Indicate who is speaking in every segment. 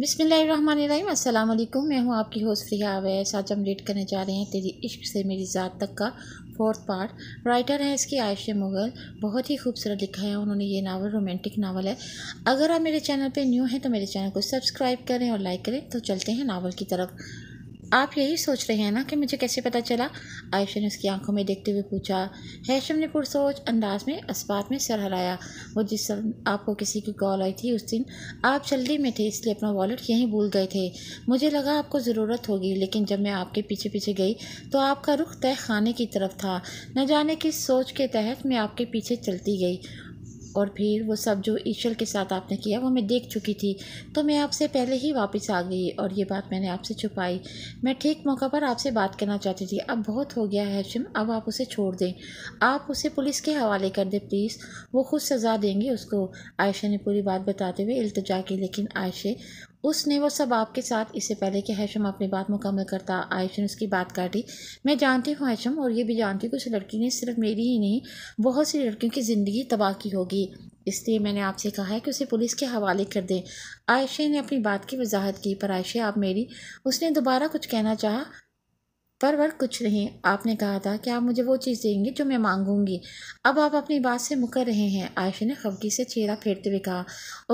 Speaker 1: बिसमीम अल्लाम मैं हूँ आपकी होस्ट फ्रिया अवैस आज हम रीड करने जा रहे हैं तेरी इश्क से मेरी ज़ात तक का फोर्थ पार्ट राइटर है इसकी आयश मुग़ल बहुत ही खूबसूरत लिखा है उन्होंने ये नावल रोमांटिक नावल है अगर आप मेरे चैनल पे न्यू हैं तो मेरे चैनल को सब्सक्राइब करें और लाइक करें तो चलते हैं नावल की तरफ आप यही सोच रहे हैं ना कि मुझे कैसे पता चला आयशा ने उसकी आंखों में देखते हुए पूछा हैशम ने पुरसोच अंदाज में इस्बात में सर हराया वो जिस आपको किसी की कॉल आई थी उस दिन आप जल्दी में थे इसलिए अपना वॉलेट यहीं भूल गए थे मुझे लगा आपको ज़रूरत होगी लेकिन जब मैं आपके पीछे पीछे गई तो आपका रुख तय खाने की तरफ था न जाने किस सोच के तहत मैं आपके पीछे चलती गई और फिर वो सब जो ईश्वर के साथ आपने किया वो मैं देख चुकी थी तो मैं आपसे पहले ही वापस आ गई और ये बात मैंने आपसे छुपाई मैं ठीक मौका पर आपसे बात करना चाहती थी अब बहुत हो गया है शिम अब आप उसे छोड़ दें आप उसे पुलिस के हवाले कर दें प्लीज़ वो खुद सज़ा देंगे उसको आयशा ने पूरी बात बताते हुए इल्तजा की लेकिन आयशे उसने वो सब आपके साथ इससे पहले कि हैशम अपनी बात मुकम्मल करता आयशम ने उसकी बात काटी मैं जानती हूँ हैशम और ये भी जानती हूँ कि उस लड़की ने सिर्फ मेरी ही नहीं बहुत सी लड़कियों की ज़िंदगी तबाह की होगी इसलिए मैंने आपसे कहा है कि उसे पुलिस के हवाले कर दें आयशे ने अपनी बात की वजाहत की पर आयशा आप मेरी उसने दोबारा कुछ कहना चाहा पर वर कुछ नहीं आपने कहा था कि आप मुझे वो चीज़ देंगे जो मैं मांगूंगी अब आप अपनी बात से मुकर रहे हैं आयशा ने खबकी से चेहरा फेरते हुए कहा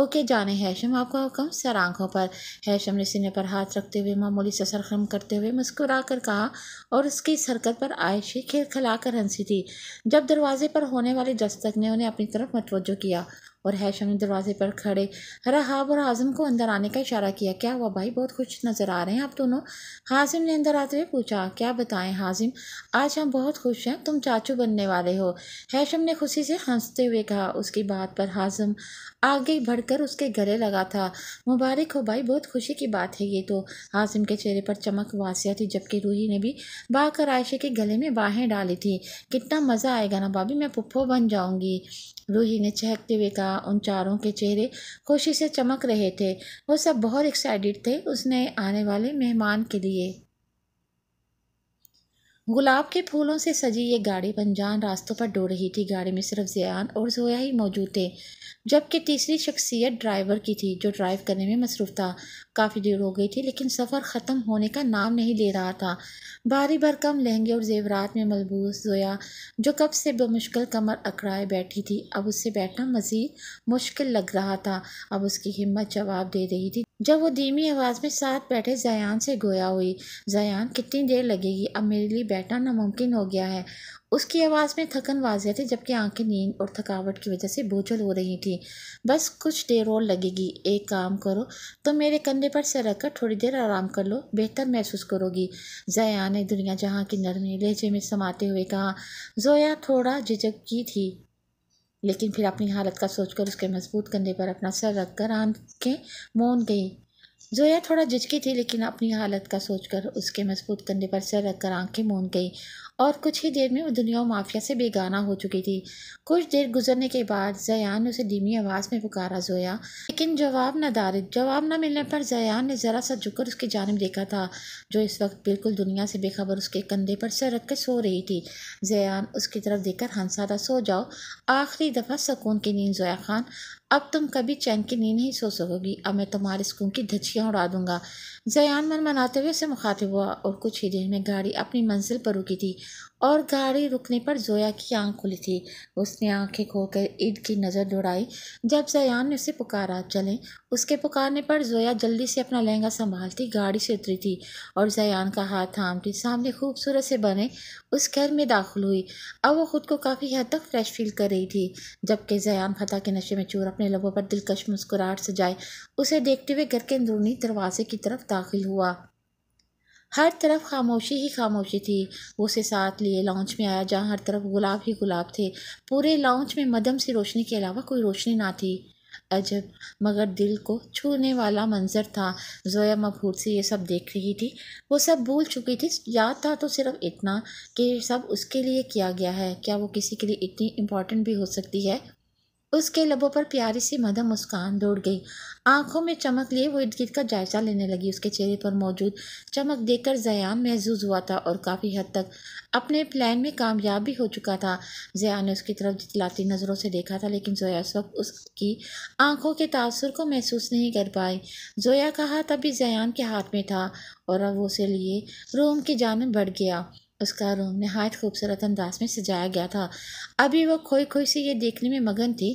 Speaker 1: ओके जाने हैशम आपका हुक्म सर आंखों पर हैशम ने सीने पर हाथ रखते हुए मामूली से सरखम करते हुए मुस्कुरा कर कहा और उसकी इस हरकत पर आयशी खिलखिला कर हंसी थी जब दरवाजे पर होने वाले दस्तक ने उन्हें अपनी तरफ मतवजो किया और हैशम ने दरवाजे पर खड़े हाब और आजम को अंदर आने का इशारा किया क्या हुआ भाई बहुत खुश नज़र आ रहे हैं आप दोनों हाजिम ने अंदर आते हुए पूछा क्या बताएं हाजिम आज हम बहुत खुश हैं तुम चाचू बनने वाले हो हैशम ने खुशी से हंसते हुए कहा उसकी बात पर हाजम आगे बढ़कर उसके गले लगा था मुबारक हो भाई बहुत खुशी की बात है ये तो हासिम के चेहरे पर चमक वासिया थी जबकि रूही ने भी बाकर आयशे के गले में बाहें डाली थी कितना मज़ा आएगा ना भाभी मैं पुप्पो बन जाऊंगी रूही ने चहकते हुए कहा उन चारों के चेहरे खुशी से चमक रहे थे वो सब बहुत एक्साइटेड थे उसने आने वाले मेहमान के लिए गुलाब के फूलों से सजी ये गाड़ी पंजान रास्तों पर डो रही थी गाड़ी में सिर्फ जयान और जोया ही मौजूद थे जबकि तीसरी शख्सियत ड्राइवर की थी जो ड्राइव करने में मसरूफ़ था काफ़ी देर हो गई थी लेकिन सफ़र ख़त्म होने का नाम नहीं ले रहा था बारी कम लहंगे और जेवरात में मलबूस जोया जो कब से बमुश्किल कमर अकड़ाए बैठी थी अब उससे बैठना मज़ीद मुश्किल लग रहा था अब उसकी हिम्मत जवाब दे रही थी जब वो धीमी आवाज़ में साथ बैठे जयान से गोया हुई जयान कितनी देर लगेगी अब मेरे लिए बैठना नामुमकिन हो गया है उसकी आवाज़ में थकन वाजह थी जबकि आंखें नींद और थकावट की वजह से बोझल हो रही थी बस कुछ देर और लगेगी एक काम करो तो मेरे कंधे पर सिर रखकर थोड़ी देर आराम कर लो बेहतर महसूस करोगी जया ने दुनिया जहाँ की नरमे लहजे में समाते हुए कहा जोया थोड़ा झिझक की थी लेकिन फिर अपनी हालत का सोचकर उसके मजबूत कंधे पर अपना सर रख कर आंखें मोन गई जोया थोड़ा झिझकी थी लेकिन अपनी हालत का सोचकर उसके मजबूत कंधे पर सर रखकर आंखें मूंद गई और कुछ ही देर में वो दुनिया माफिया से बेगाना हो चुकी थी कुछ देर गुजरने के बाद जयान ने उसे धीमी आवाज़ में पुकारा जोया लेकिन जवाब न दारे जवाब न मिलने पर जयान ने ज़रा सा झुककर उसकी जानब देखा था जो इस वक्त बिल्कुल दुनिया से बेखबर उसके कंधे पर सर रख कर सो रही थी जयान उसकी तरफ देखकर हंसा था सो जाओ आखिरी दफ़ा सुकून की नींद जोया खान अब तुम कभी चैन की नींद नहीं सो सकोगी अब मैं तुम्हारे स्कूल की धचियाँ उड़ा दूंगा जयान मन मनाते हुए उसे मुखातिब हुआ और कुछ ही देर में गाड़ी अपनी मंजिल पर रुकी थी और गाड़ी रुकने पर जोया की आंख खुली थी उसने आंखें खोकर ईद की नज़र दौड़ाई जब जयान ने उसे पुकारा चलें उसके पुकारने पर जोया जल्दी से अपना लहंगा संभालती गाड़ी से उतरी थी और जयान का हाथ थामती सामने खूबसूरत से बने उस घर में दाखिल हुई अब वो खुद को काफ़ी हद तक फ्रेश फील कर रही थी जबकि जयान फतेह के नशे में चूर अपने लबों पर दिलकश मुस्कुराहट सजाए उसे देखते हुए घर के अंदरूनी दरवाजे की तरफ दाखिल हुआ हर तरफ खामोशी ही खामोशी थी वो उसे साथ लिए लॉन्च में आया जहाँ हर तरफ गुलाब ही गुलाब थे पूरे लॉन्च में मदम सी रोशनी के अलावा कोई रोशनी ना थी अजब मगर दिल को छूने वाला मंजर था जोया मफूर से ये सब देख रही थी वो सब भूल चुकी थी याद था तो सिर्फ इतना कि सब उसके लिए किया गया है क्या वो किसी के लिए इतनी इम्पॉर्टेंट भी हो सकती है उसके लबों पर प्यारी सी मदम मुस्कान दौड़ गई आंखों में चमक लिए वो इर्द गिर्द का जायजा लेने लगी उसके चेहरे पर मौजूद चमक देखकर जयान महजूज हुआ था और काफ़ी हद तक अपने प्लान में कामयाब भी हो चुका था जयान ने उसकी तरफ जितलाती नज़रों से देखा था लेकिन जोया उस वक्त उसकी आंखों के तासर को महसूस नहीं कर पाई जोया का तभी जयान के हाथ में था और अब वो उसे लिए रोम की जानब बढ़ गया उसका रूम नहायत खूबसूरत अंदाज में सजाया गया था अभी वो खोई खोई से ये देखने में मगन थी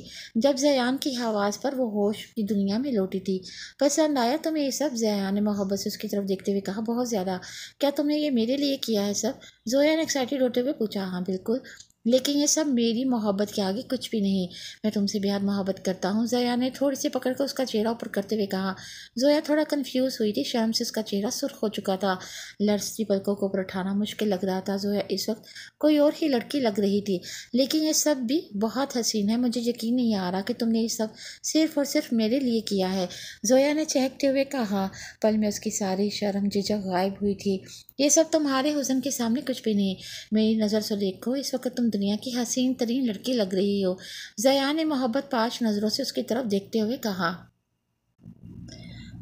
Speaker 1: जब जयान की आवाज़ पर वो होश की दुनिया में लौटी थी पसंद आया तुम्हें तो ये सब जयान ने मोहब्बत से उसकी तरफ देखते हुए कहा बहुत ज़्यादा क्या तुमने ये मेरे लिए किया है सब जोया ने एक्साइटेड होते हुए पूछा हाँ बिल्कुल लेकिन ये सब मेरी मोहब्बत के आगे कुछ भी नहीं मैं तुमसे बेहद मोहब्बत करता हूँ ज़या ने थोड़ी सी पकड़ कर उसका चेहरा ऊपर करते हुए कहा जोया थोड़ा कंफ्यूज हुई थी शर्म से उसका चेहरा सुर्ख हो चुका था लड़ती पलकों को ऊपर उठाना मुश्किल लग रहा था जोया इस वक्त कोई और ही लड़की लग रही थी लेकिन ये सब भी बहुत हसीन है मुझे यकीन नहीं आ रहा कि तुमने ये सब सिर्फ और सिर्फ मेरे लिए किया है जोया ने चहकते हुए कहा पल में उसकी सारी शर्म झिझक गायब हुई थी ये सब तुम्हारे हुसन के सामने कुछ भी नहीं मेरी नज़र से देखो इस वक्त तुम दुनिया की हसीन तरीन लड़की लग रही हो जया ने मोहब्बत पाश नज़रों से उसकी तरफ देखते हुए कहा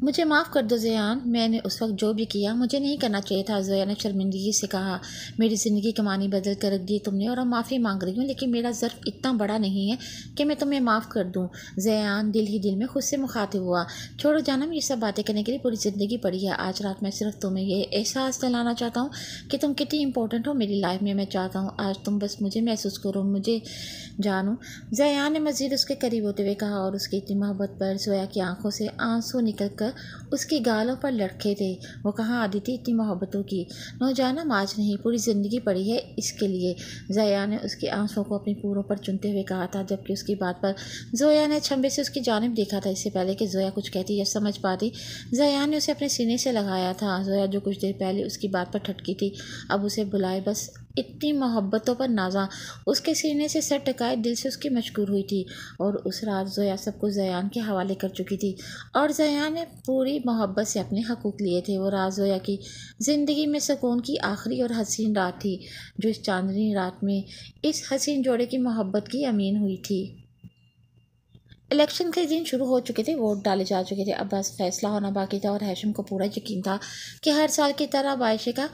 Speaker 1: मुझे माफ़ कर दो जयान मैंने उस वक्त जो भी किया मुझे नहीं करना चाहिए था जया ने शर्मिंदगी से कहा मेरी ज़िंदगी की मानी बदल कर रख दी तुमने और अब माफ़ी मांग रही हूँ लेकिन मेरा ज़र्फ इतना बड़ा नहीं है कि मैं तुम्हें माफ़ कर दूँ जयान दिल ही दिल में खुद से मुखातिब हुआ छोड़ो जाना ये सब बातें करने के लिए पूरी ज़िंदगी पड़ी है आज रात मैं सिर्फ तुम्हें यह एहसास दिलाना चाहता हूँ कि तुम कितनी इंपॉर्टेंट हो मेरी लाइफ में मैं चाहता हूँ आज तुम बस मुझे महसूस करो मुझे जानो जयान ने मज़ीद उसके करीब होते हुए कहा और उसकी इतनी मोहब्बत पर जोया की आंखों से आंसू निकल कर उसके गालों पर लड़के थे वो कहाँ आती थी इतनी मोहब्बतों की नौजाना माज नहीं पूरी ज़िंदगी पड़ी है इसके लिए जया ने उसकी आंसुओं को अपने पूरों पर चुनते हुए कहा था जबकि उसकी बात पर जोया ने छम्बे से उसकी जानब देखा था इससे पहले कि जोया कुछ कहती या समझ पाती जया ने उसे अपने सीने से लगाया था जोया जो कुछ देर पहले उसकी बात पर ठटकी थी अब उसे बुलाए बस इतनी मोहब्बतों पर नाजा उसके सीने से सर टकाए दिल से उसकी मशगूर हुई थी और उस रात जोया सबको जयान के हवाले कर चुकी थी और जयान ने पूरी मोहब्बत से अपने हकूक़ लिए थे वो रात जोया की ज़िंदगी में सुकून की आखिरी और हसीन रात थी जो इस चांदनी रात में इस हसीन जोड़े की मोहब्बत की अमीन हुई थी इलेक्शन के दिन शुरू हो चुके थे वोट डाले जा चुके थे अब बस फैसला होना बाकी था और हैशम को पूरा यकीन था कि हर साल की तरह बाइशे का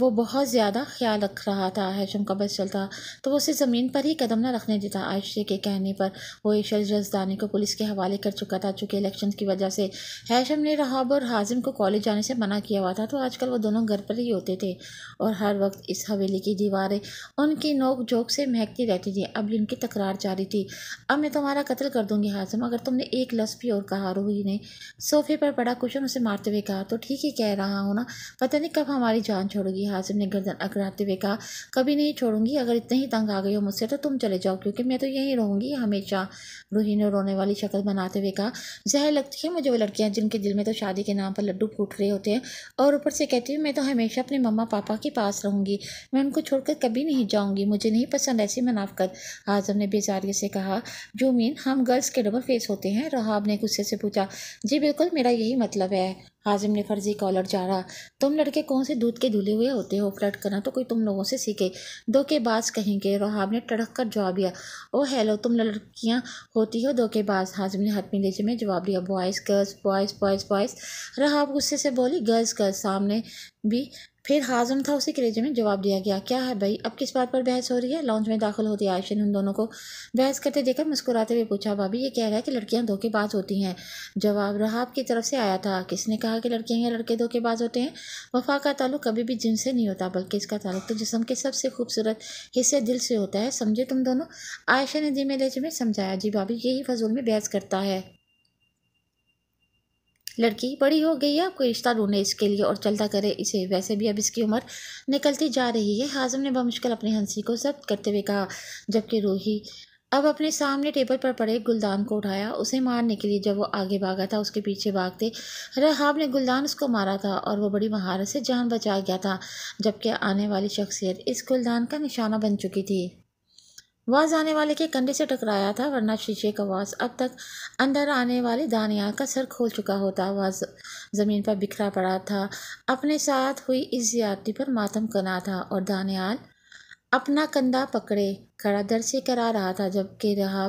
Speaker 1: वो बहुत ज़्यादा ख्याल रख रहा था हैशम का बस चलता तो वो उसे ज़मीन पर ही कदम न रखने देता आयशे के कहने पर वो ईशर जजदानी को पुलिस के हवाले कर चुका था चूँकि इलेक्शन की वजह से हैशम ने रहाब और हाजिम को कॉलेज जाने से मना किया हुआ था तो आजकल वो दोनों घर पर ही होते थे और हर वक्त इस हवेली की दीवारें उनकी नोक झोंक से महकती रहती थी अब उनकी तकरार जारी थी अब मैं तुम्हारा कत्ल कर दूँगी हाजिम अगर तुमने एक लफ्स भी और कहा ही ने सोफे पर पड़ा कुशन उसे मारते हुए कहा तो ठीक ही कह रहा हूँ ना पता नहीं कब हमारी जान छोड़ोगी हाजिम ने गर्दन अकड़ाते हुए कहा कभी नहीं छोड़ूंगी अगर इतने ही तंग आ गई हो मुझसे तो तुम चले जाओ क्योंकि मैं तो यहीं रहूंगी हमेशा रूही ने रोने वाली शक्ल बनाते हुए कहा जहर लगती है मुझे वो लड़कियाँ जिनके दिल में तो शादी के नाम पर लड्डू फूट रहे होते हैं और ऊपर से कहती हूँ मैं तो हमेशा अपने मम्मा पापा के पास रहूँगी मैं उनको छोड़कर कभी नहीं जाऊँगी मुझे नहीं पसंद ऐसी मनाफकत आजम ने बेजारी से कहा जो मीन हम गर्ल्स के डबल फेस होते हैं रहाब ने गुस्से से पूछा जी बिल्कुल मेरा यही मतलब है हाजिम ने फर्जी कॉलर चाड़ा तुम लड़के कौन से दूध के धुले हुए होते हो फ्लर्ट करना तो कोई तुम लोगों से सीखे धोखेबाज कहेंगे रोहाब ने टड़क कर जवाब दिया ओ हेलो तुम लड़कियाँ होती हो धोखेबाज हाजिम ने हथ मिले में जवाब दिया boys girls boys boys boys Rahab गुस्से से बोली गर्ल्स गर्ल्स सामने भी फिर हाजम था उसी क्रेजे में जवाब दिया गया क्या है भाई अब किस बात पर बहस हो रही है लॉन्च में दाखिल होती आयशा ने उन दोनों को बहस करते देखकर मुस्कुराते हुए पूछा भाभी ये कह रहा है कि लड़कियाँ धोखेबाज होती हैं जवाब रहाब की तरफ से आया था किसने कहा कि लड़कियाँ या लड़के धोखेबाज होते हैं वफा का ताल्लुक कभी भी जिनसे नहीं होता बल्कि इसका ताल्लुक तो जिसम के सबसे खूबसूरत हिस्से दिल से होता है समझे तुम दोनों आयशा ने धीमे लेजे में समझाया जी भाभी यही फजूल में बहस करता है लड़की बड़ी हो गई है कोई रिश्ता ढूंढे इसके लिए और चलता करे इसे वैसे भी अब इसकी उम्र निकलती जा रही है हाजम ने बमुश्किल अपनी हंसी को जब्त करते हुए कहा जबकि रूही अब अपने सामने टेबल पर पड़े गुलदान को उठाया उसे मारने के लिए जब वो आगे भागा था उसके पीछे भागते रहाब ने गुलदान उसको मारा था और वो बड़ी महारत से जान बचा गया था जबकि आने वाली शख्सियत इस गुलदान का निशाना बन चुकी थी वाज आने वाले के कंधे से टकराया था वरना शीशे का वाज अब तक अंदर आने वाले दानियाल का सर खोल चुका होता वाज ज़मीन पर बिखरा पड़ा था अपने साथ हुई इस ज्यादती पर मातम करना था और दानियाल अपना कंधा पकड़े खड़ा दर से करा रहा था जबकि रहा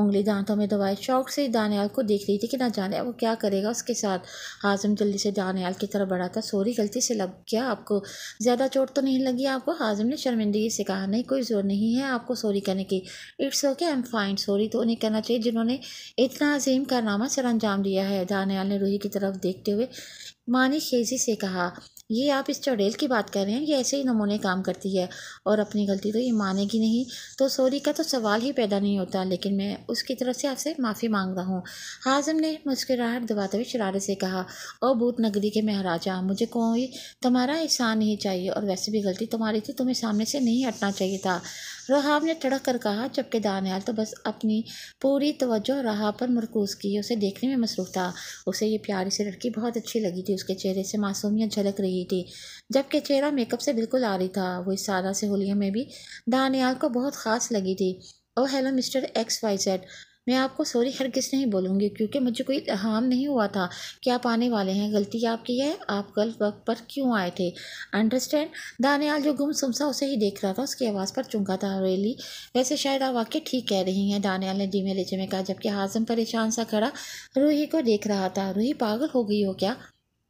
Speaker 1: उंगली दांतों में दबाए शौक से दानियाल को देख रही थी कि ना जाने वो क्या करेगा उसके साथ हाजम जल्दी से दानियाल की तरफ बढ़ा था सोरी गलती से लग गया आपको ज़्यादा चोट तो नहीं लगी आपको हाजम ने शर्मिंदगी से कहा नहीं कोई ज़ोर नहीं है आपको सोरी कहने की it's okay I am fine sorry तो उन्हें कहना चाहिए जिन्होंने इतना अजीम कारनामा सर अंजाम दिया है दानियाल ने रूही की तरफ देखते हुए मानी खेजी से कहा ये आप इस चौड़ेल की बात कर रहे हैं ये ऐसे ही नमूने काम करती है और अपनी गलती तो ये मानेगी नहीं तो सॉरी का तो सवाल ही पैदा नहीं होता लेकिन मैं उसकी तरफ से आपसे माफ़ी मांग रहा हूँ हाजम ने मुस्कुराहट दबाते हुए शरारत से कहा ओ बूथ नगरी के महराजा मुझे कोई तुम्हारा एहसान नहीं चाहिए और वैसे भी गलती तुम्हारी थी तुम्हें सामने से नहीं हटना चाहिए था रहाब ने चढ़क कर कहा जबकि दानियाल तो बस अपनी पूरी तवज्जो रहाब पर मरकूज़ की उसे देखने में मसरूफ़ था उसे ये प्यारी सी लड़की बहुत अच्छी लगी थी उसके चेहरे से मासूमियत झलक रही थी जबकि चेहरा मेकअप से बिल्कुल आ रही था वो इस सारा से होलिया में भी दानियाल को बहुत ख़ास लगी थी oh hello mister X Y Z मैं आपको सॉरी किस नहीं बोलूँगी क्योंकि मुझे कोई हार्म नहीं हुआ था कि आप आने वाले हैं गलती आपकी है आप गलत वक्त पर क्यों आए थे अंडरस्टैंड दानियाल जो गुम सुमसा उसे ही देख रहा था उसकी आवाज़ पर चुंगा था रेली वैसे शायद आप वाकई ठीक कह रही हैं दानियाल ने धीमे लेचे में कहा जबकि हाजम परेशान सा खड़ा रूही को देख रहा था रूही पागल हो गई हो क्या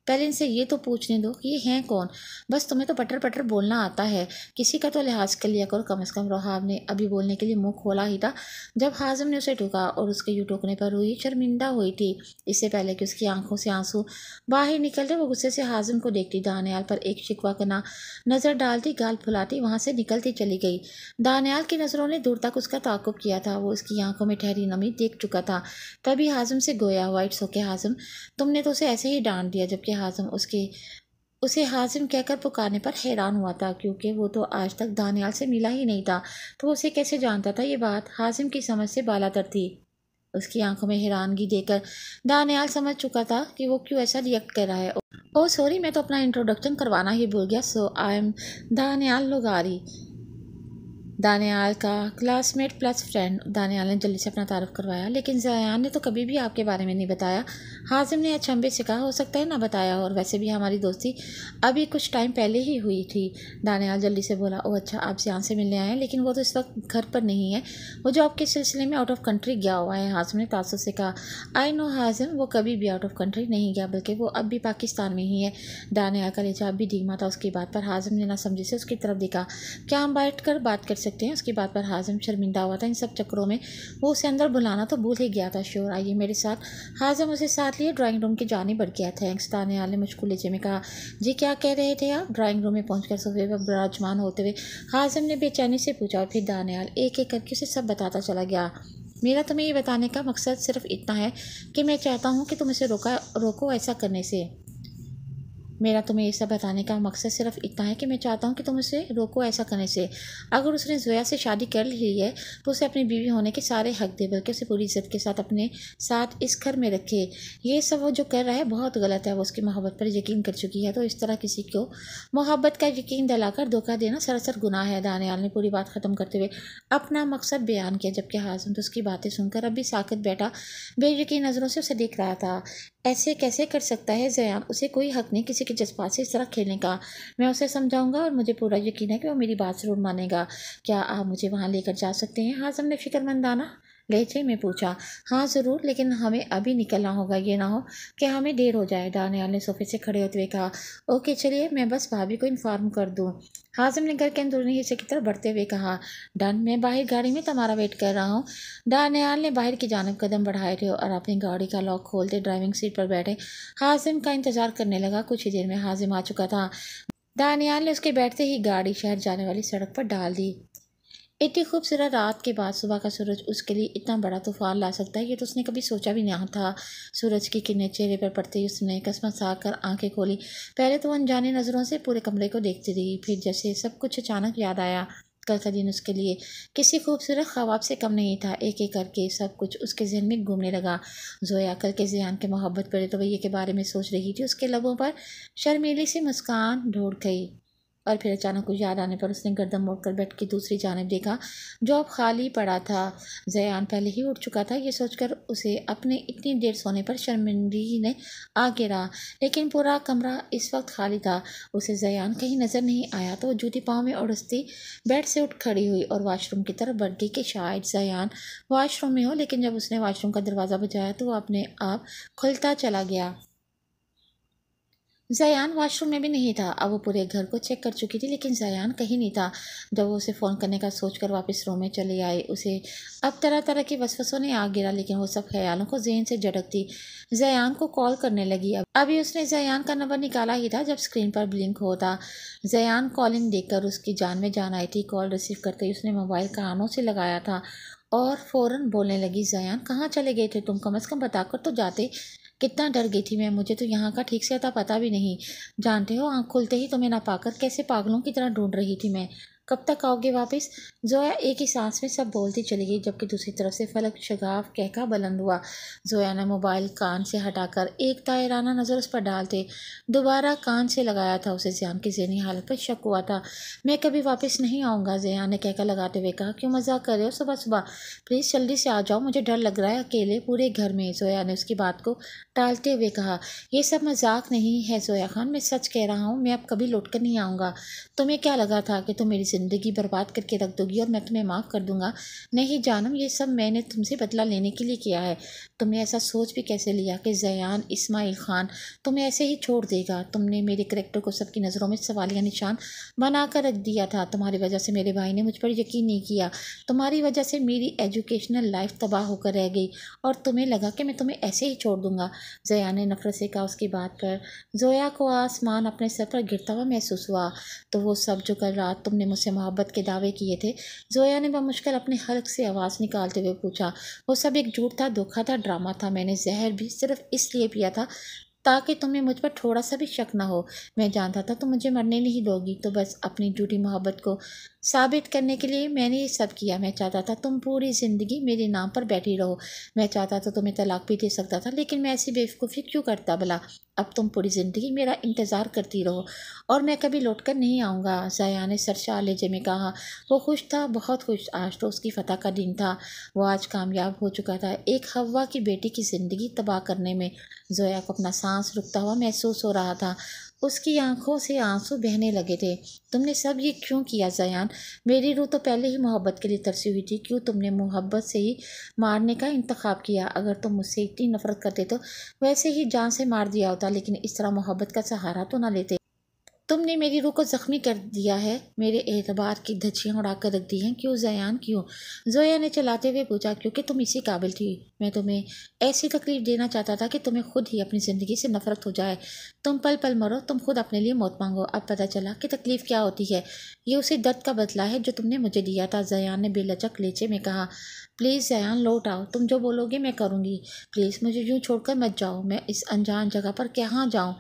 Speaker 1: पहले इनसे ये तो पूछने दो कि ये हैं कौन बस तुम्हें तो पटर पटर बोलना आता है किसी का तो लिहाज कर लिया करो कम से कम रोहाब ने अभी बोलने के लिए मुंह खोला ही था जब हाजम ने उसे टोका और उसके यूँ टोकने पर हुई शर्मिंदा हुई थी इससे पहले कि उसकी आंखों से आंसू बाहर निकलते वो गुस्से से हाजम को देखती दानियाल पर एक शिकवा करना नज़र डालती गाल फुलाती वहाँ से निकलती चली गई दानियाल की नज़रों ने दूर तक उसका ताकुब किया था वो उसकी आंखों में ठहरी नमी देख चुका था तभी हाजम से गोया हुआ इट्स ओके हाजम तुमने तो उसे ऐसे ही डांट दिया जबकि हाजम उसके उसे हाजिम कहकर पुकारने पर हैरान हुआ था क्योंकि वो तो आज तक दानियाल से मिला ही नहीं था तो उसे कैसे जानता था ये बात हाजिम की समझ से बालातर थी उसकी आंखों में हैरानगी देकर दानियाल समझ चुका था कि वो क्यों ऐसा रिएक्ट कर रहा है ओ सॉरी मैं तो अपना इंट्रोडक्शन करवाना ही भूल गया so I am Daniyal Logari Daniyal का क्लासमेट प्लस फ्रेंड दानियाल ने जल्दी से अपना तारफ़ करवाया लेकिन जयान ने तो कभी भी आपके बारे में नहीं बताया हाजिम ने अचंभे से कहा हो सकता है ना बताया और वैसे भी हमारी दोस्ती अभी कुछ टाइम पहले ही हुई थी दानियाल जल्दी से बोला ओ अच्छा आप जयान से मिलने आए हैं लेकिन वो तो इस वक्त घर पर नहीं है वो जो आपके सिलसिले में आउट ऑफ कंट्री गया हुआ है हाजिम ने तासुर से कहा आई नो हाजिम वो कभी भी आउट ऑफ कंट्री नहीं गया बल्कि वो अब भी पाकिस्तान में ही है दानियाल का लेजा अब भी धीमा था उसकी बात पर हाजिम ने ना समझे से उसकी तरफ देखा क्या हम बैठ कर बात कर सकते हैं उसकी बात पर हाजम शर्मिंदा हुआ था इन सब चक्करों में वो उसे अंदर बुलाना तो भूल ही गया था श्योर आइए मेरे साथ हाजम उसे साथ लिए ड्राइंग रूम की जानी बढ़ गया था एक्सतान आलम मुश्किल लहजे में कहा जी क्या कह रहे थे आप ड्राइंग रूम में पहुँच सोफे पर विराजमान होते हुए हाजम ने बेचैनी से पूछा और फिर दानियाल एक एक करके उसे सब बताता चला गया मेरा तुम्हें ये बताने का मकसद सिर्फ इतना है कि मैं चाहता हूँ कि तुम इसे रोका रोको ऐसा करने से मेरा तुम्हें ये सब बताने का मकसद सिर्फ इतना है कि मैं चाहता हूँ कि तुम उसे रोको ऐसा करने से अगर उसने जोया से शादी कर ली है तो उसे अपनी बीवी होने के सारे हक दे बल्कि उसे पूरी इज्जत के साथ अपने साथ इस घर में रखे ये सब वो जो कर रहा है बहुत गलत है वो उसकी मोहब्बत पर यकीन कर चुकी है तो इस तरह किसी को मोहब्बत का यकीन दिलाकर धोखा देना सरासर गुनाह है दानियाल ने पूरी बात ख़त्म करते हुए अपना मकसद बयान किया जबकि हाजम तो उसकी बातें सुनकर अब भी साकित बैठा बेयकीन नज़रों से उसे देख रहा था ऐसे कैसे कर सकता है जयाम उसे कोई हक नहीं किसी के जज्बात से इस तरह खेलने का मैं उसे समझाऊंगा और मुझे पूरा यकीन है कि वो मेरी बात ज़रूर मानेगा क्या आप मुझे वहाँ लेकर जा सकते हैं हाजम ने फिक्रमंदाना लहजे में पूछा हाँ ज़रूर लेकिन हमें अभी निकलना होगा ये ना हो कि हमें देर हो जाए दानियाल ने सोफे से खड़े होते हुए कहा ओके चलिए मैं बस भाभी को इन्फॉर्म कर दूँ हाजिम ने घर के अंदरूनी हिस्से की तरफ बढ़ते हुए कहा डन मैं बाहर गाड़ी में तुम्हारा वेट कर रहा हूँ दानियाल ने बाहर की जानब कदम बढ़ाए थे और अपनी गाड़ी का लॉक खोलते ड्राइविंग सीट पर बैठे हाजिम का इंतज़ार करने लगा कुछ ही देर में हाजिम आ चुका था दानियाल ने उसके बैठते ही गाड़ी शहर जाने वाली सड़क पर डाल दी इतनी खूबसूरत रात के बाद सुबह का सूरज उसके लिए इतना बड़ा तूफान ला सकता है ये तो उसने कभी सोचा भी नहीं था सूरज की किरणें चेहरे पर पड़ते ही उसने कस्मत साग कर आँखें खोली पहले तो अनजाने नज़रों से पूरे कमरे को देखती रही फिर जैसे सब कुछ अचानक याद आया कल का दिन उसके लिए किसी खूबसूरत ख्वाब से कम नहीं था एक एक करके सब कुछ उसके जहन में घूमने लगा जोया कल के जयान के मोहब्बत पर तो भैया के बारे में सोच रही थी उसके लबों पर शर्मीली सी मुस्कान ढूंढ गई और फिर अचानक कुछ याद आने पर उसने गर्दन मोड़कर बैठ की दूसरी जानब देखा जो अब खाली पड़ा था जयान पहले ही उठ चुका था ये सोचकर उसे अपने इतनी देर सोने पर शर्मिंदगी ने आ गिरा लेकिन पूरा कमरा इस वक्त खाली था उसे जयान कहीं नज़र नहीं आया तो जूती पाँव में उड़सती बेड से उठ खड़ी हुई और वाशरूम की तरफ बढ़ गई कि शायद जयान वाशरूम में हो लेकिन जब उसने वाशरूम का दरवाज़ा बजाया तो वह अपने आप खुलता चला गया जयान वॉशरूम में भी नहीं था अब वो पूरे घर को चेक कर चुकी थी लेकिन जयान कहीं नहीं था जब वो उसे फ़ोन करने का सोचकर वापस रूम में चली आई उसे अब तरह तरह के वसवसों ने आ गिरा लेकिन वो सब ख्यालों को जहन से झड़कती जयान को कॉल करने लगी अब अभी उसने जयान का नंबर निकाला ही था जब स्क्रीन पर ब्लिंक होता जयान कॉलिंग देखकर उसकी जान में जान आई थी कॉल रिसीव करते ही उसने मोबाइल कानों से लगाया था और फ़ौरन बोलने लगी जयान कहाँ चले गए थे तुम कम अज़ कम बताकर तो जाते कितना डर गई थी मैं मुझे तो यहाँ का ठीक से आता पता भी नहीं जानते हो आँख खुलते ही तुम्हें तो ना पाकर कैसे पागलों की तरह ढूंढ रही थी मैं कब तक आओगे वापस जोया एक ही सांस में सब बोलती चली गई जबकि दूसरी तरफ से फलक शगाफ कहका बुलंद हुआ जोया ने मोबाइल कान से हटाकर एक दायराना नज़र उस पर डालते दोबारा कान से लगाया था उसे जयान की जहनी हालत पर शक हुआ था मैं कभी वापस नहीं आऊँगा जयान ने कहका लगाते हुए कहा क्यों मजाक कर रहे हो सुबह सुबह प्लीज़ जल्दी से आ जाओ मुझे डर लग रहा है अकेले पूरे घर में जोया ने उसकी बात को टालते हुए कहा यह सब मजाक नहीं है जोया खान मैं सच कह रहा हूँ मैं अब कभी लौट कर नहीं आऊँगा तुम्हें क्या लगा था कि तुम मेरी ज़िंदगी बर्बाद करके रख दोगी और मैं तुम्हें माफ़ कर दूंगा नहीं जानम ये सब मैंने तुमसे बदला लेने के लिए किया है तुमने ऐसा सोच भी कैसे लिया कि जयान इस्माइल ख़ान तुम्हें ऐसे ही छोड़ देगा तुमने मेरे करेक्टर को सबकी नज़रों में सवालिया निशान बना कर रख दिया था तुम्हारी वजह से मेरे भाई ने मुझ पर यकीन नहीं किया तुम्हारी वजह से मेरी एजुकेशनल लाइफ तबाह होकर रह गई और तुम्हें लगा कि मैं तुम्हें ऐसे ही छोड़ दूंगा जया ने नफरत से कहा उसकी बात पर जोया को आसमान अपने सर पर गिरता हुआ महसूस हुआ तो वो सब जो कल रात तुमने मुझसे उससे मोहब्बत के दावे किए थे जोया ने बमुश्किल अपने हल्क से आवाज़ निकालते हुए पूछा वो सब एक झूठ था धोखा था ड्रामा था मैंने जहर भी सिर्फ इसलिए पिया था ताकि तुम्हें मुझ पर थोड़ा सा भी शक ना हो मैं जानता था तुम मुझे मरने नहीं दोगी तो बस अपनी झूठी मोहब्बत को साबित करने के लिए मैंने ये सब किया मैं चाहता था तुम पूरी ज़िंदगी मेरे नाम पर बैठी रहो मैं चाहता था तुम्हें तलाक भी दे सकता था लेकिन मैं ऐसी बेवकूफ़ी क्यों करता भला अब तुम पूरी ज़िंदगी मेरा इंतज़ार करती रहो और मैं कभी लौट कर नहीं आऊँगा जया ने सरशा लेजे में कहा वो खुश था बहुत खुश आज तो उसकी फतह का दिन था वो आज कामयाब हो चुका था एक हवा की बेटी की ज़िंदगी तबाह करने में जोया को अपना सांस रुकता हुआ महसूस हो रहा था उसकी आंखों से आंसू बहने लगे थे तुमने सब ये क्यों किया जयान मेरी रूह तो पहले ही मोहब्बत के लिए तरसी हुई थी क्यों तुमने मोहब्बत से ही मारने का इंतखब किया अगर तुम मुझसे इतनी नफरत करते तो वैसे ही जान से मार दिया होता लेकिन इस तरह मोहब्बत का सहारा तो ना लेते तुमने मेरी रूह को ज़ख्मी कर दिया है मेरे एतबार की धज्जियाँ उड़ाकर रख दी हैं क्यों जयान क्यों जोया ने चलाते हुए पूछा क्योंकि तुम इसी काबिल थी मैं तुम्हें ऐसी तकलीफ देना चाहता था कि तुम्हें खुद ही अपनी ज़िंदगी से नफरत हो जाए तुम पल पल मरो तुम खुद अपने लिए मौत मांगो अब पता चला कि तकलीफ़ क्या होती है ये उसी दर्द का बदला है जो तुमने मुझे दिया था जयान ने बेलचक लेचे में कहा प्लीज़ जयान लौट आओ तुम जो बोलोगे मैं करूँगी प्लीज़ मुझे यूँ कर मत जाओ मैं इस अनजान जगह पर कहाँ जाऊँ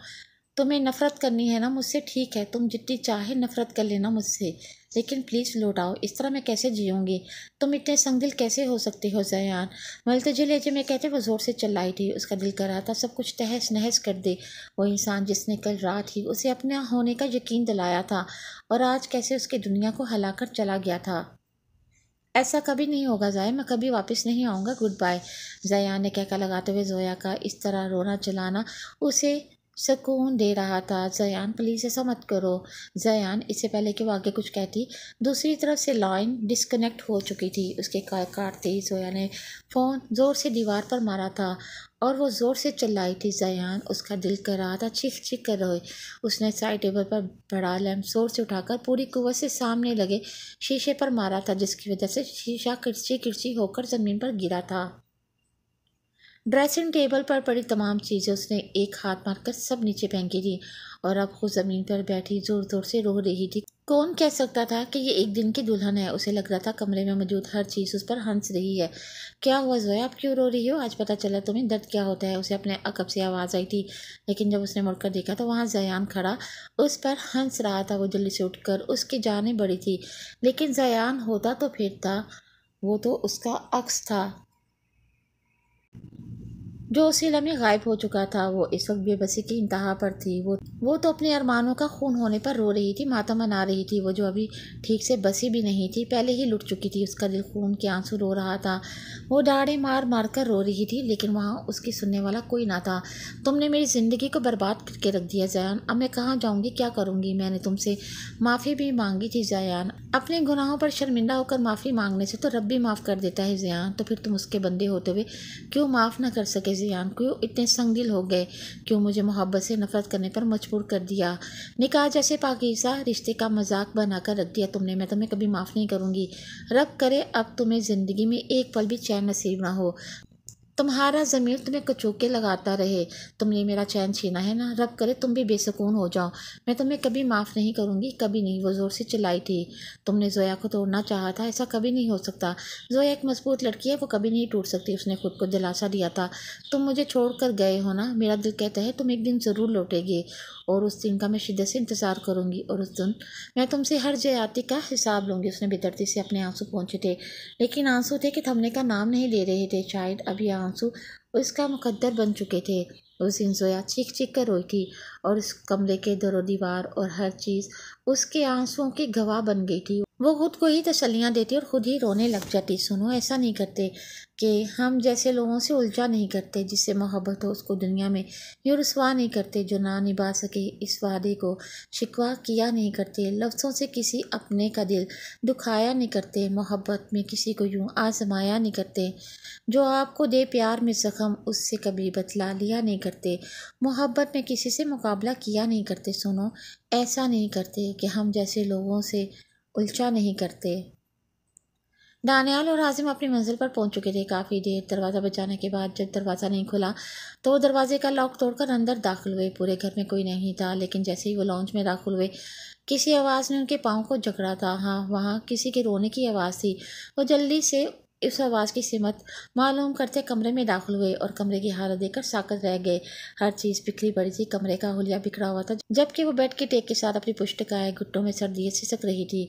Speaker 1: तुम्हें नफ़रत करनी है ना मुझसे ठीक है तुम जितनी चाहे नफ़रत कर लेना मुझसे लेकिन प्लीज़ लौटाओ इस तरह मैं कैसे जीऊँगी तुम इतने संगदिल कैसे हो सकते हो जयान जिले लहजे मैं कहते वो ज़ोर से चिल्लाई थी उसका दिल कर रहा था सब कुछ तहस नहस कर दे वो इंसान जिसने कल रात ही उसे अपने होने का यकीन दिलाया था और आज कैसे उसकी दुनिया को कर चला गया था ऐसा कभी नहीं होगा ज़ाय मैं कभी वापस नहीं आऊँगा गुड बाय जया ने कहका लगाते हुए जोया का इस तरह रोना चलाना उसे सुकून दे रहा था जयान प्लीज़ ऐसा मत करो जयान इससे पहले कि वो आगे कुछ कहती दूसरी तरफ से लाइन डिस्कनेक्ट हो चुकी थी उसके कार काटते ही जोया ने फ़ोन ज़ोर से दीवार पर मारा था और वो ज़ोर से चिल्लाई थी जयान उसका दिल कर रहा था चीख चीख कर रोए उसने साइड टेबल पर बड़ा लैम्प ज़ोर से उठाकर पूरी कुवत से सामने लगे शीशे पर मारा था जिसकी वजह से शीशा किरची किरची होकर ज़मीन पर गिरा था ड्रेसिंग टेबल पर पड़ी तमाम चीज़ें उसने एक हाथ मारकर सब नीचे फेंकी थी और अब खुद ज़मीन पर बैठी ज़ोर ज़ोर से रो रही थी कौन कह सकता था कि ये एक दिन की दुल्हन है उसे लग रहा था कमरे में मौजूद हर चीज़ उस पर हंस रही है क्या हुआ जोया आप क्यों रो रही हो आज पता चला तुम्हें दर्द क्या होता है उसे अपने अकब से आवाज़ आई थी लेकिन जब उसने मुड़कर देखा तो वहाँ जयान खड़ा उस पर हंस रहा था वो जल्दी से उठकर उसकी जानें बड़ी थी लेकिन जयान होता तो फिर था वो तो उसका अक्स था जो उसी लम्हे गायब हो चुका था वो इस वक्त बेबसी की इंतहा पर थी वो वो तो अपने अरमानों का खून होने पर रो रही थी माता मना रही थी वो जो अभी ठीक से बसी भी नहीं थी पहले ही लुट चुकी थी उसका दिल खून के आंसू रो रहा था वो डाड़े मार मार कर रो रही थी लेकिन वहाँ उसकी सुनने वाला कोई ना था तुमने मेरी ज़िंदगी को बर्बाद करके रख दिया जयान अब मैं कहाँ जाऊँगी क्या करूँगी मैंने तुमसे माफ़ी भी मांगी थी जयान अपने गुनाहों पर शर्मिंदा होकर माफ़ी मांगने से तो रब भी माफ़ कर देता है जयान तो फिर तुम उसके बंदे होते हुए क्यों माफ़ ना कर सके जियान क्यों इतने संगिल हो गए क्यों मुझे मोहब्बत से नफरत करने पर मजबूर कर दिया निकाह जैसे पाकिज़ा रिश्ते का मजाक बनाकर रख दिया तुमने मैं तुम्हें कभी माफ़ नहीं करूँगी रब करे अब तुम्हें ज़िंदगी में एक पल भी चैन नसीब ना हो तुम्हारा ज़मीर तुम्हें कचूके लगाता रहे तुमने मेरा चैन छीना है ना रब करे तुम भी बेसकून हो जाओ मैं तुम्हें कभी माफ़ नहीं करूँगी कभी नहीं वो ज़ोर से चलाई थी तुमने जोया को तोड़ना चाहा था ऐसा कभी नहीं हो सकता जोया एक मजबूत लड़की है वो कभी नहीं टूट सकती उसने खुद को दिलासा दिया था तुम मुझे छोड़ कर गए हो ना मेरा दिल कहता है तुम एक दिन ज़रूर लौटेगी और उस दिन का मैं शिद्दत से इंतज़ार करूँगी और उस दिन मैं तुमसे हर जयाती का हिसाब लूँगी उसने बेदर्दी से अपने आंसू पहुँचे थे लेकिन आंसू थे कि थमने का नाम नहीं ले रहे थे शायद अब आंसू उसका मुकद्दर बन चुके थे उस दिन जोया चीख चीख कर रोई थी और उस कमरे के दरो दीवार और हर चीज़ उसके आंसुओं की गवाह बन गई थी वो खुद को ही तसलियाँ देती और ख़ुद ही रोने लग जाती सुनो ऐसा नहीं करते कि हम जैसे लोगों से उलझा नहीं करते जिससे मोहब्बत हो उसको दुनिया में यूँ रसवा नहीं करते जो ना निभा सके इस वादे को शिकवा किया नहीं करते लफ्ज़ों से किसी अपने का दिल दुखाया नहीं करते मोहब्बत में किसी को यूँ आजमाया नहीं करते जो आपको दे प्यार में ज़ख़म उससे कभी बतला लिया नहीं करते मोहब्बत में किसी से मुकाबला किया नहीं करते सुनो ऐसा नहीं करते कि हम जैसे लोगों से उलझा नहीं करते दानियाल और आजिम अपनी मंजिल पर पहुंच चुके थे काफ़ी देर दरवाज़ा बचाने के बाद जब दरवाज़ा नहीं खुला तो दरवाजे का लॉक तोड़कर अंदर दाखिल हुए पूरे घर में कोई नहीं था लेकिन जैसे ही वो लॉन्च में दाखिल हुए किसी आवाज़ ने उनके पाँव को जकड़ा था हाँ वहाँ किसी के रोने की आवाज़ थी वो जल्दी से उस आवाज़ की सीमत मालूम करते कमरे में दाखिल हुए और कमरे की हालत देखकर साकत रह गए हर चीज़ बिखरी पड़ी थी कमरे का होलिया बिखरा हुआ था जबकि वो बेड के टेक के साथ अपनी पुष्ट का गुट्टों में सर्दी सिसक रही थी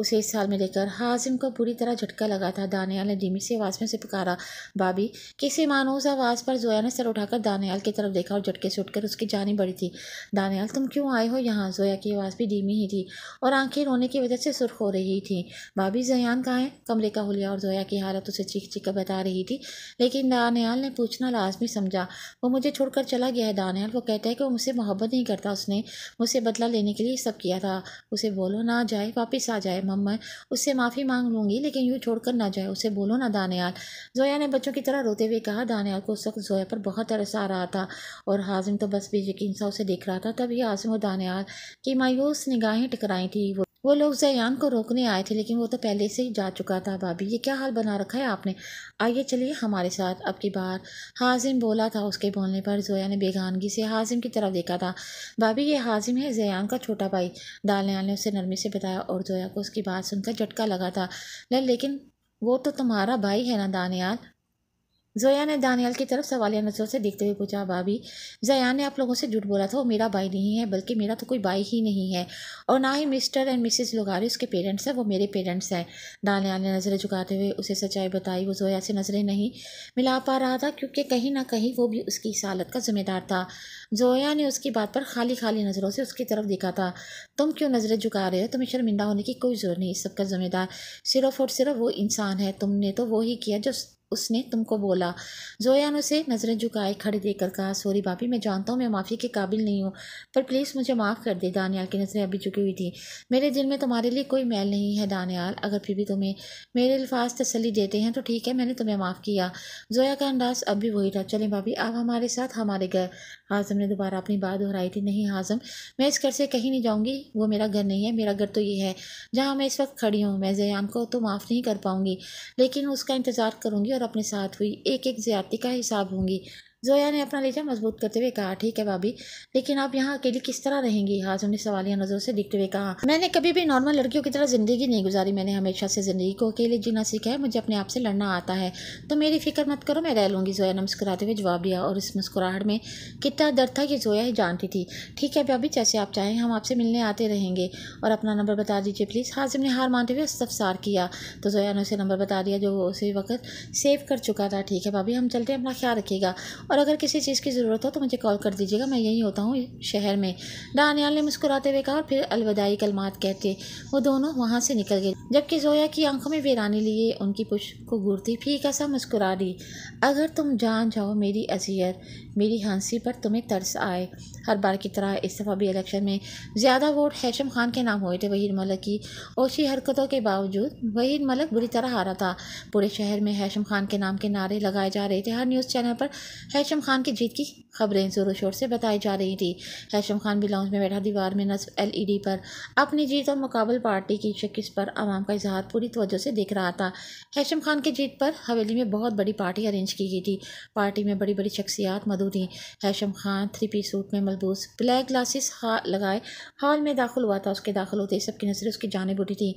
Speaker 1: उसे इस साल में लेकर हाजिम को बुरी तरह झटका लगा था दानियाल ने धीमी से आवाज़ में से पुकारा बाबी किसी मानूस आवाज़ पर जोया ने सर उठाकर दानियाल की तरफ देखा और झटके से उठकर उसकी जानी बड़ी थी दानियाल तुम क्यों आए हो यहाँ जोया की आवाज़ भी धीमी ही थी और आंखें रोने की वजह से सुर्ख हो रही थी बाबी जयान कहाँ है कमरे का हुलिया और जोया की हालत उसे चीख चीख कर बता रही थी लेकिन दानियाल ने पूछना लाजमी समझा वो मुझे छोड़कर चला गया है दानियाल वो कहता है कि वो मुझसे मोहब्बत नहीं करता उसने मुझसे बदला लेने के लिए सब किया था उसे बोलो ना जाए वापस आ जाए मम्मा उससे माफ़ी मांग लूँगी लेकिन यूँ छोड़ कर ना जाए उसे बोलो ना दानियाल जोया ने बच्चों की तरह रोते हुए कहा दानियाल को उस वक्त जोया पर बहुत तरस आ रहा था और हाजिम तो बस भी यकीन सा उसे देख रहा था तभी हाजिम और दानियाल की मायूस निगाहें टकराई थी वो वो लोग जयान को रोकने आए थे लेकिन वो तो पहले से ही जा चुका था भाभी ये क्या हाल बना रखा है आपने आइए चलिए हमारे साथ अब की बार हाजिम बोला था उसके बोलने पर जोया ने बेगानगी से हाजिम की तरफ देखा था भाभी ये हाजिम है जयान का छोटा भाई दालयाल ने उसे नरमी से बताया और जोया को उसकी बात सुनकर झटका लगा था लेकिन वो तो तुम्हारा भाई है ना दानियाल जोया ने दानियाल की तरफ सवालिया नज़रों से देखते हुए पूछा भाभी जया ने आप लोगों से झूठ बोला था वो मेरा भाई नहीं है बल्कि मेरा तो कोई भाई ही नहीं है और ना ही मिस्टर एंड मिसेस लोगारी उसके पेरेंट्स हैं वो मेरे पेरेंट्स हैं दानियाल ने नज़रें झुकाते हुए उसे सच्चाई बताई वो जोया से नज़रें नहीं मिला पा रहा था क्योंकि कहीं ना कहीं वो भी उसकी इस हालत का जिम्मेदार था जोया ने उसकी बात पर खाली खाली नज़रों से उसकी तरफ देखा था तुम क्यों नज़रें झुका रहे हो तुम्हें शर्मिंदा होने की कोई ज़रूरत नहीं इस सबका जिम्मेदार सिर्फ और सिर्फ वो इंसान है तुमने तो वो ही किया जो उसने तुमको बोला जोया ने उसे नज़रें झुकाए खड़े देकर कहा सॉरी भाभी मैं जानता हूँ मैं माफ़ी के काबिल नहीं हूँ पर प्लीज़ मुझे माफ़ कर दे दानियाल की नज़रें अभी झुकी हुई थी मेरे दिल में तुम्हारे लिए कोई मैल नहीं है दानियाल अगर फिर भी तुम्हें मेरे अल्फाज तसली देते हैं तो ठीक है मैंने तुम्हें माफ़ किया जोया का अंदाज़ अब भी वही था चलें भाभी आप हमारे साथ हमारे घर आज़म ने दोबारा अपनी बात दोहराई थी नहीं आज़म मैं इस घर से कहीं नहीं जाऊँगी वो मेरा घर नहीं है मेरा घर तो ये है जहाँ मैं इस वक्त खड़ी हूँ मैं जयान को तो माफ़ नहीं कर पाऊँगी लेकिन उसका इंतज़ार करूँगी और अपने साथ हुई एक एक ज़्यादती का हिसाब होंगी जोया ने अपना लेजा मजबूत करते हुए कहा ठीक है भाभी लेकिन आप यहाँ अकेली किस तरह रहेंगी हाजम ने सवालिया नज़रों से दिखते हुए कहा मैंने कभी भी नॉर्मल लड़कियों की तरह ज़िंदगी नहीं गुजारी मैंने हमेशा से ज़िंदगी को अकेले जीना सीखा है मुझे अपने आप से लड़ना आता है तो मेरी फिक्र मत करो मैं रह लूँगी जोया ने मुस्कुराते हुए जवाब दिया और इस मुस्कुराहट में कितना डर था कि जोया ही जानती थी ठीक है भाभी जैसे आप चाहें हम आपसे मिलने आते रहेंगे और अपना नंबर बता दीजिए प्लीज़ हाजिम ने हार मानते हुए इस्तफसार किया तो जोया ने उसे नंबर बता दिया जो उसी वक्त सेव कर चुका था ठीक है भाभी हम चलते हैं अपना ख्याल रखिएगा और अगर किसी चीज़ की ज़रूरत हो तो मुझे कॉल कर दीजिएगा मैं यहीं होता हूँ शहर में दानियाल ने मुस्कुराते हुए कहा और फिर अलविदाई कलमात कहते वो दोनों वहाँ से निकल गए जबकि जोया की आंखों में वीरानी लिए उनकी पुश को घूरती फीका सा मुस्कुरा दी अगर तुम जान जाओ मेरी अजियत मेरी हंसी पर तुम्हें तरस आए हर बार की तरह इस दफ़ा भी इलेक्शन में ज़्यादा वोट हैशम खान के नाम हुए थे वहीद मलक की ओसी हरकतों के बावजूद वहीर मलक बुरी तरह हारा था पूरे शहर में हैशम खान के नाम के नारे लगाए जा रहे थे हर न्यूज़ चैनल पर हैशम खान की जीत की खबरें ज़ोरों शोर से बताई जा रही थी हैशम खान भी लाउंज में बैठा दीवार में नस्ब एल e पर अपनी जीत और मुकाबल पार्टी की शिक्ष पर आवाम का इजहार पूरी तवज्जो से देख रहा था हैशम खान की जीत पर हवेली में बहुत बड़ी पार्टी अरेंज की गई थी पार्टी में बड़ी बड़ी शख्सियात Madhu Saduri Hashim Khan three P suit में मलबूस ब्लैक ग्लासेस हा, लगाए हॉल में दाखिल हुआ था उसके दाखिल होते सबकी नज़रें उसकी जानब उठी थी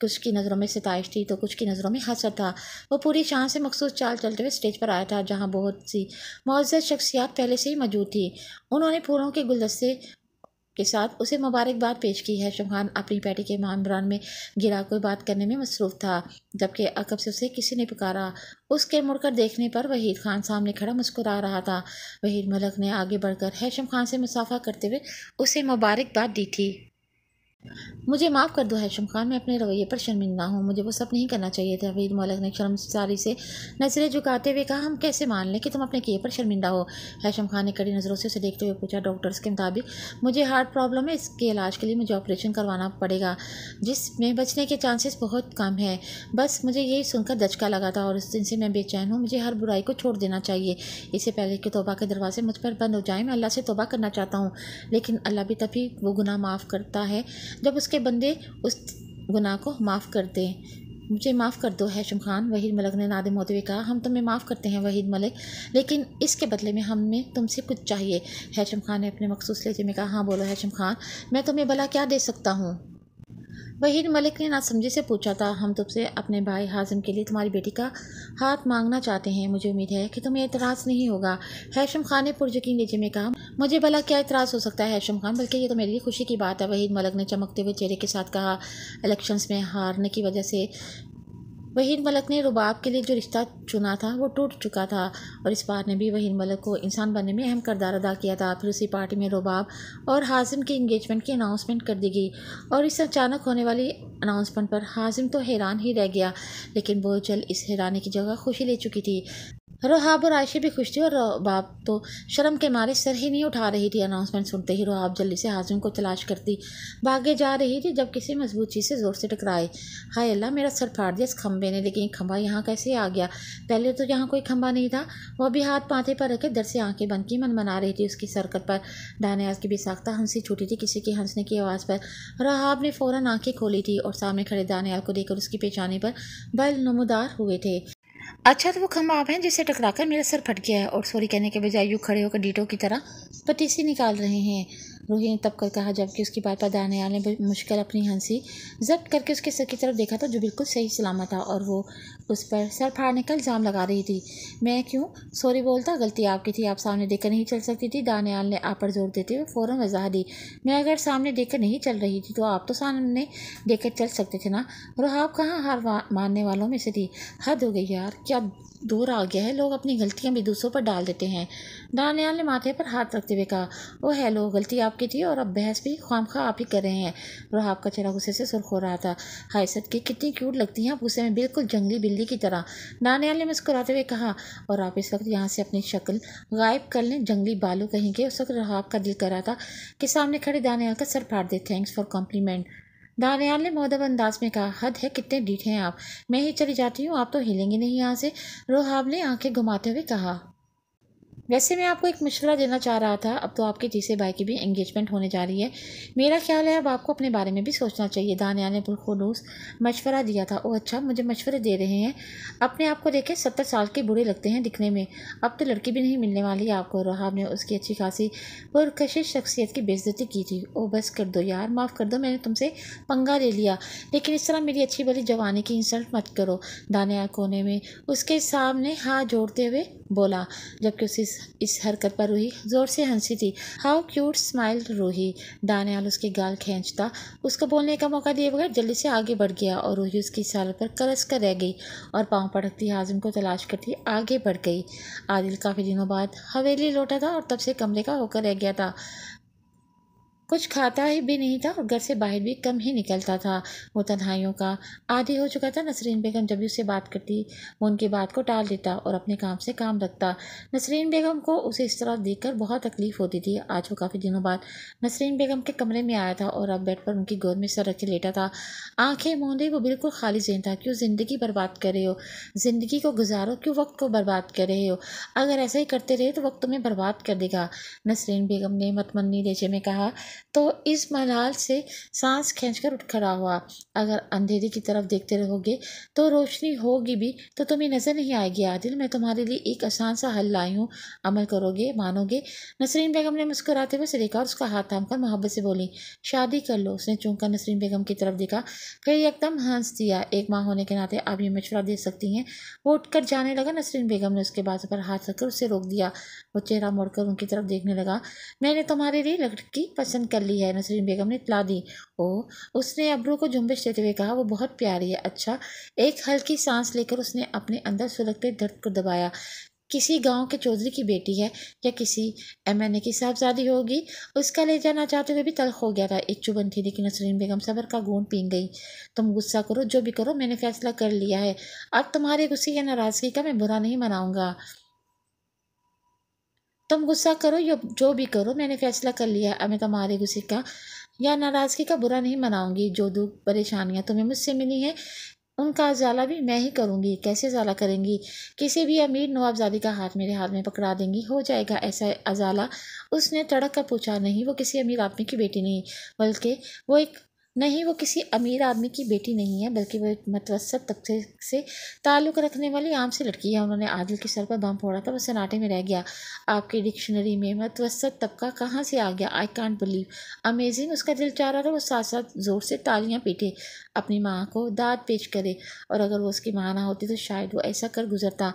Speaker 1: कुछ की नज़रों में सताइश थी तो कुछ की नज़रों में हसर था वो पूरी शान से मखसूस चाल चलते हुए स्टेज पर आया था जहाँ बहुत सी मौजद शख्सियात पहले से ही मौजूद थी उन्होंने फूलों के गुलदस्ते के साथ उसे मुबारकबाद पेश की है शुमहान अपनी पैटी के मामरान में गिरा कोई बात करने में मसरूफ़ था जबकि अकब से उसे किसी ने पुकारा उसके मुड़कर देखने पर वहीद खान सामने खड़ा मुस्कुरा रहा था वहीद मलक ने आगे बढ़कर हैशम खान से मुसाफा करते हुए उसे मुबारकबाद दी थी मुझे माफ़ कर दो हैशम खान मैं अपने रवैये पर शर्मिंदा हूँ मुझे वो सब नहीं करना चाहिए था वीर मौलक ने शर्मसारी से नजरें झुकाते हुए कहा हम कैसे मान लें कि तुम अपने किए पर शर्मिंदा हो हैशम खान ने कड़ी नज़रों से उसे देखते हुए पूछा डॉक्टर्स के मुताबिक मुझे हार्ट प्रॉब्लम है इसके इलाज के लिए मुझे ऑपरेशन करवाना पड़ेगा जिसमें बचने के चांसेस बहुत कम है बस मुझे यही सुनकर दचका लगा था और उस दिन से मैं बेचैन हूँ मुझे हर बुराई को छोड़ देना चाहिए इससे पहले कि तोबा के दरवाजे मुझ पर बंद हो जाए मैं अल्लाह से तोबा करना चाहता हूँ लेकिन अल्लाह भी तभी वो गुनाह माफ़ करता है जब उसके बंदे उस गुनाह को माफ़ कर दें मुझे माफ़ कर दो हैशम खान वहीद मलिक ने नादे मोदी हुए कहा हम तुम्हें माफ़ करते हैं वहीद मलिक लेकिन इसके बदले में हमें तुमसे कुछ चाहिए हैशम खान ने अपने मखसूस लेते में कहा हाँ बोलो हैशम खान मैं तुम्हें भला क्या दे सकता हूँ वहीद मलिक ने नासमझी से पूछा था हम तुमसे अपने भाई हाजम के लिए तुम्हारी बेटी का हाथ मांगना चाहते हैं मुझे उम्मीद है कि तुम्हें एतराज़ नहीं होगा हैशम खान ने पुरजकीन लीजिए में कहा मुझे भला क्या एतराज़ हो सकता है हैशम खान बल्कि ये तो मेरे लिए खुशी की बात है वहीद मलिक ने चमकते हुए चेहरे के साथ कहा इलेक्शंस में हारने की वजह से वहीद मलक ने रुबाब के लिए जो रिश्ता चुना था वो टूट चुका था और इस बार ने भी वहीद मलक को इंसान बनने में अहम करदार अदा किया था फिर उसी पार्टी में रुबाब और हाजिम की इंगेजमेंट की अनाउंसमेंट कर दी गई और इस अचानक होने वाली अनाउंसमेंट पर हाजिम तो हैरान ही रह गया लेकिन वो जल्द इस हैरानी की जगह खुशी ले चुकी थी रोहाब और आयशी भी खुश थी और बाप तो शर्म के मारे सर ही नहीं उठा रही थी अनाउंसमेंट सुनते ही रोहाब जल्दी से हाजम को तलाश करती भागे जा रही थी जब किसी मजबूत चीज़ से ज़ोर से टकराए हाय अल्लाह मेरा सर फाड़ दिया इस खम्भे ने लेकिन खम्भा यहाँ कैसे आ गया पहले तो यहाँ कोई खम्भा नहीं था वह भी हाथ पाथे पर रखे दर से आंखें बन की मन मना रही थी उसकी सरकत पर डाने आज की बेसाख्ता हंसी छूटी थी किसी के हंसने की आवाज़ पर रोहाब ने फ़ौरन आँखें खोली थी और सामने खड़े दानियाल को देखकर उसकी पहचाने पर बल नमदार हुए थे अच्छा तो वो खम्बा आप हैं टकरा कर मेरा सर फट गया है और सॉरी कहने के बजाय यूँ खड़े होकर डीटो की तरह पतीसी निकाल रहे हैं रूही ने तब कर कहा जबकि उसकी बात पर दाने आने मुश्किल अपनी हंसी जब्त करके उसके सर की तरफ देखा था तो जो बिल्कुल सही सलामत था और वो उस पर सर फाड़ने का इल्ज़ाम लगा रही थी मैं क्यों सॉरी बोलता गलती आपकी थी आप सामने देखकर नहीं चल सकती थी दानियाल ने आप पर जोर देते हुए फ़ौर वजह दी मैं अगर सामने देखकर नहीं चल रही थी तो आप तो सामने देखकर चल सकते थे ना और आप कहाँ हार मानने वालों में से थी हद हो गई यार क्या दूर आ गया है लोग अपनी गलतियाँ भी दूसरों पर डाल देते हैं दानियाल ने माथे पर हाथ रखते हुए कहा ओ हैलो गलती आपकी थी और अब बहस भी ख्वाम खा आप ही कर रहे हैं और आपका चेहरा गुस्से से सुरख हो रहा था हायसत की कितनी क्यूट लगती हैं आप गुस्से में बिल्कुल जंगली बिल्ली बिल्ली की तरह नानियाल ने मुस्कुराते हुए कहा और आप इस वक्त यहाँ से अपनी शक्ल गायब कर लें जंगली बालू कहीं के उस वक्त रहाब का दिल करा था कि सामने खड़े दानियाल का सर फाड़ दे थैंक्स फॉर कॉम्प्लीमेंट दानियाल ने मोदब अंदाज में कहा हद है कितने डीठ हैं आप मैं ही चली जाती हूँ आप तो हिलेंगे नहीं यहाँ से रोहाब ने आंखें घुमाते हुए कहा वैसे मैं आपको एक मशवरा देना चाह रहा था अब तो आपके तीसरे भाई की भी एंगेजमेंट होने जा रही है मेरा ख्याल है अब आपको अपने बारे में भी सोचना चाहिए दानिया ने पुरखलूस मशवरा दिया था ओ अच्छा मुझे मशवरे दे रहे हैं अपने आप को देखे सत्तर साल के बूढ़े लगते हैं दिखने में अब तो लड़की भी नहीं मिलने वाली आपको रहाब ने उसकी अच्छी खासी पुरकशिश शख्सियत की बेजती की थी ओ बस कर दो यार माफ़ कर दो मैंने तुमसे पंगा ले लिया लेकिन इस तरह मेरी अच्छी भली जवानी की इंसल्ट मत करो दानिया कोने में उसके सामने हाथ जोड़ते हुए बोला जबकि उसी इस हरकत पर रूही ज़ोर से हंसी थी how cute smile Roohi Daniyal उसके गाल खींचता उसको बोलने का मौका दिए बगैर जल्दी से आगे बढ़ गया और रूही उसकी साल पर करस कर रह गई और पाँव पटकती हाजिम को तलाश करती आगे बढ़ गई आदिल काफ़ी दिनों बाद हवेली लौटा था और तब से कमरे का होकर रह गया था कुछ खाता ही भी नहीं था और घर से बाहर भी कम ही निकलता था वो तन्हाइयों का आदि हो चुका था नसरीन बेगम जब भी उससे बात करती वो उनकी बात को टाल देता और अपने काम से काम रखता नसरीन बेगम को उसे इस तरह देख कर बहुत तकलीफ़ होती थी आज वो काफ़ी दिनों बाद नसरीन बेगम के कमरे में आया था और अब बेड पर उनकी गोद में सर रखे लेटा था आँखें मोंदे वो बिल्कुल खाली जहन था क्यों ज़िंदगी बर्बाद कर रहे हो ज़िंदगी को गुजारो क्यों वक्त को बर्बाद कर रहे हो अगर ऐसा ही करते रहे तो वक्त तुम्हें बर्बाद कर देगा नसरीन बेगम ने मतमनी लहजे में कहा तो इस मलाल से सांस खींच कर उठ खड़ा हुआ अगर अंधेरे की तरफ देखते रहोगे तो रोशनी होगी भी तो तुम्हें नज़र नहीं आएगी आदिल मैं तुम्हारे लिए एक आसान सा हल लाई हूँ अमल करोगे मानोगे नसरीन बेगम ने मुस्कुराते हुए से देखा और उसका हाथ थाम कर मोहब्बत से बोली शादी कर लो उसने चूंका नसरीन बेगम की तरफ देखा फिर एकदम हंस दिया एक माँ होने के नाते आप ये मशवरा दे सकती हैं वो उठकर जाने लगा नसरीन बेगम ने उसके बाद पर हाथ रखकर उसे रोक दिया वो चेहरा मोड़कर उनकी तरफ देखने लगा मैंने तुम्हारे लिए लड़की पसंद कर ली है नसरीन बेगम ने इतला दी ओ उसने अबरू को जुम्बिश देते हुए कहा वो बहुत प्यारी है अच्छा एक हल्की सांस लेकर उसने अपने अंदर सुलगते दर्द को दबाया किसी गांव के चौधरी की बेटी है या किसी एमएनए की साहबजादी होगी उसका ले जाना चाहते हुए भी तलख हो गया था एक चुबन थी लेकिन नसरीन बेगम सबर का घून पीन गई तुम गुस्सा करो जो भी करो मैंने फैसला कर लिया है अब तुम्हारे गुस्से या नाराज़गी का मैं बुरा नहीं मनाऊंगा तुम गुस्सा करो या जो भी करो मैंने फैसला कर लिया अब मैं तुम्हारे गुस्से का या नाराज़गी का बुरा नहीं मनाऊंगी जो दुख परेशानियाँ तुम्हें मुझसे मिली हैं उनका अजाला भी मैं ही करूंगी कैसे अजाला करेंगी किसी भी अमीर नवाबजादी का हाथ मेरे हाथ में पकड़ा देंगी हो जाएगा ऐसा अजाला उसने तड़क कर पूछा नहीं वो किसी अमीर आदमी की बेटी नहीं बल्कि वो एक नहीं वो किसी अमीर आदमी की बेटी नहीं है बल्कि वह मतवसत तबके से ताल्लुक़ रखने वाली आम सी लड़की है उन्होंने आदिल के सर पर बम फोड़ा था वह सन्नाटे में रह गया आपकी डिक्शनरी में मतवसत तबका कहाँ से आ गया आई कॉन्ट बिलीव अमेजिंग उसका दिल चाह रहा था वो साथ साथ ज़ोर से तालियाँ पीटे अपनी माँ को दाद पेश करे और अगर वो उसकी माँ ना होती तो शायद वो ऐसा कर गुजरता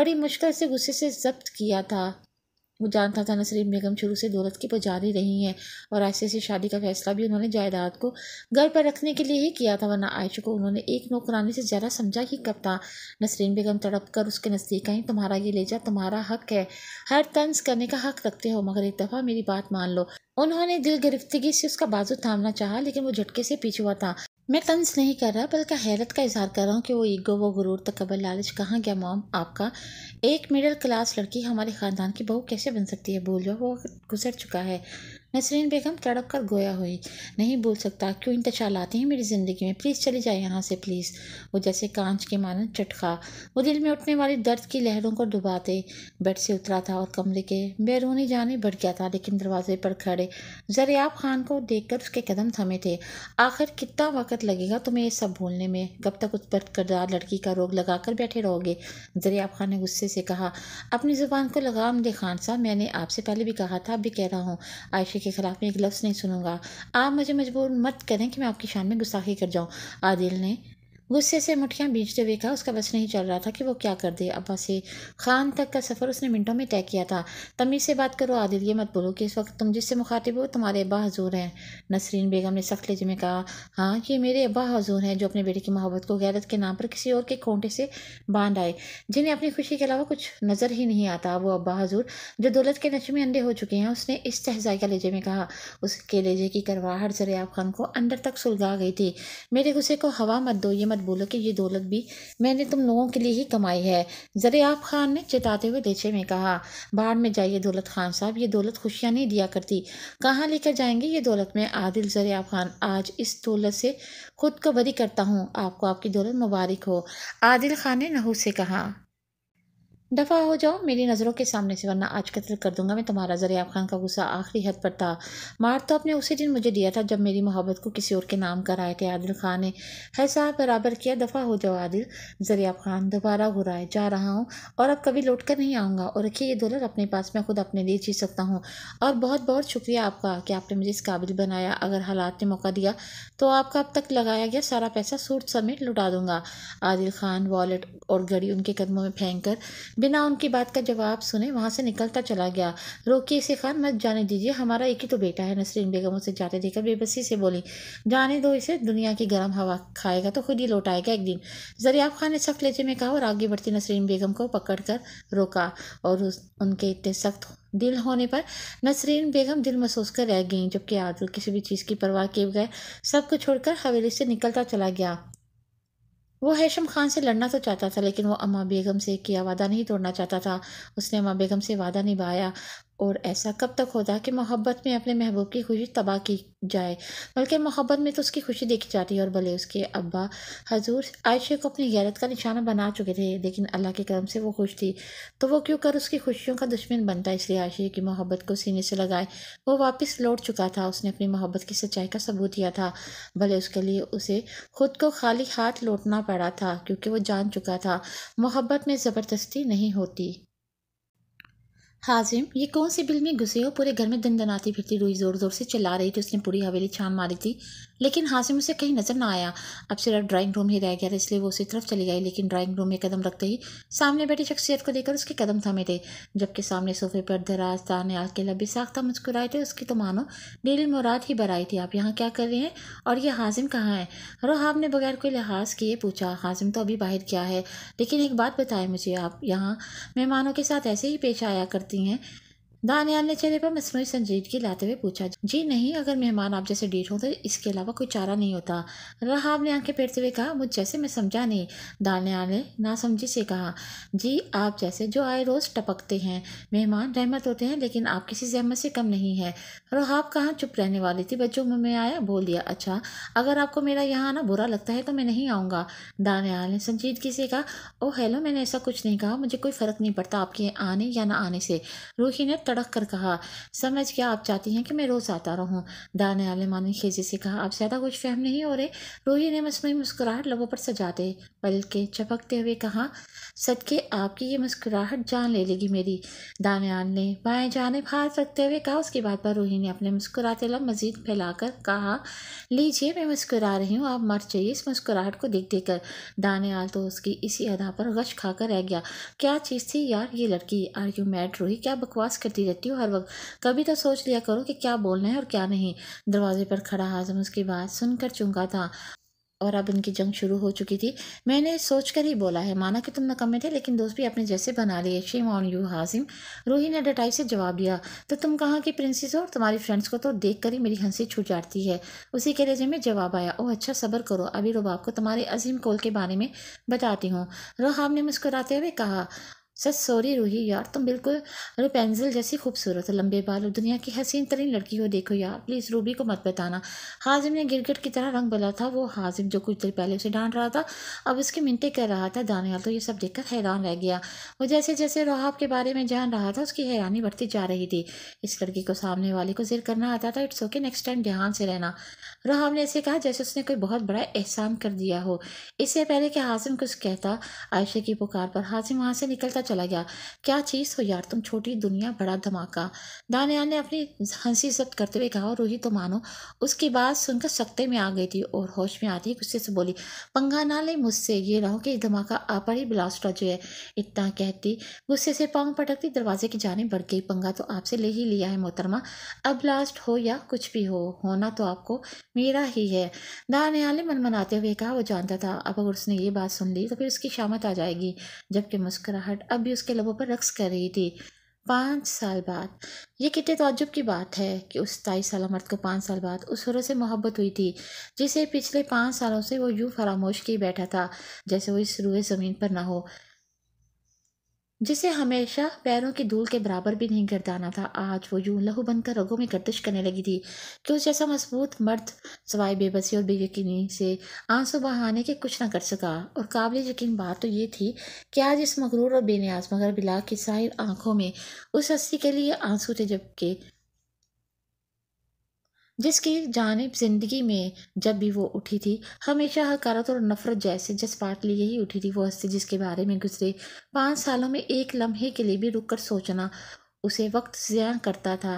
Speaker 1: बड़ी मुश्किल से गुस्से से जब्त किया था वो जानता था नसरीन बेगम शुरू से दौलत की पुजारी रही हैं और ऐसे ऐसे शादी का फैसला भी उन्होंने जायदाद को घर पर रखने के लिए ही किया था वरना आयशा को उन्होंने एक नौकरानी से ज़्यादा समझा ही कब था नसरीन बेगम तड़प कर उसके नज़दीक आई तुम्हारा ये ले जा तुम्हारा हक है हर तंज करने का हक रखते हो मगर एक दफ़ा मेरी बात मान लो उन्होंने दिल गिरफ्तगी से उसका बाजू थामना चाहा लेकिन वो झटके से हुआ था मैं तंज नहीं कर रहा बल्कि हैरत का इजहार कर रहा हूँ कि वो ईगो वो गुरूर तकबर लालच कहाँ गया मॉम आपका एक मिडिल क्लास लड़की हमारे ख़ानदान की बहू कैसे बन सकती है बोल जाओ वो गुजर चुका है नसरीन बेगम तड़प कर गोया हुई नहीं बोल सकता क्यों इंतजार लाते हैं मेरी ज़िंदगी में प्लीज़ चले जाए यहाँ से प्लीज़ वो जैसे कांच के मानन चटका वो दिल में उठने वाली दर्द की लहरों को डुबाते बेड से उतरा था और कमरे के बैरूनी जाने बढ़ गया था लेकिन दरवाजे पर खड़े जरियाब खान को देख उसके कदम थमे थे आखिर कितना वक्त लगेगा तुम्हें ये सब भूलने में कब तक उस बदकरदार लड़की का रोग लगा कर बैठे रहोगे जरियाब खान ने गुस्से से कहा अपनी ज़ुबान को लगाम दे खान साहब मैंने आपसे पहले भी कहा था अब भी कह रहा हूँ आयशा गुस्ताखी के ख़िलाफ़ मैं एक लफ्ज़ नहीं सुनूंगा आप मुझे मजबूर मत करें कि मैं आपकी शान में गुस्ताखी कर जाऊँ आदिल ने गुस्से से मुठियाँ बीचते हुए कहा उसका बस नहीं चल रहा था कि वो क्या कर दे अब्बा से खान तक का सफ़र उसने मिनटों में तय किया था तमीज़ से बात करो आदिल ये मत बोलो कि इस वक्त तुम जिससे मुखातिब हो तुम्हारे अब्बा हजूर हैं नसरीन बेगम ने सख्त लेजे में कहा हाँ ये मेरे अब्बा हजूर हैं जो अपने बेटे की मोहब्बत को गैरत के नाम पर किसी और के कोंटे से बांध आए जिन्हें अपनी खुशी के अलावा कुछ नज़र ही नहीं आता वो अब्बा हजूर जो दौलत के नशे में अंडे हो चुके हैं उसने इस तहजाई का लेजे में कहा उसके लेजे की करवाहट जरियाब खान को अंदर तक सुलगा गई थी मेरे गुस्से को हवा मत दो ये मत मत बोलो कि ये दौलत भी मैंने तुम लोगों के लिए ही कमाई है जरियाब खान ने चिताते हुए देशे में कहा बाढ़ में जाइए दौलत खान साहब ये दौलत खुशियाँ नहीं दिया करती कहाँ लेकर जाएंगे ये दौलत में आदिल जरियाब खान आज इस दौलत से खुद को बरी करता हूँ आपको आपकी दौलत मुबारक हो आदिल खान ने नहू से कहा दफ़ा हो जाओ मेरी नज़रों के सामने से वरना आज कत्ल कर दूंगा मैं तुम्हारा जरियाब खान का गुस्सा आखिरी हद पर था मार तो आपने उसी दिन मुझे दिया था जब मेरी मोहब्बत को किसी और के नाम कराए थे आदिल खान ने है साहब बराबर किया दफ़ा हो जाओ आदिल जरियाब खान दोबारा घुराए जा रहा हूँ और अब कभी लौट कर नहीं आऊँगा और रखिए ये दौलत अपने पास मैं खुद अपने लिए जी सकता हूँ और बहुत बहुत शुक्रिया आपका कि आपने मुझे इस काबिल बनाया अगर हालात ने मौका दिया तो आपका अब तक लगाया गया सारा पैसा सूट समेत लुटा दूंगा आदिल खान वॉलेट और घड़ी उनके कदमों में फेंक कर बिना उनकी बात का जवाब सुने वहाँ से निकलता चला गया रोकिए इसे खान मत जाने दीजिए हमारा एक ही तो बेटा है नसरीन बेगम उसे जाते देखकर बेबसी से बोली जाने दो इसे दुनिया की गर्म हवा खाएगा तो खुद ही लौट आएगा एक दिन जरियाब खान ने सख्त लेजे में कहा और आगे बढ़ती नसरीन बेगम को कर रोका और उस उनके इतने सख्त दिल होने पर नसरीन बेगम दिल महसूस कर रह गई जबकि आदल किसी भी चीज़ की परवाह किए गए सब को छोड़कर हवेली से निकलता चला गया वो हैशम खान से लड़ना तो चाहता था लेकिन वो अम्मा बेगम से किया वादा नहीं तोड़ना चाहता था उसने अम्मा बेगम से वादा निभाया और ऐसा कब तक होता कि मोहब्बत में अपने महबूब की खुशी तबाह की जाए बल्कि मोहब्बत में तो उसकी खुशी देखी जाती है और भले उसके अब्बा हजूर आयशे को अपनी गैरत का निशाना बना चुके थे लेकिन अल्लाह के करम से वो खुश थी तो वो क्यों कर उसकी खुशियों का दुश्मन बनता इसलिए आयशे की मोहब्बत को सीने से लगाए वो वापस लौट चुका था उसने अपनी मोहब्बत की सच्चाई का सबूत दिया था भले उसके लिए उसे खुद को खाली हाथ लौटना पड़ा था क्योंकि वो जान चुका था मोहब्बत में ज़बरदस्ती नहीं होती हाजिम ये कौन से बिल में घुसे हो पूरे घर में दन दनाती फिरती रोई ज़ोर ज़ोर से चला रही थी उसने पूरी हवेली छान मारी थी लेकिन हासिम उसे कहीं नज़र ना आया अब सिर्फ ड्राइंग रूम ही रह गया था इसलिए वो उसी तरफ चली गई लेकिन ड्राइंग रूम में कदम रखते ही सामने बैठी शख्सियत को देखकर उसके कदम थमे थे जबकि सामने सोफे पर दराज ताने आके लबी साख्ता मुस्कुराए थे उसकी तो मानो डेली मुराद ही बराई थी आप यहाँ क्या कर रहे हैं और ये हाजिम कहाँ है रोहाब ने बगैर कोई लिहाज किए पूछा हाजिम तो अभी बाहर क्या है लेकिन एक बात बताएं मुझे आप यहाँ मेहमानों के साथ ऐसे ही पेश आया करती हैं दानियाल ने चेहरे पर मसनू संजीदगी लाते हुए पूछा जी नहीं अगर मेहमान आप जैसे डेट हों तो इसके अलावा कोई चारा नहीं होता रहाब ने आंखें फेरते हुए कहा मुझ जैसे मैं समझा नहीं दानियाल ने नासमझी से कहा जी आप जैसे जो आए रोज़ टपकते हैं मेहमान रहमत होते हैं लेकिन आप किसी जहमत से कम नहीं है रहाब कहाँ चुप रहने वाली थी बच्चों में आया बोल दिया अच्छा अगर आपको मेरा यहाँ आना बुरा लगता है तो मैं नहीं आऊँगा दानियाल ने संजीदगी से कहा ओ हेलो मैंने ऐसा कुछ नहीं कहा मुझे कोई फ़र्क नहीं पड़ता आपके आने या ना आने से रूही ने तड़क कर कहा समझ क्या आप चाहती हैं कि मैं रोज़ आता रहूं दाने आले ने खेजी से कहा आप ज़्यादा कुछ फहम नहीं हो रहे रोहि ने मसनू मुस्कुराहट लबों पर सजाते बल्कि चपकते हुए कहा सदके आपकी ये मुस्कुराहट जान ले लेगी मेरी दामयान ने बाएं जानब हाथ रखते हुए कहा उसके बाद पर रूही ने अपने मुस्कुराते लब मजीद फैलाकर कहा लीजिए मैं मुस्कुरा रही हूँ आप मर जाइए इस मुस्कुराहट को देख देख कर दानियाल तो उसकी इसी अदा पर गश खाकर रह गया क्या चीज़ थी यार ये लड़की आर यू मैड रूही क्या बकवास करती रहती हूँ हर वक्त कभी तो सोच लिया करो कि क्या बोलना है और क्या नहीं दरवाजे पर खड़ा हाजम उसकी बात सुनकर चुंगा था और अब उनकी जंग शुरू हो चुकी थी मैंने सोच कर ही बोला है माना कि तुम नकम्मे थे लेकिन दोस्त भी अपने जैसे बना लिए shame on you Hazim Roohi ने डटाई से जवाब दिया तो तुम कहाँ की प्रिंसेस हो और तुम्हारी फ्रेंड्स को तो देख कर ही मेरी हंसी छूट जाती है उसी के रेजे में जवाब आया ओह अच्छा सब्र करो अभी रुबाब को तुम्हारे अजीम कोल के बारे में बताती हूँ रुहाब ने मुस्कुराते हुए कहा सच सॉरी रूही यार तुम बिल्कुल अरे पेंसिल जैसी खूबसूरत हो लंबे बाल और दुनिया की हसीन तरीन लड़की हो देखो यार प्लीज़ रूबी को मत बताना हाजिम ने गिरगट की तरह रंग बला था वो हाजिम जो कुछ देर पहले उसे डांट रहा था अब उसकी मिनटें कर रहा था दानियाल तो ये सब देखकर हैरान रह गया वो जैसे जैसे रोहाब के बारे में जान रहा था उसकी हैरानी बढ़ती जा रही थी इस लड़की को सामने वाले को जिर करना आता था इट्स ओके नेक्स्ट टाइम ध्यान से रहना रोहाब ने ऐसे कहा जैसे उसने कोई बहुत बड़ा एहसान कर दिया हो इससे पहले कि हाजिम कुछ कहता आयशा की पुकार पर हाजिम वहाँ से निकलता चला गया क्या चीज़ हो तो यार तुम छोटी दुनिया बड़ा धमाका दानियाल ने अपनी हंसी जब्त करते हुए कहा रूही तो मानो उसकी बात सुनकर सख्ते में आ गई थी और होश में आती गुस्से से बोली पंगा ना ले मुझसे ये रहो कि धमाका आप ही ब्लास्ट जो है इतना कहती गुस्से से पाँव पटकती दरवाजे की जाने बढ़ गई पंगा तो आपसे ले ही लिया है मोहतरमा अब ब्लास्ट हो या कुछ भी हो होना तो आपको मेरा ही है दानियाल ने मनमनाते हुए कहा वो जानता था अब अगर उसने ये बात सुन ली तो फिर उसकी शामत आ जाएगी जबकि मुस्कुराहट अब अब भी उसके लबों पर रक्स कर रही थी पाँच साल बाद यह कितने तजुब की बात है कि उस ताईस साल मर्द को पाँच साल बाद उस हरों से मोहब्बत हुई थी जिसे पिछले पाँच सालों से वो यूँ फरामोश किए बैठा था जैसे वो इस रूए ज़मीन पर ना हो जिसे हमेशा पैरों की धूल के बराबर भी नहीं गर्दाना था आज वो यूं लहू बनकर रगों में गर्दिश करने लगी थी कि उस जैसा मजबूत मर्द सवाए बेबसी और बेयकीनी से आंसू बहाने के कुछ ना कर सका और काबिल यकीन बात तो ये थी कि आज इस मगरूर और बेनियाज मगर बिला की साहिर आंखों में उस हस्ती के लिए आंसू थे जबकि जिसकी जानब ज़िंदगी में जब भी वो उठी थी हमेशा हकारत और नफ़रत जैसे जज्बात लिए ही उठी थी वो हस्ती जिसके बारे में गुजरे पाँच सालों में एक लम्हे के लिए भी रुक कर सोचना उसे वक्त ज़्या करता था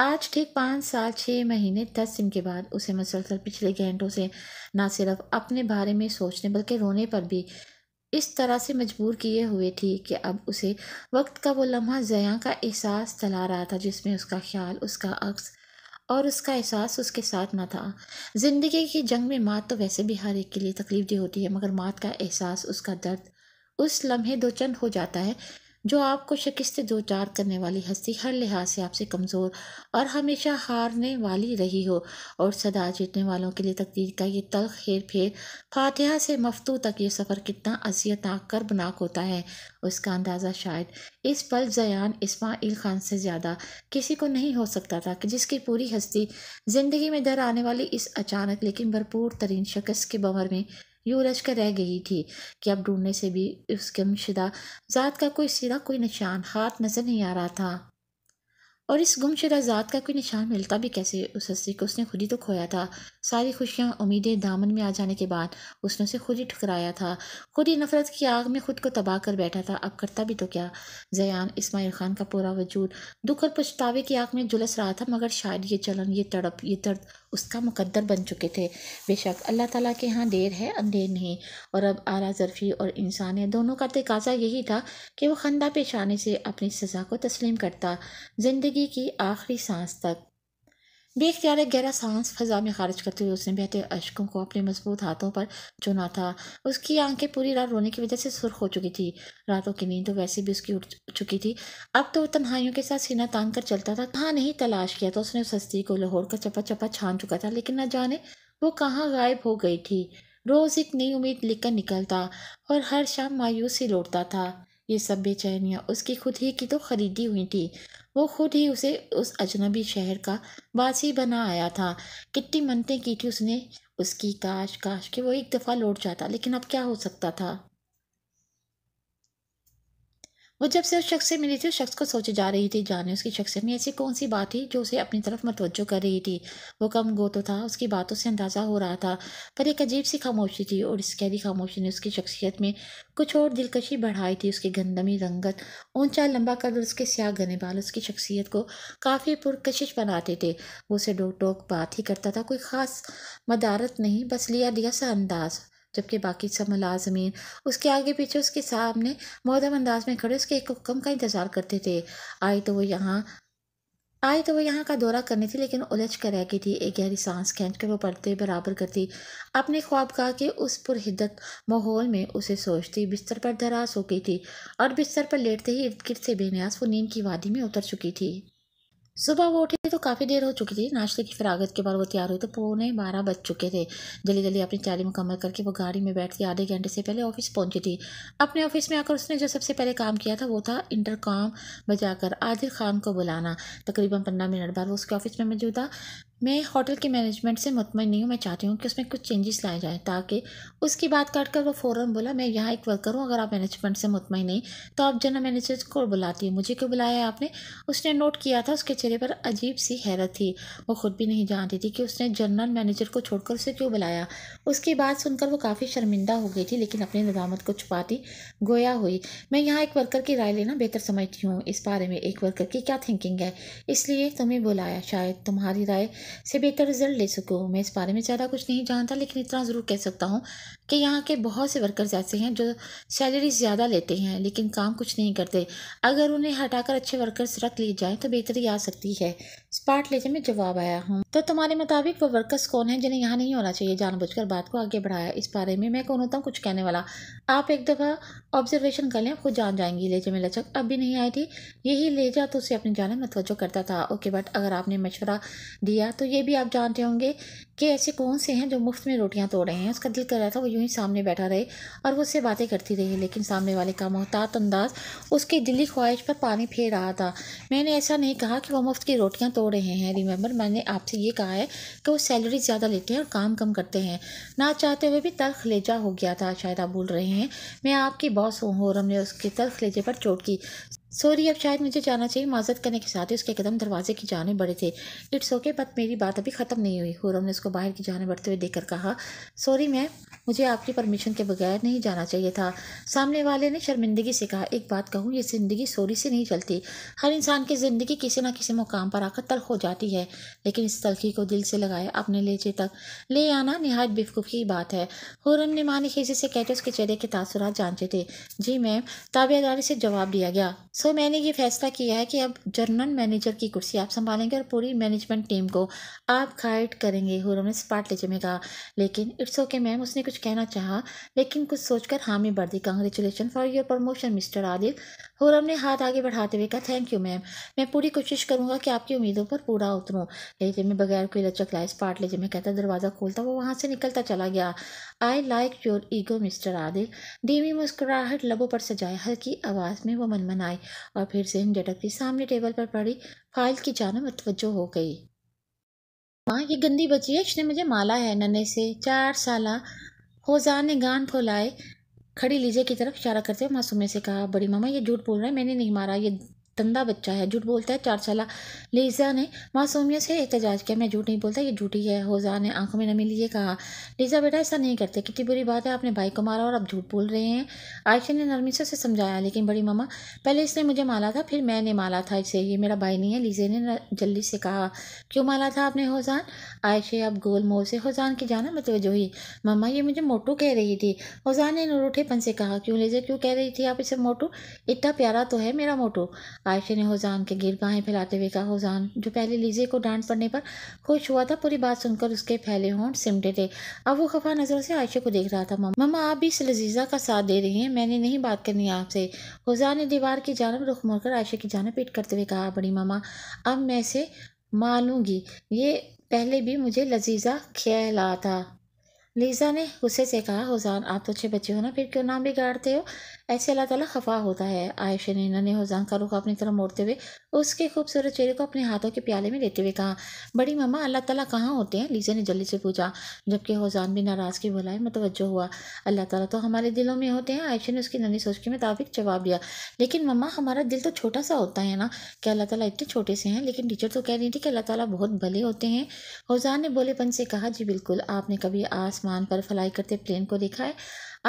Speaker 1: आज ठीक पाँच साल छः महीने दस दिन के बाद उसे मसलसल पिछले घंटों से ना सिर्फ अपने बारे में सोचने बल्कि रोने पर भी इस तरह से मजबूर किए हुए थी कि अब उसे वक्त का वो लम्हा जया का एहसास चला रहा था जिसमें उसका ख्याल उसका अक्स और उसका एहसास उसके साथ न था ज़िंदगी की जंग में मात तो वैसे भी हर एक के लिए तकलीफ दे होती है मगर मात का एहसास उसका दर्द उस लम्हे दो चंद हो जाता है जो आपको शिकस्त दो चार करने वाली हस्ती हर लिहाज से आपसे कमज़ोर और हमेशा हारने वाली रही हो और सदा जीतने वालों के लिए तकदीर का ये तल हेर फेर फातिहा से मफतू तक ये सफ़र कितना अजियत बनाक होता है उसका अंदाज़ा शायद इस पल जयान इसमाइल खान से ज़्यादा किसी को नहीं हो सकता था कि जिसकी पूरी हस्ती ज़िंदगी में डर आने वाली इस अचानक लेकिन भरपूर तरीन शिकस्त के बवर में यूँ रच कर रह गई थी कि अब ढूंढने से भी उस गुमशुदा ज़ात का कोई सिरा कोई निशान हाथ नज़र नहीं आ रहा था और इस गुमशुदा ज़ात का कोई निशान मिलता भी कैसे उस हस्ती को उसने खुद ही तो खोया था सारी खुशियाँ उम्मीदें दामन में आ जाने के बाद उसने उसे खुद ही ठुकराया था खुद ही नफरत की आग में खुद को तबाह कर बैठा था अब करता भी तो क्या जयान इस्माइल खान का पूरा वजूद दुख और पछतावे की आग में जुलस रहा था मगर शायद ये चलन ये तड़प ये दर्द उसका मुकद्दर बन चुके थे बेशक अल्लाह ताला के यहाँ देर है अंधेर नहीं और अब आला ज़रफ़ी और इंसानियत दोनों का तकाजा यही था कि वो खंदा पेश आने से अपनी सज़ा को तस्लीम करता ज़िंदगी की आखिरी सांस तक बेख्तियार एक गहरा सांस फजा में खारिज करते हुए उसने बहते अशकों को अपने मजबूत हाथों पर चुना था उसकी आंखें पूरी रात रोने की वजह से सुर्ख हो चुकी थी रातों की नींद तो वैसे भी उसकी उठ चुकी थी अब तो तन्हाइयों के साथ सीना तान कर चलता था कहाँ नहीं तलाश किया तो उसने उस हस्ती को लाहौर का चपा चपा छान चुका था लेकिन न जाने वो कहाँ गायब हो गई थी रोज़ एक नई उम्मीद लेकर निकलता और हर शाम मायूसी लौटता था ये सब बेचैनियाँ उसकी खुद ही की तो खरीदी हुई थी वो खुद ही उसे उस अजनबी शहर का बासी बना आया था किट्टी मनते की थी उसने उसकी काश काश कि वो एक दफ़ा लौट जाता लेकिन अब क्या हो सकता था वो जब से उस शख्स से मिली थी उस शख्स को सोचे जा रही थी जाने उसकी शख्सियत में ऐसी कौन सी बात थी जो उसे अपनी तरफ मतवजो कर रही थी वो कम गो तो था उसकी बातों से अंदाज़ा हो रहा था पर एक अजीब सी खामोशी थी और इस कैदी खामोशी ने उसकी शख्सियत में कुछ और दिलकशी बढ़ाई थी उसकी गंदमी रंगत ऊंचा लंबा कद उसके स्याह गने बाल उसकी शख्सियत को काफ़ी पुरकशिश बनाते थे वो उसे डोक टोक बात ही करता था कोई ख़ास मदारत नहीं बस लिया दिया सा अंदाज़ जबकि बाकी सब मुलाजमीन उसके आगे पीछे उसके सामने मोहदम अंदाज में खड़े उसके एक हुक्म का इंतज़ार करते थे आए तो वो यहाँ आए तो वो यहाँ का दौरा करने थी लेकिन उलझ कर रह गई थी एक गहरी सांस खींच कर वो पढ़ते बराबर करती अपने ख्वाब का के उस पुरहिदत माहौल में उसे सोचती बिस्तर पर धरास हो गई थी और बिस्तर पर लेटते ही इर्द गिर्द से बेनियास वो नींद की वादी में उतर चुकी थी सुबह वो उठी तो काफ़ी देर हो चुकी थी नाश्ते की फिरागत के बाद वो तैयार हुई तो पौने बारह बज चुके थे जल्दी जल्दी अपनी तैयारी मुकम्मल करके वो गाड़ी में बैठती आधे घंटे से पहले ऑफिस पहुंची थी अपने ऑफिस में आकर उसने जो सबसे पहले काम किया था वो था इंटरकॉम बजाकर आदिल खान को बुलाना तकरीबन पंद्रह मिनट बाद वो उसके ऑफिस में मौजूदा मैं होटल के मैनेजमेंट से मुतमिन नहीं हूँ मैं चाहती हूँ कि उसमें कुछ चेंजेस लाए जाएँ ताकि उसकी बात काट कर वो फ़ौर बोला मैं यहाँ एक वर्कर हूँ अगर आप मैनेजमेंट से मुतमिन नहीं तो आप जनरल मैनेजर को बुलाती है मुझे क्यों बुलाया आपने उसने नोट किया था उसके चेहरे पर अजीब सी हैरत थी वो खुद भी नहीं जानती थी कि उसने जनरल मैनेजर को छोड़कर उसे क्यों बुलाया उसकी बात सुनकर वो काफ़ी शर्मिंदा हो गई थी लेकिन अपनी नदामत को छुपाती गोया हुई मैं यहाँ एक वर्कर की राय लेना बेहतर समझती हूँ इस बारे में एक वर्कर की क्या थिंकिंग है इसलिए तुम्हें बुलाया शायद तुम्हारी राय से बेहतर रिजल्ट ले सकूँ मैं इस बारे में ज़्यादा कुछ नहीं जानता लेकिन इतना ज़रूर कह सकता हूँ कि यहाँ के बहुत से वर्कर्स ऐसे हैं जो सैलरी ज़्यादा लेते हैं लेकिन काम कुछ नहीं करते अगर उन्हें हटाकर अच्छे वर्कर्स रख लिए जाए तो बेहतरी आ सकती है स्पार्ट लेजे में जवाब आया हूँ तो तुम्हारे मुताबिक वो वर्कर्स कौन हैं जिन्हें यहाँ नहीं होना चाहिए जानबूझकर बात को आगे बढ़ाया इस बारे में मैं कौन होता हूँ कुछ कहने वाला आप एक दफ़ा ऑब्जर्वेशन कर लें खुद जान जाएंगी लेजे में लचक अब भी नहीं आई थी यही लेजा तो उसे अपनी जान में करता था ओके बट अगर आपने मशवरा दिया तो ये भी आप जानते होंगे कि ऐसे कौन से हैं जो मुफ्त में रोटियां तोड़ रहे हैं उसका दिल कर रहा था वो यूं ही सामने बैठा रहे और वो उससे बातें करती रही लेकिन सामने वाले का मोहतात अंदाज उसकी दिली ख्वाहिश पर पानी फेर रहा था मैंने ऐसा नहीं कहा कि वो मुफ्त की रोटियाँ तोड़ रहे हैं रिमेंबर मैंने आपसे ये कहा है कि वो सैलरी ज़्यादा लेते हैं और काम कम करते हैं ना चाहते हुए भी तलख लेजा हो गया था शायद आप भूल रहे हैं मैं आपकी बॉस हूँ और ने उसके तलख लेजे पर चोट की सॉरी अब शायद मुझे जाना चाहिए माजत करने के साथ ही उसके कदम दरवाजे की जाने बड़े थे इट्स ओके बट मेरी बात अभी ख़त्म नहीं हुई हुरम ने उसको बाहर की जाने बढ़ते हुए देखकर कहा सॉरी मैम मुझे आपकी परमिशन के बगैर नहीं जाना चाहिए था सामने वाले ने शर्मिंदगी से कहा एक बात कहूँ ये ज़िंदगी सॉरी से नहीं चलती हर इंसान की ज़िंदगी किसी ना किसी मुकाम पर आकर तलख हो जाती है लेकिन इस तलखी को दिल से लगाए अपने लेचे तक ले आना नहायत बेवकूफ़ी की बात है हुरम ने मानी खीसी से कहते उसके चेहरे के तासुरात जानते थे जी मैम ताबेदारी से जवाब दिया गया सो मैंने ये फैसला किया है कि अब जर्नल मैनेजर की कुर्सी आप संभालेंगे और पूरी मैनेजमेंट टीम को आप गाइड करेंगे हुर उन्होंने स्पाट लहजे में कहा लेकिन इट्स ओके मैम उसने कुछ कहना चाहा लेकिन कुछ सोचकर हाँ में बढ़ दी congratulation for your promotion mister Adil Hurram ने हाथ आगे बढ़ाते हुए कहा थैंक यू मैम मैं पूरी कोशिश करूँगा कि आपकी उम्मीदों पर पूरा उतरूँ लेकिन में बगैर कोई लचक लाए स्पाट लहजे में कहता दरवाज़ा खोलता वो वहाँ से निकलता चला गया I like your ego mister Adil धीमी मुस्कुराहट लबों पर सजाए हल्की आवाज़ में वो मनमनाई और फिर जहन झटकती सामने टेबल पर पड़ी फाइल की जानब मतवजो हो गई माँ ये गंदी बची है इसने मुझे माला है नन्हे से चार साल होजा ने गान खोलाए खड़ी लीजिए की तरफ इशारा करते हुए मासूमे से कहा बड़ी मामा ये झूठ बोल रहा है मैंने नहीं मारा ये तंदा बच्चा है झूठ बोलता है चार साल लीजा ने मासूमियत से एहतजाज किया मैं झूठ नहीं बोलता ये झूठी है होजा ने आंखों में नमी लिए कहा लीजा बेटा ऐसा नहीं करते कितनी बुरी बात है आपने भाई को मारा और अब झूठ बोल रहे हैं आयशा ने नरमी से समझाया लेकिन बड़ी मामा पहले इसने मुझे माला था फिर मैंने माला था इसे ये मेरा भाई नहीं है लीजे ने जल्दी से कहा क्यों माला था आपने होजान आयशे अब गोल मोह से होजान की जाना मतलब जो ही मामा ये मुझे मोटू कह रही थी होजान ने नूर नूरूठेपन से कहा क्यों लीजे क्यों कह रही थी आप इसे मोटू इतना प्यारा तो है मेरा मोटू आयशे ने हुजान के गिर गाहें फैलाते हुए कहा हुजान जो पहले लीजिए को डांट पड़ने पर खुश हुआ था पूरी बात सुनकर उसके फैले होंठ सिमटे थे अब वो खफा नजर से आयशे को देख रहा था ममा आप भी इस लजीज़ा का साथ दे रही हैं मैंने नहीं बात करनी आपसे हुजान ने दीवार की जानब रुख मोड़कर आयशे की जानब पीट करते हुए कहा बड़ी मामा अब मैं से मानूंगी ये पहले भी मुझे लजीज़ा खेला था लीजा ने गुस्से से कहा होजान आप तो अच्छे बच्चे हो ना फिर क्यों नाम बिगाड़ते हो ऐसे अल्लाह ताला खफा होता है आयशा ने नन्हे होजान का रुख अपनी तरफ मोड़ते हुए उसके खूबसूरत चेहरे को अपने हाथों के प्याले में लेते हुए कहा बड़ी मामा अल्लाह ताला कहाँ होते हैं लीजा ने जल्दी से पूछा जबकि होजान भी नाराज़ की बुलाए मतवजो हुआ अल्लाह ताला तो हमारे दिलों में होते हैं आयशा ने उसकी ननी सोच के मुताबिक जवाब दिया लेकिन मम्मा हमारा दिल तो छोटा सा होता है ना कि अल्लाह ताला इतने छोटे से हैं लेकिन टीचर तो कह रही थी कि अल्लाह ताली बहुत भले होते हैं होजान ने बोलेपन से कहा जी बिल्कुल आपने कभी आसमान पर फ्लाई करते प्लेन को देखा है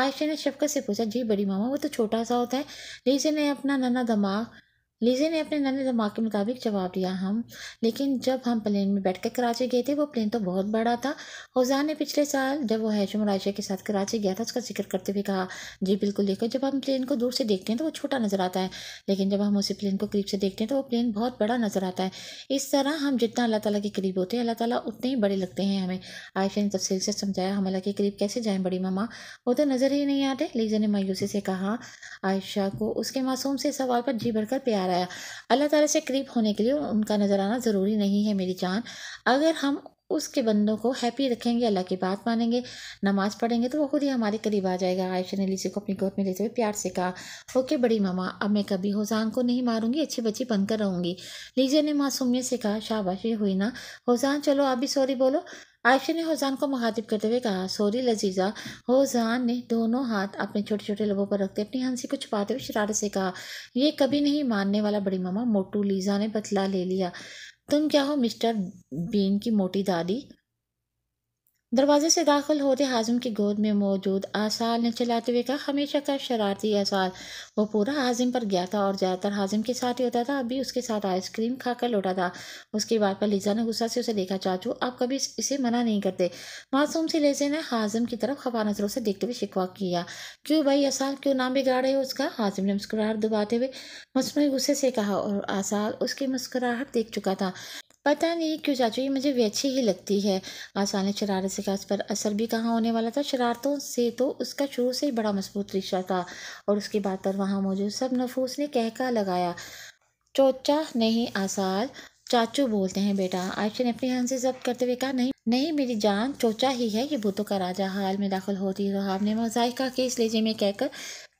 Speaker 1: आयशा ने शफकत से पूछा जी बड़ी मामा वो तो छोटा सा होता है लीजे ने अपना नन्ना दिमाग लीजे ने अपने नन्हे दिमाग के मुताबिक जवाब दिया हम लेकिन जब हम प्लेन में बैठ कर कराची गए थे वो प्लेन तो बहुत बड़ा था औजान ने पिछले साल जब वो हैशम राशिया के साथ कराची गया था उसका जिक्र करते हुए कहा जी बिल्कुल देखो जब हम प्लेन को दूर से देखते हैं तो वो छोटा नज़र आता है लेकिन जब हम उसी प्लेन को करीब से देखते हैं तो वो प्लेन बहुत बड़ा नज़र आता है इस तरह हम जितना अल्लाह ताली के करीब होते हैं अल्लाह ताला उतने ही बड़े लगते हैं हमें आयशा ने तफसील से समझाया हम अल्लाह के करीब कैसे जाएँ बड़ी मामा वो तो नज़र ही नहीं आते लीजा ने मायूसी से कहा आयशा को उसके मासूम से सवाल पर जी कर प्यार आया अल्लाह ताला से करीब होने के लिए उनका नज़र आना ज़रूरी नहीं है मेरी जान अगर हम उसके बंदों को हैप्पी रखेंगे अल्लाह की बात मानेंगे नमाज़ पढ़ेंगे तो वो खुद ही हमारे करीब आ जाएगा आयशा ने लीसी को अपनी गोद में लेते हुए प्यार से कहा ओके बड़ी मामा अब मैं कभी होजान को नहीं मारूंगी अच्छी बच्ची बनकर रहूंगी लीजिया ने मासूमियत से कहा शाबाशी हुई ना होजान चलो आप भी सॉरी बोलो आयशा ने होजान को मुखातिब करते हुए कहा सॉरी लजीज़ा होजान ने दोनों हाथ अपने छोटे छोटे लबों पर रखते अपनी हंसी को छुपाते हुए शरारत से कहा यह कभी नहीं मानने वाला बड़ी मामा मोटू लीजा ने बतला ले लिया तुम क्या हो मिस्टर बीन की मोटी दादी दरवाजे से दाखिल होते हाजम की गोद में मौजूद आसाल ने चलाते हुए कहा हमेशा का शरारती आसाल वो पूरा हाजिम पर गया था और ज़्यादातर हाजिम के साथ ही होता था अभी उसके साथ आइसक्रीम खाकर लौटा था उसकी बात पर लीजा ने गुस्सा से उसे देखा चाचू आप कभी इसे मना नहीं करते मासूम से लेजे ने हाजिम की तरफ खबा नजरों से देखते हुए शिकवा किया क्यों भाई आसाल क्यों नाम बिगाड़ रहे हो उसका हाजिम ने मुस्कुराहट दुबाते हुए मसनू गुस्से से कहा और आसाल उसकी मुस्कुराहट देख चुका था पता नहीं क्यों चाचू ये मुझे भी अच्छी ही लगती है आसान ने शरारत से कहा पर असर भी कहाँ होने वाला था शरारतों से तो उसका शुरू से ही बड़ा मजबूत रिश्ता था और उसके बाद पर वहाँ मौजूद सब नफूस ने कहका लगाया चोचा नहीं आसार चाचू बोलते हैं बेटा आयशा ने अपनी हाथ से जब्त करते हुए कहा नहीं नहीं मेरी जान चोचा ही है ये भूतों का राजा हाल में दाखिल होती तो ने मजाइका के केस लेजे में कहकर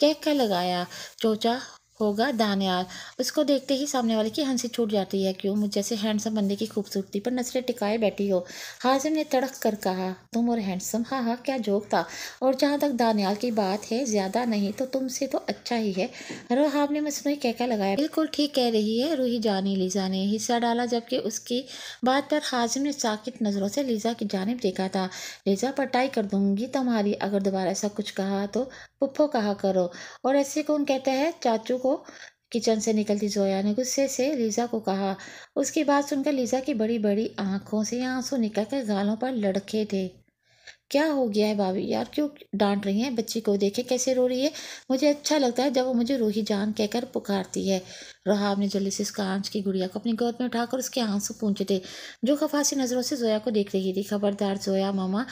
Speaker 1: कहका लगाया चोचा होगा दानियाल उसको देखते ही सामने वाले की हंसी छूट जाती है क्यों मुझ जैसे हैंडसम बंदे की खूबसूरती पर नजरें टिकाए बैठी हो हाजिम ने तड़क कर कहा तुम और हैंडसम हाँ हाँ क्या जोक था और जहाँ तक दानियाल की बात है ज़्यादा नहीं तो तुमसे तो अच्छा ही है रोहाब ने मसनू कहका लगाया बिल्कुल ठीक कह रही है रूही जानी लीज़ा ने हिस्सा डाला जबकि उसकी बात पर हाजिम ने साकित नज़रों से लीज़ा की जानब देखा था लीज़ा पटाई कर दूंगी तुम्हारी अगर दोबारा ऐसा कुछ कहा तो पुप्पो कहा करो और ऐसे कौन कहता है चाचू को किचन से निकलती जोया ने गुस्से से लीजा को कहा उसकी बात सुनकर लीजा की बड़ी बड़ी आंखों से आंसू निकल कर गालों पर लड़के थे क्या हो गया है भाभी यार क्यों डांट रही हैं बच्ची को देखे कैसे रो रही है मुझे अच्छा लगता है जब वो मुझे रोही जान कहकर पुकारती है रोहाब ने जल्दी से उसका आँच की गुड़िया को अपनी गोद में उठाकर उसके आंसू पूछे थे जो खफासी नज़रों से जोया को देख रही थी खबरदार जोया मामा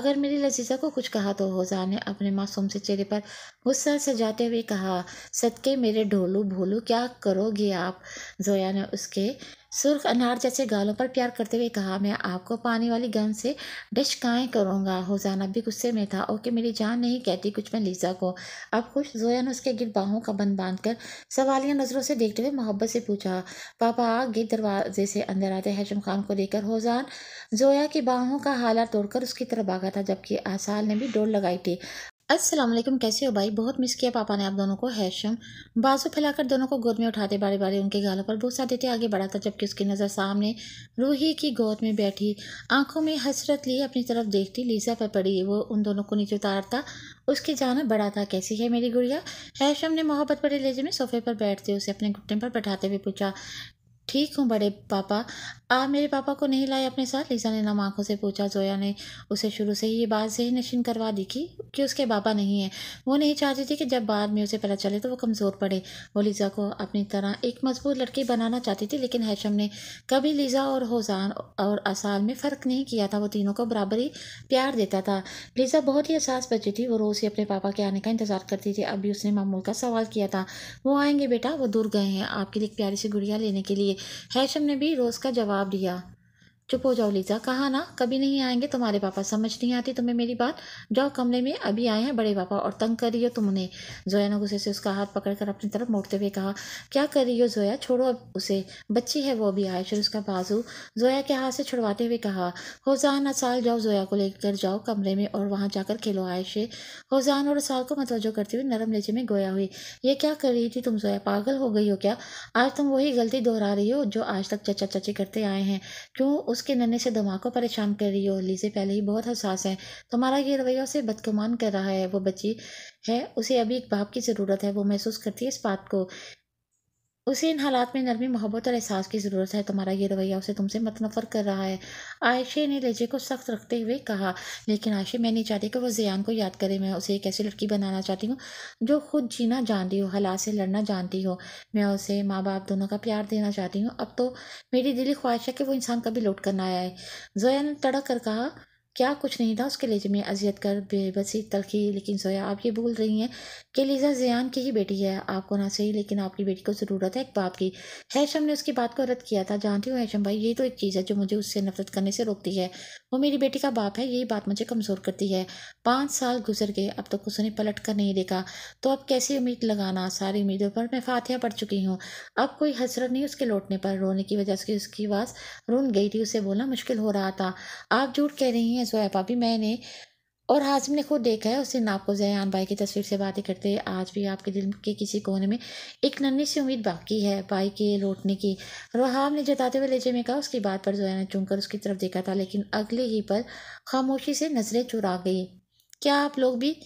Speaker 1: अगर मेरी लजीजा को कुछ कहा तो होजा ने अपने मासूम से चेहरे पर गुस्सा सजाते हुए कहा सदके मेरे ढोलू भोलू क्या करोगे आप जोया ने उसके सुर्ख अनार जैसे गालों पर प्यार करते हुए कहा मैं आपको पानी वाली गन से डिश काएँ करूँगा होजाना भी गुस्से में था ओके मेरी जान नहीं कहती कुछ मैं लीजा को अब खुश जोया ने उसके गिर बाहों का बंद बांध कर सवालिया नज़रों से देखते हुए मोहब्बत से पूछा पापा गिर दरवाजे से अंदर आते हैशम खान को देखकर होजान जोया की बाहों का हालात तोड़कर उसकी तरफ भागा था जबकि आसाल ने भी डोर लगाई थी अस्सलाम वालेकुम कैसे हो भाई बहुत मिस किया पापा ने आप दोनों को हैशम बाजू फैलाकर दोनों को गोद में उठाते बारे बारे उनके गालों पर बोसा देते आगे बढ़ा था जबकि उसकी नज़र सामने रूही की गोद में बैठी आंखों में हसरत लिए अपनी तरफ देखती लीजा पर पड़ी वो उन दोनों को नीचे उतारता उसकी जाना बड़ा था कैसी है मेरी गुड़िया हैशम ने मोहब्बत पड़े लेजे में सोफे पर बैठते उसे अपने घुटने पर बैठाते हुए पूछा ठीक हूँ बड़े पापा आप मेरे पापा को नहीं लाए अपने साथ लीजा ने नम आँखों से पूछा जोया ने उसे शुरू से ही ये बात से ही नशीन करवा दी थी कि उसके पापा नहीं है वो नहीं चाहती थी कि जब बाद में उसे पता चले तो वो कमज़ोर पड़े वो लीज़ा को अपनी तरह एक मजबूत लड़की बनाना चाहती थी लेकिन हैशम ने कभी लीज़ा और होजान और असाल में फ़र्क नहीं किया था वो तीनों को बराबर ही प्यार देता था लीज़ा बहुत ही एहसास बची थी वो रोज़ ही अपने पापा के आने का इंतज़ार करती थी अभी उसने मामूल का सवाल किया था वो आएंगे बेटा वो दूर गए हैं आपके लिए प्यारी सी गुड़िया लेने के लिए हैशम ने भी रोज़ का जवाब दिया चुप हो जाओ लीजा कहा ना कभी नहीं आएंगे तुम्हारे पापा समझ नहीं आती तुम्हें मेरी बात जाओ कमरे में अभी आए हैं बड़े पापा और तंग कर रही हो तुमने जोया ने गुस्से से उसका हाथ पकड़कर अपनी तरफ मोड़ते हुए कहा क्या कर रही हो जोया छोड़ो अब उसे बच्ची है वो अभी फिर उसका बाजू जोया के हाथ से छुड़वाते हुए कहा होजान असाल जाओ जोया को लेकर जाओ कमरे में और वहाँ जाकर खेलो आयशे होजान और असाल को मतवजो करते हुए नरम लेचे में गोया हुई ये क्या कर रही थी तुम जोया पागल हो गई हो क्या आज तुम वही गलती दोहरा रही हो जो आज तक चचा चची करते आए हैं क्यों उसके नन्हे से दिमाग को परेशान कर रही हो लीजे पहले ही बहुत हसास है तुम्हारा ये रवैया उसे बदकुमान कर रहा है वो बच्ची है उसे अभी एक बाप की ज़रूरत है वो महसूस करती है इस बात को उसे इन हालात में नरमी मोहब्बत और एहसास की ज़रूरत है तुम्हारा ये रवैया उसे तुमसे मत नफर कर रहा है आयशे ने लेजे को सख्त रखते हुए कहा लेकिन आयशे मैं नहीं चाहती कि वो जयान को याद करे मैं उसे एक ऐसी लड़की बनाना चाहती हूँ जो खुद जीना जानती हो हालात से लड़ना जानती हो मैं उसे माँ बाप दोनों का प्यार देना चाहती हूँ अब तो मेरी दिली ख्वाहिश है कि वो इंसान कभी लौट कर ना आए जोया ने तड़क कर कहा क्या कुछ नहीं था उसके लिए में अजियत कर बेबसी तलखी लेकिन सोया आप ये भूल रही हैं कि लीज़ा जयान की ही बेटी है आपको ना सही लेकिन आपकी बेटी को ज़रूरत है एक बाप की हैशम ने उसकी बात को रद्द किया था जानती हूँ हैशम भाई ये तो एक चीज़ है जो मुझे उससे नफरत करने से रोकती है वो मेरी बेटी का बाप है यही बात मुझे कमज़ोर करती है पाँच साल गुजर गए अब तक तो उसने पलट कर नहीं देखा तो अब कैसी उम्मीद लगाना सारी उम्मीदों पर मैं फातिहा पढ़ चुकी हूँ अब कोई हसरत नहीं उसके लौटने पर रोने की वजह से उसकी आवाज़ रून गई थी उसे बोलना मुश्किल हो रहा था आप झूठ कह रही हैं जोया भाभी मैंने और हाजिम ने खुद देखा है उसने नाप को जयान बाई की तस्वीर से बातें करते हुए आज भी आपके दिल के किसी कोने में एक नन्ही सी उम्मीद बाकी है बाई के लौटने की रहाब ने जताते हुए लेजे में कहा उसकी बात पर जोया ने चुनकर उसकी तरफ देखा था लेकिन अगले ही पल खामोशी से नजरें चुरा गई क्या आप लोग भी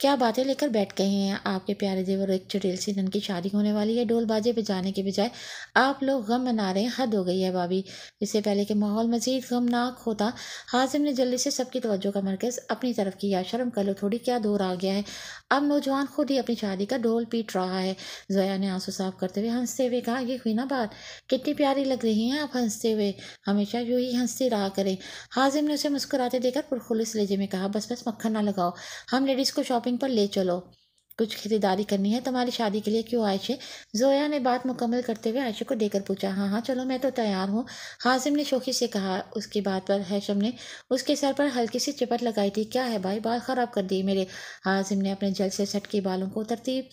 Speaker 1: क्या बातें लेकर बैठ गए हैं आपके प्यारे देवर एक चुटेल सी नन की शादी होने वाली है ढोल बाजे जाने के बजाय आप लोग गम मना रहे हैं हद हो गई है भाभी इससे पहले के माहौल मजीद गमनाक होता हाजिम ने जल्दी से सबकी तवज्जो का मरकज़ अपनी तरफ किया शर्म कर लो थोड़ी क्या दौर आ गया है अब नौजवान खुद ही अपनी शादी का ढोल पीट रहा है जया ने आंसू साफ करते हुए हंसते हुए कहा ये हुई ना बात कितनी प्यारी लग रही हैं आप हंसते हुए हमेशा यू ही हंसती रहा करें हाजिम ने उसे मुस्कुराते देकर पुरखुलिस लेजे में कहा बस बस मक्खन ना लगाओ हम लेडीज़ को शॉपिंग पर ले चलो कुछ खरीदारी करनी है तुम्हारी शादी के लिए क्यों आयशे जोया ने बात मुकम्मल करते हुए आयशे को देकर पूछा हाँ हाँ चलो मैं तो तैयार हूँ हाजिम ने शोखी से कहा उसकी बात पर हैशम ने उसके सर पर हल्की सी चिपट लगाई थी क्या है भाई बाल ख़राब कर दी मेरे हाजिम ने अपने जल से सट के बालों को तरतीब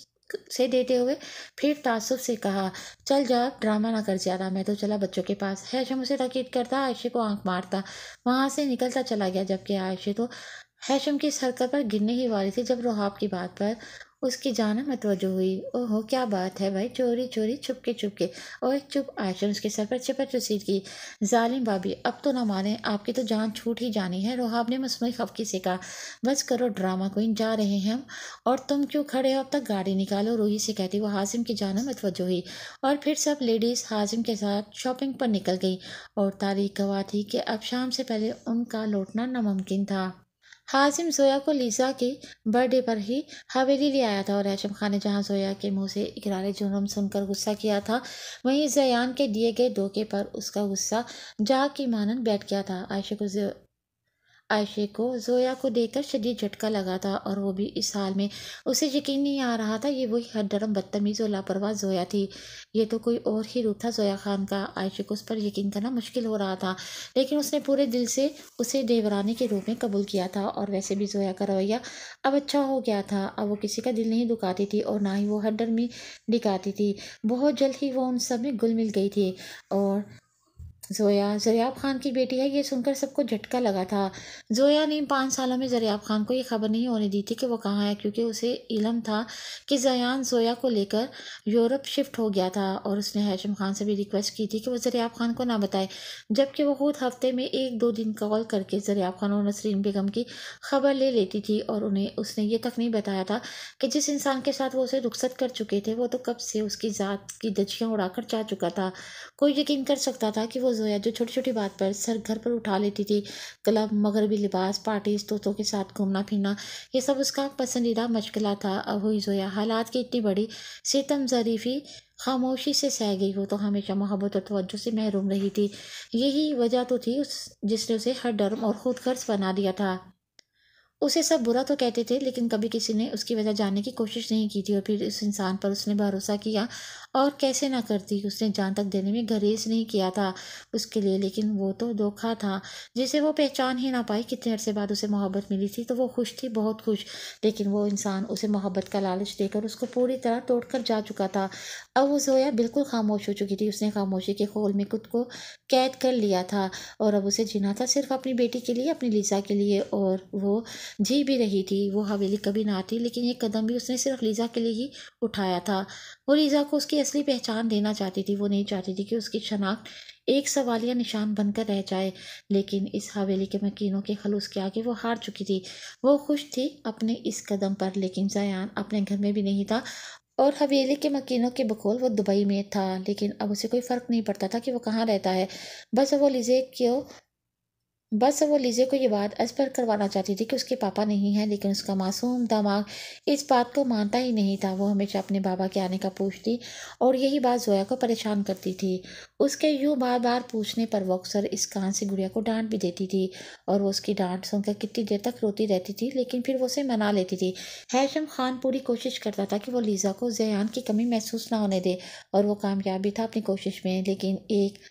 Speaker 1: से देते हुए फिर तासुब से कहा चल जा ड्रामा ना कर ज़्यादा मैं तो चला बच्चों के पास हैशम उसे तकीद करता आयशे को आंख मारता वहाँ से निकलता चला गया जबकि आयशे तो हैशम की सरकत पर गिरने ही वाली थी जब रोहाब की बात पर उसकी जानब मतवजो हुई ओहो क्या बात है भाई चोरी चोरी छुपके छुपके और एक चुप आयशम उसके सर पर चिपट रसीद की जालिम बाबी अब तो ना माने आपकी तो जान छूट ही जानी है रोहाब ने मसनू खफकी से कहा बस करो ड्रामा कोई जा रहे हैं हम और तुम क्यों खड़े हो अब तक गाड़ी निकालो रूही से कहती वो हाजिम की जान मतवजो हुई और फिर सब लेडीज़ हाजिम के साथ शॉपिंग पर निकल गई और तारीख गवा थी कि अब शाम से पहले उनका लौटना नामुमकिन था हाजिम जोया को लीज़ा के बर्थडे पर ही हवेली ले आया था और रेशम खान ने जहाँ जोया के मुंह से इकरार जुर्म सुनकर गुस्सा किया था वहीं जयान के दिए गए धोखे पर उसका गुस्सा जा की मानन बैठ गया था आयशा को आयशे को जोया को देखकर शदीद झटका लगा था और वो भी इस हाल में उसे यकीन नहीं आ रहा था ये वही हर डरम बदतमीज़ और लापरवाह जोया थी ये तो कोई और ही रूप था जोया खान का आयशे को उस पर यकीन करना मुश्किल हो रहा था लेकिन उसने पूरे दिल से उसे देवरानी के रूप में कबूल किया था और वैसे भी जोया का रवैया अब अच्छा हो गया था अब वो किसी का दिल नहीं दुखाती थी और ना ही वो हर डर में दिखाती थी बहुत जल्द ही वो उन सब में गुल मिल गई थी और जोया जरियाब खान की बेटी है ये सुनकर सबको झटका लगा था जोया ने पाँच सालों में जरियाब खान को ये खबर नहीं होने दी थी कि वो कहाँ है क्योंकि उसे इलम था कि जयान जोया को लेकर यूरोप शिफ्ट हो गया था और उसने हैशम खान से भी रिक्वेस्ट की थी कि वो जरियाब खान को ना बताए जबकि वो खुद हफ्ते में एक दो दिन कॉल करके जरियाब खान और नसरीन बेगम की खबर ले लेती थी और उन्हें उसने ये तक नहीं बताया था कि जिस इंसान के साथ वो उसे रुख्सत कर चुके थे वो तो कब से उसकी ज़ात की दजियाँ उड़ा जा चुका था कोई यकीन कर सकता था कि वो जोया जो छोटी छोटी बात पर सर घर पर उठा लेती थी क्लब मगरबी लिबास पार्टीज तोतों के साथ घूमना फिरना ये सब उसका पसंदीदा मशगला था अब हुई जोया हालात की इतनी बड़ी सितम जरीफी खामोशी से सह गई हो तो हमेशा मोहब्बत और तवज्जो से महरूम रही थी यही वजह तो थी उस जिसने उसे हर डर और खुद खर्च बना दिया था उसे सब बुरा तो कहते थे लेकिन कभी किसी ने उसकी वजह जानने की कोशिश नहीं की थी और फिर उस इंसान पर उसने भरोसा किया और कैसे ना करती उसने जान तक देने में गरेज नहीं किया था उसके लिए लेकिन वो तो धोखा था जिसे वो पहचान ही ना पाई कितने अरसे बाद उसे मोहब्बत मिली थी तो वो खुश थी बहुत खुश लेकिन वो इंसान उसे मोहब्बत का लालच देकर उसको पूरी तरह तोड़ कर जा चुका था अब वो जोया बिल्कुल खामोश हो चुकी थी उसने खामोशी के खोल में खुद को कैद कर लिया था और अब उसे जीना था सिर्फ अपनी बेटी के लिए अपनी लीजा के लिए और वो जी भी रही थी वो हवेली कभी ना आती लेकिन ये कदम भी उसने सिर्फ लीजा के लिए ही उठाया था वो लीजा को उसकी असली पहचान देना चाहती थी वो नहीं चाहती थी कि उसकी शनाख्त एक सवालिया निशान बनकर रह जाए लेकिन इस हवेली के मकीनों के खलूस के आगे वो हार चुकी थी वो खुश थी अपने इस कदम पर लेकिन जयान अपने घर में भी नहीं था और हवेली के मकीनों के बखोल वो दुबई में था लेकिन अब उसे कोई फ़र्क नहीं पड़ता था कि वो कहाँ रहता है बस वो लिजे क्यों बस वो लीजे को ये बात पर करवाना चाहती थी कि उसके पापा नहीं हैं लेकिन उसका मासूम दमाग इस बात को मानता ही नहीं था वो हमेशा अपने बाबा के आने का पूछती और यही बात जोया को परेशान करती थी उसके यूँ बार बार पूछने पर वो अक्सर इस कान से गुड़िया को डांट भी देती थी और वो उसकी डांट सुनकर कितनी देर तक रोती रहती थी लेकिन फिर वो उसे मना लेती थी हैशम खान पूरी कोशिश करता था कि वो लीज़ा को जयान की कमी महसूस ना होने दे और वो कामयाब भी था अपनी कोशिश में लेकिन एक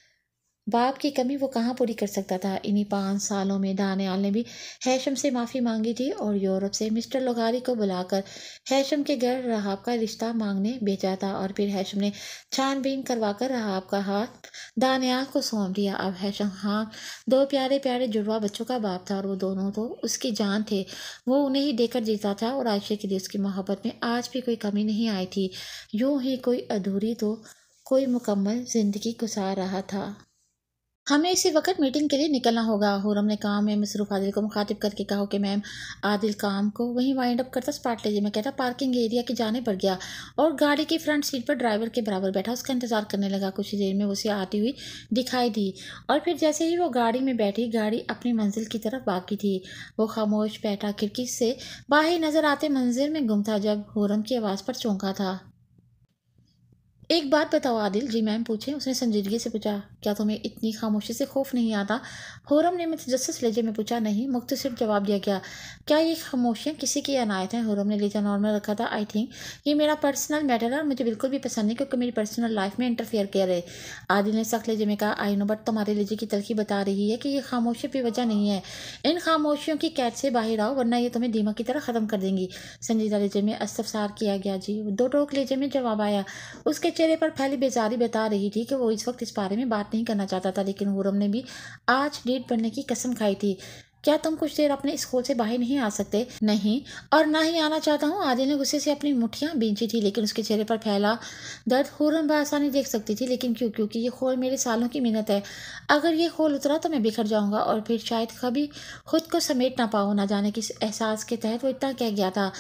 Speaker 1: बाप की कमी वो कहाँ पूरी कर सकता था इन्हीं पाँच सालों में दानियाल ने भी हैशम से माफ़ी मांगी थी और यूरोप से मिस्टर लोगारी को बुलाकर हैशम के घर रहाब का रिश्ता मांगने भेजा था और फिर हैशम ने छानबीन करवाकर रहाब का हाथ दानियाल को सौंप दिया अब हैशम हाँ दो प्यारे प्यारे जुड़वा बच्चों का बाप था और वो दोनों तो उसकी जान थे वो उन्हें ही देकर जीता था और आयशे के लिए उसकी मोहब्बत में आज भी कोई कमी नहीं आई थी यूँ ही कोई अधूरी तो कोई मुकम्मल ज़िंदगी गुजार रहा था हमें इसी वक्त मीटिंग के लिए निकलना होगा हुरम ने काम में मसरूफ़ आदिल को मुखातिब करके कहा कि मैम आदिल काम को वहीं वाइंड अप करता स्पाट लीजिए मैं कहता पार्किंग एरिया के जाने पड़ गया और गाड़ी की फ्रंट सीट पर ड्राइवर के बराबर बैठा उसका इंतज़ार करने लगा कुछ ही देर में उसे आती हुई दिखाई दी और फिर जैसे ही वो गाड़ी में बैठी गाड़ी अपनी मंजिल की तरफ बाकी थी वो खामोश बैठा खिड़की से बाहर नज़र आते मंजिल में गुम था जब हुरम की आवाज़ पर चौंका था एक बात बताओ आदिल जी मैम पूछे उसने संजीदगी से पूछा क्या तुम्हें इतनी खामोशी से खौफ नहीं आता होरम ने मुतजस लहजे में पूछा नहीं मुख्तर जवाब दिया गया क्या ये खामोशियाँ किसी की अनायत हैं होरम ने लेजा नॉर्मल रखा था आई थिंक ये मेरा पर्सनल मैटर है और मुझे बिल्कुल भी पसंद नहीं क्योंकि मेरी पर्सनल लाइफ में इंटरफेयर किया रहे आदिल ने सख्त लहजे में कहा आई नो बट तुम्हारे लहजे की तलखी बता रही है कि ये खामोशी वजह नहीं है इन खामोशियों की कैद से बाहर आओ वरना ये तुम्हें दीमा की तरह ख़त्म कर देंगी संजीदा लहजे में अस्तफसार किया गया जी दो टोक लहजे में जवाब आया उसके चेहरे पर फैली बेचारी बता रही थी कि वो इस वक्त इस बारे में बात नहीं करना चाहता था लेकिन हुरम ने भी आज डेट बनने की कसम खाई थी क्या तुम कुछ देर अपने स्कूल से बाहर नहीं आ सकते नहीं और ना ही आना चाहता हूँ आदि ने गुस्से से अपनी मुठियाँ बींची थी लेकिन उसके चेहरे पर फैला दर्द हुरम आसानी देख सकती थी लेकिन क्यों क्योंकि ये खोल मेरे सालों की मेहनत है अगर ये खोल उतरा तो मैं बिखर जाऊँगा और फिर शायद कभी खुद को समेट ना पाऊँ ना जाने किस एहसास के तहत वो इतना कह गया था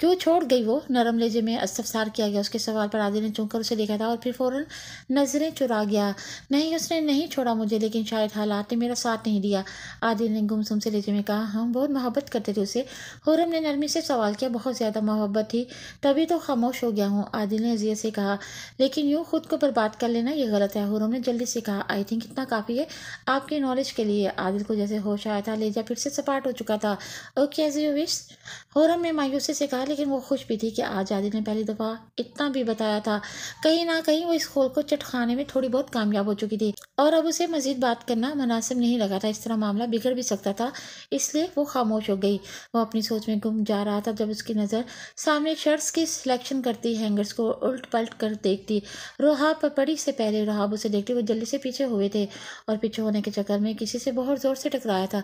Speaker 1: क्यों छोड़ गई वो नरम लेजे में अस्तफसार किया गया उसके सवाल पर आदि ने चूंकर उसे देखा था और फिर फौरन नजरें चुरा गया नहीं उसने नहीं छोड़ा मुझे लेकिन शायद हालात ने मेरा साथ नहीं दिया आदि ने गुमसुम से लेजे में कहा हम बहुत मोहब्बत करते थे उसे हुरम ने नरमी से सवाल किया बहुत ज़्यादा मोहब्बत थी तभी तो खामोश हो गया हूँ आदि ने अजिया से कहा लेकिन यूँ खुद को बर्बाद कर लेना यह गलत है हुरम ने जल्दी से कहा आई थिंक इतना काफ़ी है आपके नॉलेज के लिए आदिल को जैसे होश आया था लेजा फिर से सपाट हो चुका था okay as you wish Huram ने मायूसी से कहा लेकिन वो खुश भी थी कि आज आदि ने पहली दफ़ा इतना भी बताया था कहीं ना कहीं वो इस खोल को चटखाने में थोड़ी बहुत कामयाब हो चुकी थी और अब उसे मजीद बात करना मुनासिब नहीं लगा था इस तरह मामला बिगड़ भी सकता था इसलिए वो खामोश हो गई वो अपनी सोच में गुम जा रहा था जब उसकी नज़र सामने शर्ट्स की सिलेक्शन करती हैंगर्स को उल्ट पलट कर देखती रोहा पपड़ी से पहले रोहाब उसे देखती वो जल्दी से पीछे हुए थे और पीछे होने के चक्कर में किसी से बहुत ज़ोर से टकराया था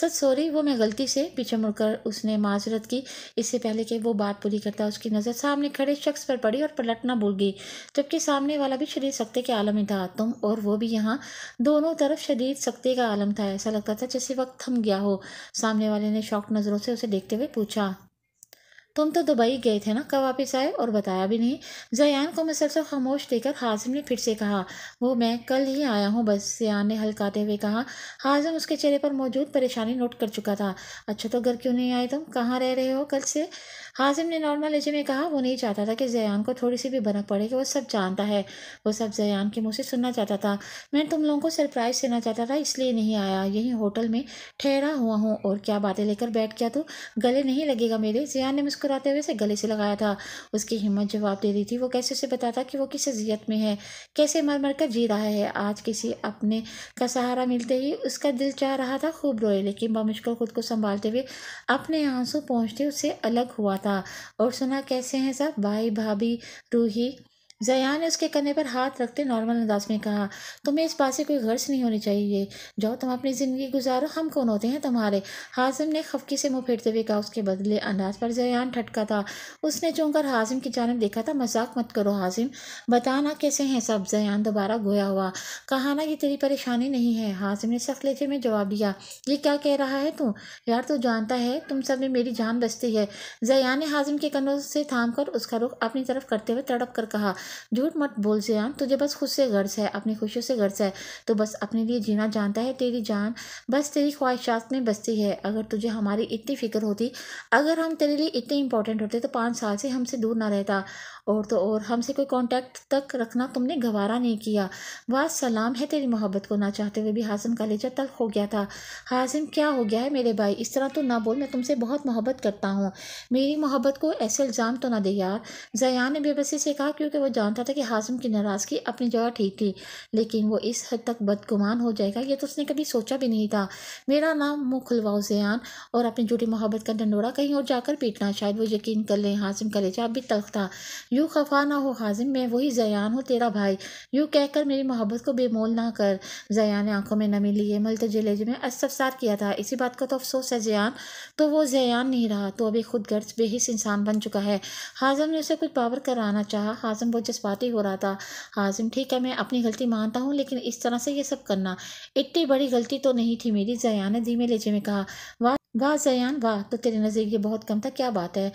Speaker 1: सच सॉरी वो मैं गलती से पीछे मुड़कर उसने माजरत की इससे पहले कि वो बात पूरी करता है उसकी नज़र सामने खड़े शख्स पर पड़ी और पलटना भूल गई जबकि सामने वाला भी शरीर सकते के आलम ही था तुम और वो भी यहाँ दोनों तरफ शरीर सकते का आलम था ऐसा लगता था जैसे वक्त थम गया हो सामने वाले ने शौक नज़रों से उसे देखते हुए पूछा तुम तो दुबई गए थे ना कब वापस आए और बताया भी नहीं जयान को मुसलसल खामोश देकर हाजिम ने फिर से कहा वो मैं कल ही आया हूँ बस जयान ने हल्काते हुए कहा हाजिम उसके चेहरे पर मौजूद परेशानी नोट कर चुका था अच्छा तो घर क्यों नहीं आए तुम कहाँ रह रहे हो कल से हाजिम ने नॉर्मल लहजे में कहा वो नहीं चाहता था कि जयान को थोड़ी सी भी बनक पड़े कि वो सब जानता है वो सब जयान के मुँह से सुनना चाहता था मैं तुम लोगों को सरप्राइज़ देना चाहता था इसलिए नहीं आया यहीं होटल में ठहरा हुआ हूँ और क्या बातें लेकर बैठ गया तो गले नहीं लगेगा मेरे जयान ने मुस्कुराते हुए से गले से लगाया था उसकी हिम्मत जवाब दे रही थी वो कैसे उसे बताता कि वो किस अजियत में है कैसे मर मर कर जी रहा है आज किसी अपने का सहारा मिलते ही उसका दिल चाह रहा था खूब रोए लेकिन बामुश्किल खुद को संभालते हुए अपने आंसू पहुँचते उससे अलग हुआ था और सुना कैसे हैं सब भाई भाभी रूही जया ने उसके कंधे पर हाथ रखते नॉर्मल अंदाज में कहा तुम्हें इस बात से कोई गर्ज नहीं होनी चाहिए जाओ तुम अपनी ज़िंदगी गुजारो हम कौन होते हैं तुम्हारे हाजिम ने खफकी से मुँह फेरते हुए कहा उसके बदले अंदाज पर जयान ठटका था उसने चूंकर हाजिम की जानब देखा था मजाक मत करो हाजिम बताना कैसे हैं सब जयान दोबारा गोया हुआ कहा ना ये तेरी परेशानी नहीं है हाजिम ने सख्त लेचे में जवाब दिया ये क्या कह रहा है तू यार तू जानता है तुम सब में मेरी जान बचती है जयान ने हाजिम के कंधों से थाम कर उसका रुख अपनी तरफ करते हुए तड़प कर कहा झूठ मत बोल से आम तुझे बस खुद से गर्ज है अपनी खुशियों से गर्ज है तो बस अपने लिए जीना जानता है तेरी जान बस तेरी ख्वाहिशात में बसती है अगर तुझे हमारी इतनी फिक्र होती अगर हम तेरे लिए इतने इंपॉर्टेंट होते तो पाँच साल से हमसे दूर ना रहता और तो और हमसे कोई कांटेक्ट तक रखना तुमने गवारा नहीं किया वह सलाम है तेरी मोहब्बत को ना चाहते हुए भी हासिम का लेजा तक हो गया था हाजिम क्या हो गया है मेरे भाई इस तरह तो ना बोल मैं तुमसे बहुत मोहब्बत करता हूँ मेरी मोहब्बत को ऐसे इल्ज़ाम तो ना दे यार जयान ने बेबसी से कहा क्योंकि वो जानता था कि हासिम की नाराज़गी अपनी जगह ठीक थी लेकिन वो इस हद तक बदगुमान हो जाएगा ये तो उसने कभी सोचा भी नहीं था मेरा नाम मुँह खुलवाओ जयान और अपनी जुटी मोहब्बत का डंडोरा कहीं और जाकर पीटना शायद वो यकीन कर लें का कलेजा अब भी तलख था यूँ खफा ना हो हाजिम मैं वही जयान हूँ तेरा भाई यूँ कहकर मेरी मोहब्बत को बेमोल ना कर जयान ने आंखों में नमी लिए मलतजे लेजे में असफसार किया था इसी बात का तो अफसोस है जयान तो वो जयान नहीं रहा तो अभी खुद गर्ज बेहिस इंसान बन चुका है हाजम ने उसे कुछ पावर कराना चाहा हाजम बहुत जज्बाती हो रहा था हाजिम ठीक है मैं अपनी गलती मानता हूँ लेकिन इस तरह से ये सब करना इतनी बड़ी गलती तो नहीं थी मेरी जयान ने धीमे लेजे में कहा वाह जयान वाह तो तेरे नज़र ये बहुत कम था क्या बात है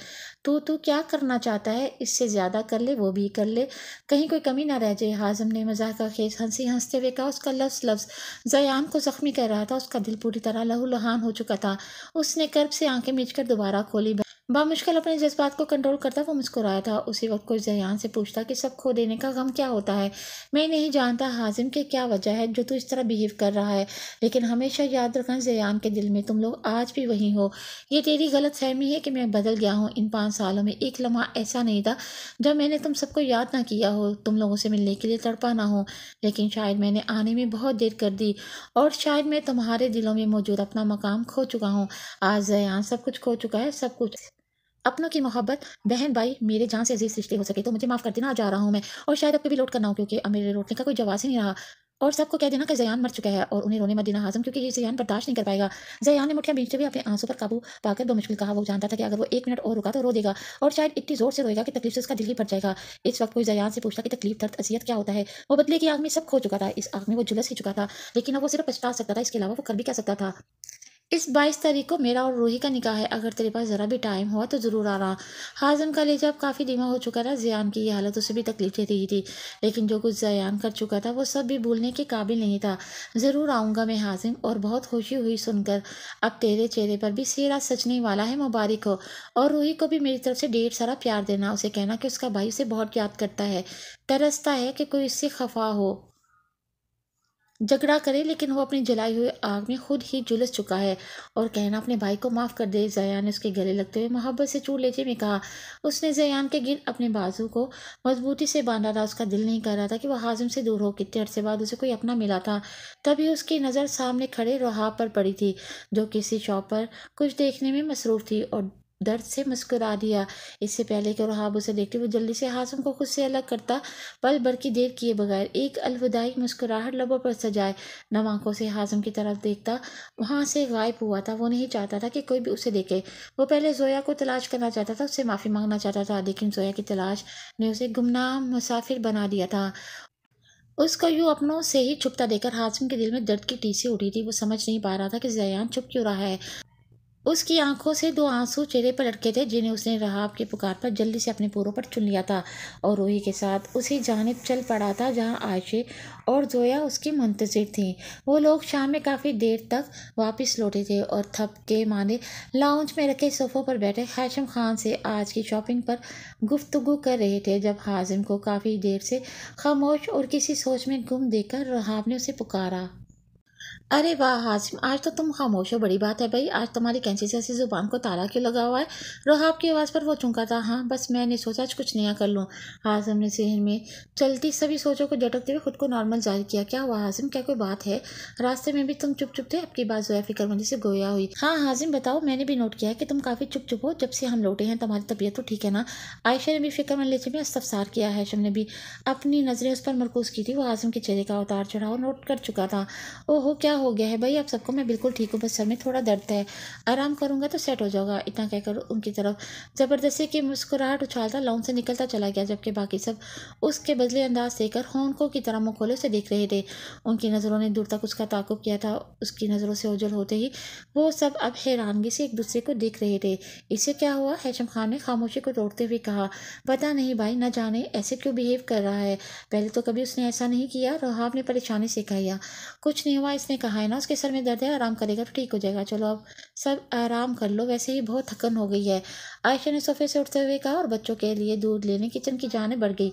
Speaker 1: तो तू तो क्या करना चाहता है इससे ज़्यादा कर ले वो भी कर ले कहीं कोई कमी ना रह जाए हाजम ने मजाक का खेस हंसी हंसते हुए कहा उसका लफ्ज़ लफ्ज़ जयान को ज़ख्मी कर रहा था उसका दिल पूरी तरह लहूलुहान हो चुका था उसने कर्ब से आंखें मीच कर दोबारा खोली बामुश्किल अपने जज्बात को कंट्रोल करता वो मुस्कुराया था उसी वक्त कुछ जयान से पूछता कि सब खो देने का गम क्या होता है मैं नहीं जानता हाजिम के क्या वजह है जो तू इस तरह बिहेव कर रहा है लेकिन हमेशा याद रखना जयान के दिल में तुम लोग आज भी वही हो ये तेरी गलत फहमी है कि मैं बदल गया हूँ इन पाँच सालों में एक लम्हा ऐसा नहीं था जब मैंने तुम सबको याद ना किया हो तुम लोगों से मिलने के लिए तड़पा ना हो लेकिन शायद मैंने आने में बहुत देर कर दी और शायद मैं तुम्हारे दिलों में मौजूद अपना मकाम खो चुका हूँ आज जयान सब कुछ खो चुका है सब कुछ अपनों की मोहब्बत बहन भाई मेरे जान से अजीज रिश्ते हो सके तो मुझे माफ़ कर देना जा रहा हूँ मैं और शायद अब कभी लौट करना हो क्योंकि अब मेरे लौटने का कोई जवाब ही नहीं रहा और सबको कह देना कि जयान मर चुका है और उन्हें रोने मत देना हाजम क्योंकि ये जयान बर्दाश्त नहीं कर पाएगा जयान ने मुठिया बीचते हुए अपने आंसू पर काबू पाकर बमुश्किल कहा वो जानता था कि अगर वो एक मिनट और रुका तो रो देगा और शायद इतनी जोर से रोएगा कि तकलीफ से उसका दिल ही भर जाएगा इस वक्त कोई जयान से पूछता कि तकलीफ दर्द असीयत क्या होता है वो बदले की आग में सब खो चुका था इस आग में वो जुलस ही चुका था लेकिन अब वो सिर्फ पछता सकता था इसके अलावा वो कर भी क्या सकता था इस बाईस तारीख को मेरा और रोही का निकाह है अगर तेरे पास ज़रा भी टाइम हुआ तो ज़रूर आ रहा हाजम का अब काफ़ी धीमा हो चुका था जयान की ये हालत उसे भी तकलीफ दे रही थी लेकिन जो कुछ जयान कर चुका था वो सब भी भूलने के काबिल नहीं था ज़रूर आऊँगा मैं हाजिम और बहुत खुशी हुई सुनकर अब तेरे चेहरे पर भी सीरा सचने वाला है मुबारक हो और रूही को भी मेरी तरफ से ढेर सारा प्यार देना उसे कहना कि उसका भाई उसे बहुत याद करता है तरसता है कि कोई उससे खफा हो झगड़ा करे लेकिन वो अपनी जलाई हुई आग में खुद ही झुलस चुका है और कहना अपने भाई को माफ़ कर दे जयान ने उसके गले लगते हुए मोहब्बत से चूर लेते में कहा उसने जयान के गिर अपने बाजू को मजबूती से बांधा था उसका दिल नहीं कर रहा था कि वह हाजम से दूर हो कितने अरसे बाद उसे कोई अपना मिला था तभी उसकी नज़र सामने खड़े रोहा पर पड़ी थी जो किसी शॉप पर कुछ देखने में मसरूफ़ थी और दर्द से मुस्कुरा दिया इससे पहले कि रोहाब उसे देखते हुए जल्दी से हासम को खुद से अलग करता पल भर की देर किए बगैर एक अलविदाई मुस्कुराहट लबों पर सजाए नम आंखों से हाजम की तरफ देखता वहाँ से गायब हुआ था वो नहीं चाहता था कि कोई भी उसे देखे वो पहले जोया को तलाश करना चाहता था उससे माफ़ी मांगना चाहता था लेकिन जोया की तलाश ने उसे गुमनाम मुसाफिर बना दिया था उसको यूँ अपनों से ही छुपता देकर हाजम के दिल में दर्द की टीसी उठी थी वो समझ नहीं पा रहा था कि जयान छुप क्यों रहा है उसकी आंखों से दो आंसू चेहरे पर लटके थे जिन्हें उसने रहाब के पुकार पर जल्दी से अपने पूरों पर चुन लिया था और रोही के साथ उसी जानब चल पड़ा था जहां आयशे और जोया उसकी मुंतजर थीं वो लोग शाम में काफ़ी देर तक वापस लौटे थे और थप के माने लाउंज में रखे सोफ़ों पर बैठे हैशम खान से आज की शॉपिंग पर गुफ्तु कर रहे थे जब हाजिम को काफ़ी देर से खामोश और किसी सोच में गुम देकर रहाब ने उसे पुकारा अरे वाह आज आज तो तुम खामोश हो बड़ी बात है भाई आज तुम्हारी कैंची जैसी ज़ुबान को ताला क्यों लगा हुआ है रोहाब की आवाज़ पर वो चुका था हाँ बस मैंने सोचा आज कुछ नया कर लूँ हाजम ने सहन में चलती सभी सोचों को झटकते हुए खुद को नॉर्मल जाहिर किया क्या हुआ हाजिम क्या कोई बात है रास्ते में भी तुम चुप चुप थे आपकी बात जोया फिक्रमंदी से गोया हुई हाँ हाजिम बताओ मैंने भी नोट किया कि तुम काफ़ी चुप चुप हो जब से हम लौटे हैं तुम्हारी तबीयत तो ठीक है ना आयशा ने भी फिक्रमंद लेचे में इस्तफसार किया है शम ने भी अपनी नज़रें उस पर मरकूज की थी वो हाजिम के चेहरे का उतार चढ़ाव नोट कर चुका था ओहो क्या क्या हो गया है भाई आप सबको मैं बिल्कुल ठीक हूँ बस सर में थोड़ा दर्द है आराम करूँगा तो सेट हो जाऊँगा इतना कहकर उनकी तरफ ज़बरदस्ती की मुस्कुराहट उछालता लाउन से निकलता चला गया जबकि बाकी सब उसके बदले अंदाज देकर होनकों की तरह मुखोले से देख रहे थे उनकी नज़रों ने दूर तक उसका ताकुब किया था उसकी नज़रों से उजल होते ही वो सब अब हैरानगी से एक दूसरे को देख रहे थे इससे क्या हुआ हैशम खान ने खामोशी को तोड़ते हुए कहा पता नहीं भाई ना जाने ऐसे क्यों बिहेव कर रहा है पहले तो कभी उसने ऐसा नहीं किया रोहाब ने परेशानी से कहा कुछ नहीं हुआ इसने कहा है ना उसके सर में दर्द है आराम करेगा तो ठीक हो जाएगा चलो अब सब आराम कर लो वैसे ही बहुत थकन हो गई है आयशा ने सोफे से उठते हुए कहा और बच्चों के लिए दूध लेने किचन की जाने बढ़ गई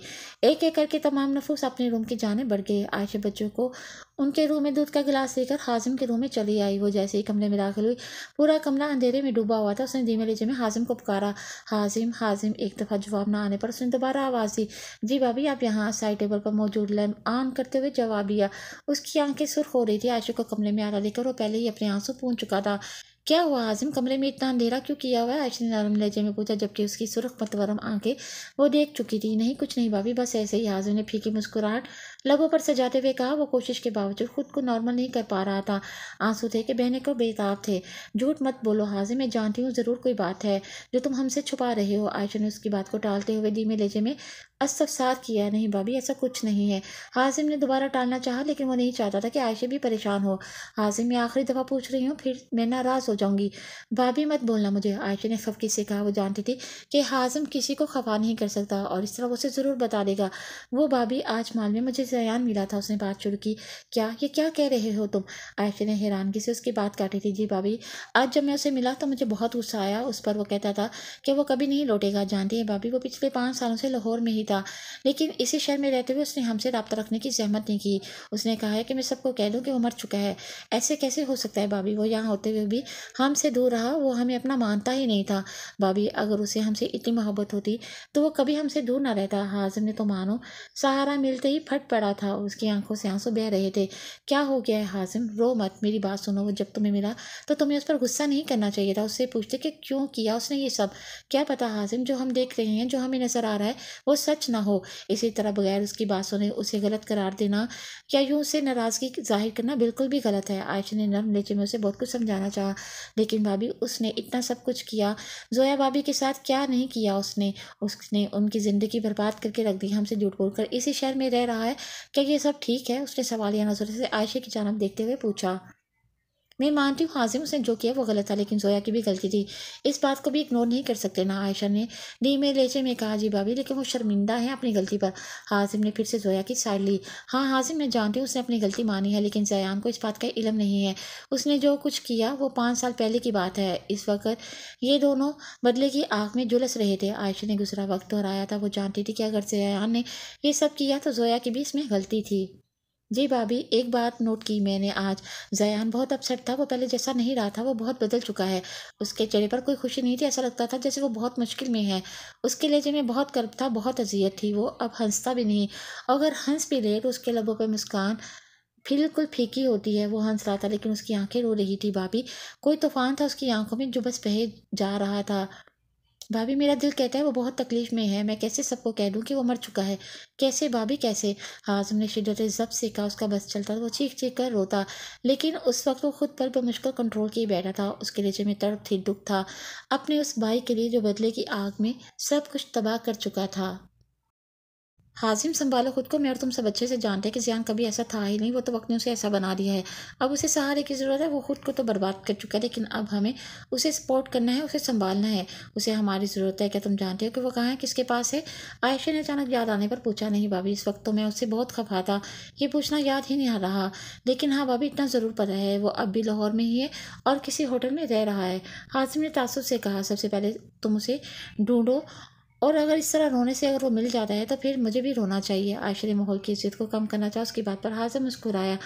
Speaker 1: एक एक करके तमाम नफूस अपने रूम की जाने बढ़ गई आयशा बच्चों को उनके रूम में दूध का गिलास लेकर हाजिम के रूम में चली आई वो जैसे ही कमरे में दाखिल हुई पूरा कमरा अंधेरे में डूबा हुआ था उसने धीमे लीजिए में हाजिम को पुकारा हाजिम हाजिम एक दफ़ा जवाब ना आने पर उसने दोबारा आवाज़ दी जी भाभी आप यहाँ साइड टेबल पर मौजूद लैम ऑन करते हुए जवाब दिया उसकी आंखें सुर्ख हो रही थी आयशा को कमरे में आला लेकर वो पहले ही अपने आंसू पूछ चुका था क्या हुआ आजम कमरे में इतना अंधेरा क्यों किया हुआ है आयशा ने नरम लहजे में पूछा जबकि उसकी सुरख मतवरम आंखें वो देख चुकी थी नहीं कुछ नहीं भाभी बस ऐसे ही आजम ने फीकी मुस्कुराहट लबों पर सजाते हुए कहा वो कोशिश के बावजूद खुद को नॉर्मल नहीं कर पा रहा था आंसू थे कि बहने को बेताब थे झूठ मत बोलो हाजिर मैं जानती हूँ ज़रूर कोई बात है जो तुम हमसे छुपा रहे हो आयशा ने उसकी बात को टालते हुए धीमे लेजे में असफसार किया नहीं भाभी ऐसा कुछ नहीं है हाजिम ने दोबारा टालना चाहा लेकिन वो नहीं चाहता था कि आयशा भी परेशान हो हाजिम मैं आखिरी दफ़ा पूछ रही हूँ फिर मैं नाराज़ हो जाऊँगी भाभी मत बोलना मुझे आयशा ने खफकी से कहा वो जानती थी कि हाजिम किसी को खफा नहीं कर सकता और इस तरह उसे ज़रूर बता देगा वो भाभी आज माल में मुझे से मिला था उसने बात शुरू की क्या ये क्या कह रहे हो तुम आयशा ने हैरानगी से उसकी बात काटी थी जी भाभी आज जब मैं उसे मिला तो मुझे बहुत गुस्सा आया उस पर वो कहता था कि वो कभी नहीं लौटेगा जानती है भाभी वो पिछले पाँच सालों से लाहौर में ही था लेकिन इसी शहर में रहते हुए उसने हमसे रबता रखने की जहमत नहीं की उसने कहा है कि मैं सबको कह दूँ कि वो मर चुका है ऐसे कैसे हो सकता है भाभी वो यहाँ होते हुए भी हमसे दूर रहा वो हमें अपना मानता ही नहीं था भाभी अगर उसे हमसे इतनी मोहब्बत होती तो वो कभी हमसे दूर ना रहता हाजम ने तो मानो सहारा मिलते ही फट पड़ा रहा था उसकी आंखों से आंसू बह रहे थे क्या हो गया है हाजिम रो मत मेरी बात सुनो वो जब तुम्हें मिला तो तुम्हें उस पर गुस्सा नहीं करना चाहिए था उससे पूछते कि क्यों किया उसने ये सब क्या पता हाजिम जो हम देख रहे हैं जो हमें नज़र आ रहा है वो सच ना हो इसी तरह बगैर उसकी बात सुने उसे गलत करार देना या यूँ उसे नाराज़गी जाहिर करना बिल्कुल भी गलत है आयशा ने नरम लेचे में उसे बहुत कुछ समझाना चाहा लेकिन भाभी उसने इतना सब कुछ किया जोया भाभी के साथ क्या नहीं किया उसने उसने उनकी ज़िंदगी बर्बाद करके रख दी हमसे झूठ बोलकर इसी शहर में रह रहा है क्या ये सब ठीक है उसने सवालिया नजर से आयशे की जानब देखते हुए पूछा मैं मानती हूँ हाजिम उसने जो किया वो गलत था लेकिन जोया की भी गलती थी इस बात को भी इग्नोर नहीं कर सकते ना आयशा ने डी मेरे लेचे में कहा जी भाभी लेकिन वो शर्मिंदा है अपनी गलती पर हाजिम ने फिर से जोया की साइड ली हाँ हाजिम मैं जानती हूँ उसने अपनी गलती मानी है लेकिन जयान को इस बात का इलम नहीं है उसने जो कुछ किया वो पाँच साल पहले की बात है इस वक्त ये दोनों बदले की आँख में जुलस रहे थे आयशा ने गुजरा वक्त दोहराया था वो जानती थी कि अगर जयान ने ये सब किया तो जोया की भी इसमें गलती थी जी भाभी एक बात नोट की मैंने आज जयान बहुत अपसेट था वो पहले जैसा नहीं रहा था वो बहुत बदल चुका है उसके चेहरे पर कोई खुशी नहीं थी ऐसा लगता था जैसे वो बहुत मुश्किल में है उसके लहजे में बहुत गर्व था बहुत अजियत थी वो अब हंसता भी नहीं और अगर हंस भी ले तो उसके लबों पर मुस्कान बिल्कुल फीकी होती है वो हंस रहा था लेकिन उसकी आंखें रो रही थी भाभी कोई तूफान था उसकी आंखों में जो बस बह जा रहा था भाभी मेरा दिल कहता है वो बहुत तकलीफ़ में है मैं कैसे सबको कह दूँ कि वो मर चुका है कैसे भाभी कैसे हाजम ने शिद्दत जब सीखा उसका बस चलता वो चीख चीख कर रोता लेकिन उस वक्त वो खुद पर बमुश्किल कंट्रोल किए बैठा था उसके लिए में तड़प थी दुख था अपने उस भाई के लिए जो बदले की आग में सब कुछ तबाह कर चुका था हाजिम संभालो खुद को मैं और तुम सब अच्छे से जानते हैं कि जियान कभी ऐसा था ही नहीं वो तो वक्त ने उसे ऐसा बना दिया है अब उसे सहारे की ज़रूरत है वो खुद को तो बर्बाद कर चुका है लेकिन अब हमें उसे सपोर्ट करना है उसे संभालना है उसे हमारी ज़रूरत है क्या तुम जानते हो कि वो कहाँ है किसके पास है आयशा ने अचानक याद आने पर पूछा नहीं भाभी इस वक्त तो मैं उससे बहुत खफा था ये पूछना याद ही नहीं आ रहा लेकिन हाँ भाभी इतना ज़रूर पता है वो अब भी लाहौर में ही है और किसी होटल में रह रहा है हाजिम ने तासुब से कहा सबसे पहले तुम उसे ढूंढो और अगर इस तरह रोने से अगर वो मिल जाता है तो फिर मुझे भी रोना चाहिए आशरे माहौल की इज्जत को कम करना चाहिए उसकी बात पर हाजिम मुस्कुराया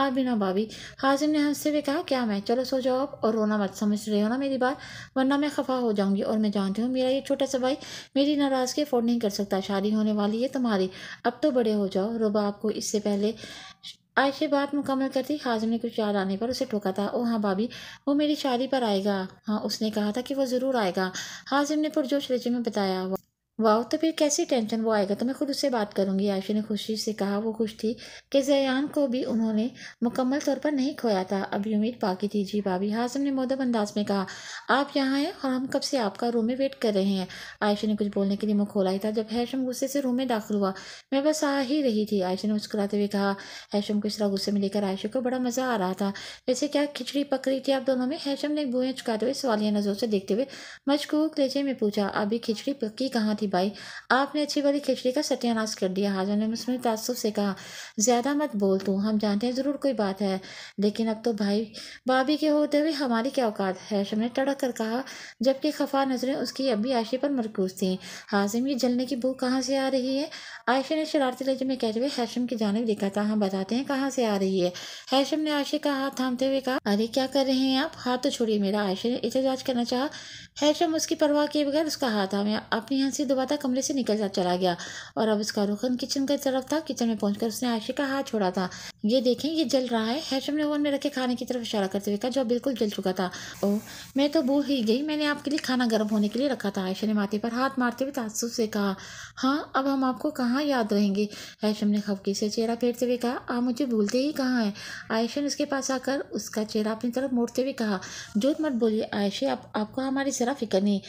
Speaker 1: आप बिना भाभी हाजिम ने हंसते हुए कहा क्या मैं चलो सो जाओ आप और रोना मत समझ रहे हो ना मेरी बात वरना मैं खफा हो जाऊंगी और मैं जानती हूँ मेरा ये छोटा सा भाई मेरी नाराज़गी अफोर्ड नहीं कर सकता शादी होने वाली है तुम्हारी अब तो बड़े हो जाओ रुबा आपको इससे पहले आयशे बात मुकम्मल करती हाजिम ने कुछ याद आने पर उसे ठोका था ओ हाँ भाभी वो मेरी शादी पर आएगा हाँ उसने कहा था कि वो ज़रूर आएगा हाजिम ने पुरजोश रजे में बताया वो वाह तो फिर कैसी टेंशन वो आएगा तो मैं खुद उससे बात करूंगी आयशा ने खुशी से कहा वो खुश थी कि जयान को भी उन्होंने मुकम्मल तौर पर नहीं खोया था अभी उम्मीद बाकी थी जी भाभी हाजम ने मोदब अंदाज में कहा आप यहाँ हैं और हम कब से आपका रूम में वेट कर रहे हैं आयशा ने कुछ बोलने के लिए मुँह खोला ही था जब हैशम गुस्से से रूम में दाखिल हुआ मैं बस आ ही रही थी आयशा ने मुस्कुराते हुए कहा हैशम को इस तरह गुस्से में लेकर आयशा को बड़ा मज़ा आ रहा था वैसे क्या खिचड़ी पक रही थी आप दोनों में हैशम ने बुएँ चुकाते हुए सवालिया नज़रों से देखते हुए मजकूक लेचे में पूछा अभी खिचड़ी पक्की कहाँ थी स्वाति बाई आपने अच्छी वाली खिचड़ी का सत्यानाश कर दिया हाजा ने मुस्मिन तसुब से कहा ज़्यादा मत बोल तू हम जानते हैं ज़रूर कोई बात है लेकिन अब तो भाई भाभी के होते हुए हमारी क्या औकात है शम ने टड़क कर कहा जबकि खफा नज़रें उसकी अभी आयशे पर मरकूज थी हाजिम ये जलने की भूख कहाँ से आ रही है आयशे ने शरारती लहजे में कहते हुए हैशम की जानब देखा था हम हाँ, बताते हैं कहाँ से आ रही है हैशम ने आयशे का हाथ थामते हुए कहा अरे क्या कर रहे हैं आप हाथ तो छोड़िए मेरा आयशे ने इतजाज करना चाहा हैशम उसकी परवाह किए बगैर उसका हाथ हमें अपनी हंसी दबाता कमरे से निकल कर चला गया और अब उसका रुखन किचन की तरफ था किचन में पहुंचकर उसने आयशे का हाथ छोड़ा था ये देखें ये जल रहा है हैशम ने ओवन में रखे खाने की तरफ इशारा करते हुए कहा जो बिल्कुल जल चुका था ओ मैं तो भूल ही गई मैंने आपके लिए खाना गर्म होने के लिए रखा था आयशा ने माथे पर हाथ मारते हुए तासुब से कहा हाँ अब हम आपको कहाँ याद रहेंगे हैशम ने खबके से चेहरा फेरते हुए कहा आप मुझे भूलते ही कहाँ हैं आयशा ने उसके पास आकर उसका चेहरा अपनी तरफ मोड़ते हुए कहा जोत मत बोलिए आयशे आपको हमारी ज़रा फिक्र नहीं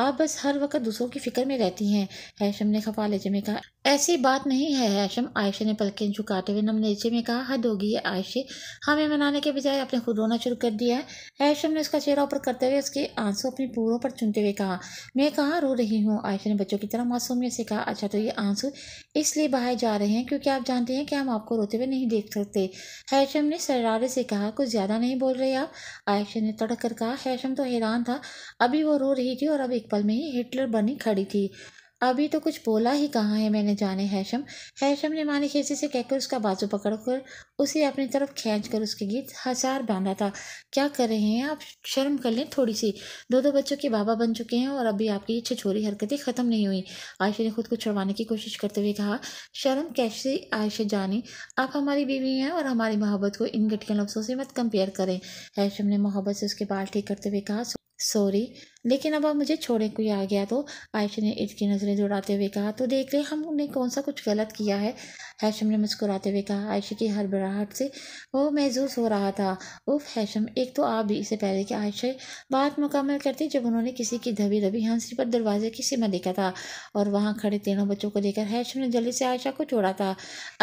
Speaker 1: आप बस हर वक्त दूसरों की फ़िक्र में रहती हैं हैशम ने खफा लहजे में कहा ऐसी बात नहीं है हैशम आयशा ने पलकें झुकाते हुए नमनेचे में कहा हद होगी है आयशे हमें मनाने के बजाय आपने खुद रोना शुरू कर दिया है हैशम ने उसका चेहरा ऊपर करते हुए उसके आंसू अपने पूरों पर चुनते हुए कहा मैं कहाँ रो रही हूँ आयशा ने बच्चों की तरह मासूमियत से कहा अच्छा तो ये आंसू इसलिए बहाए जा रहे हैं क्योंकि आप जानते हैं कि हम आपको रोते हुए नहीं देख सकते हैशम ने सरारे से कहा कुछ ज़्यादा नहीं बोल रहे आप आयशा ने तड़क कर कहा हैशम तो हैरान था अभी वो रो रही थी और अब एक पल में ही हिटलर बनी खड़ी थी अभी तो कुछ बोला ही कहाँ है मैंने जाने हैशम हैशम ने मानी खेसी से कहकर उसका बाजू पकड़ कर उसे अपनी तरफ खींच कर उसके गीत हजार बांधा था क्या कर रहे हैं आप शर्म कर लें थोड़ी सी दो दो बच्चों के बाबा बन चुके हैं और अभी आपकी ये छोरी हरकतें ख़त्म नहीं हुई आयशा ने खुद को छुड़वाने की कोशिश करते हुए कहा शर्म कैसे आयशा जाने आप हमारी बीवी हैं और हमारी मोहब्बत को इन घटिया लफ्सों से मत कंपेयर करें हैशम ने मोहब्बत से उसके बाल ठीक करते हुए कहा सॉरी लेकिन अब आप मुझे छोड़े कोई आ गया तो आयशा ने ईद की नज़रें दौड़ाते हुए कहा तो देख ले हमने कौन सा कुछ गलत किया है हैशम ने मुस्कुराते हुए कहा आयशा की हड़बड़ाहट से वो महजूस हो रहा था उफ हैशम एक तो आप भी इससे पहले कि आयशा बात मुकम्मल करती जब उन्होंने किसी की धबी धबी हंसी पर दरवाजे की सीमा देखा था और वहाँ खड़े तीनों बच्चों को देखकर हैशम ने जल्दी से आयशा को छोड़ा था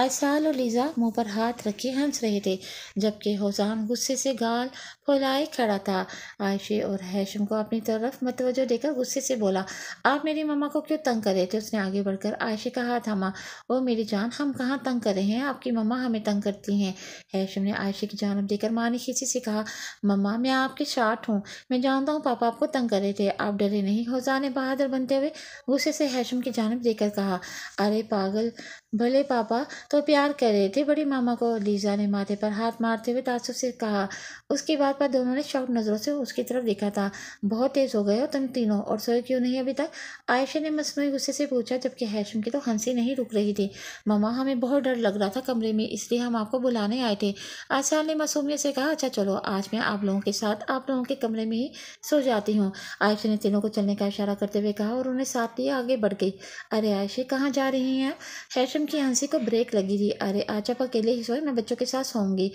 Speaker 1: असाल और लीज़ा मुँह पर हाथ रखे हंस रहे थे जबकि होसान गुस्से से गाल फुलाए खड़ा था आयशे और हैशम को अपनी तरफ तरफ मतवजो देकर गुस्से से बोला आप मेरी मामा को क्यों तंग कर रहे थे उसने आगे बढ़कर आयशे का हाथ थामा ओ मेरी जान हम कहाँ तंग कर रहे हैं आपकी मम्मा हमें तंग करती हैं हैशम ने आयशे की जानब देकर माँ ने खींची से कहा मम्मा मैं आपके शार्ट हूँ मैं जानता हूँ पापा आपको तंग कर रहे थे आप डरे नहीं हो जाने बहादुर बनते हुए गुस्से से हैशम की जानब देकर कहा अरे पागल भले पापा तो प्यार कर रहे थे बड़ी मामा को लीजा ने माथे पर हाथ मारते हुए तासुब से कहा उसकी बात पर दोनों ने शॉक नज़रों से उसकी तरफ देखा था बहुत तेज़ सो गए हो तुम तीनों और सोए क्यों नहीं अभी तक आयशा ने मसनू गुस्से से पूछा जबकि हैशम की तो हंसी नहीं रुक रही थी ममा हमें बहुत डर लग रहा था कमरे में इसलिए हम आपको बुलाने आए थे आसान ने मासूमियत से कहा अच्छा चलो आज मैं आप लोगों के साथ आप लोगों के कमरे में ही सो जाती हूँ आयशा ने तीनों को चलने का इशारा करते हुए कहा और उन्हें साथ लिए आगे बढ़ गई अरे आयशे कहाँ जा रही हैं हैशम की हंसी को ब्रेक लगी थी अरे आज आप अकेले ही सोए मैं बच्चों के साथ सोऊंगी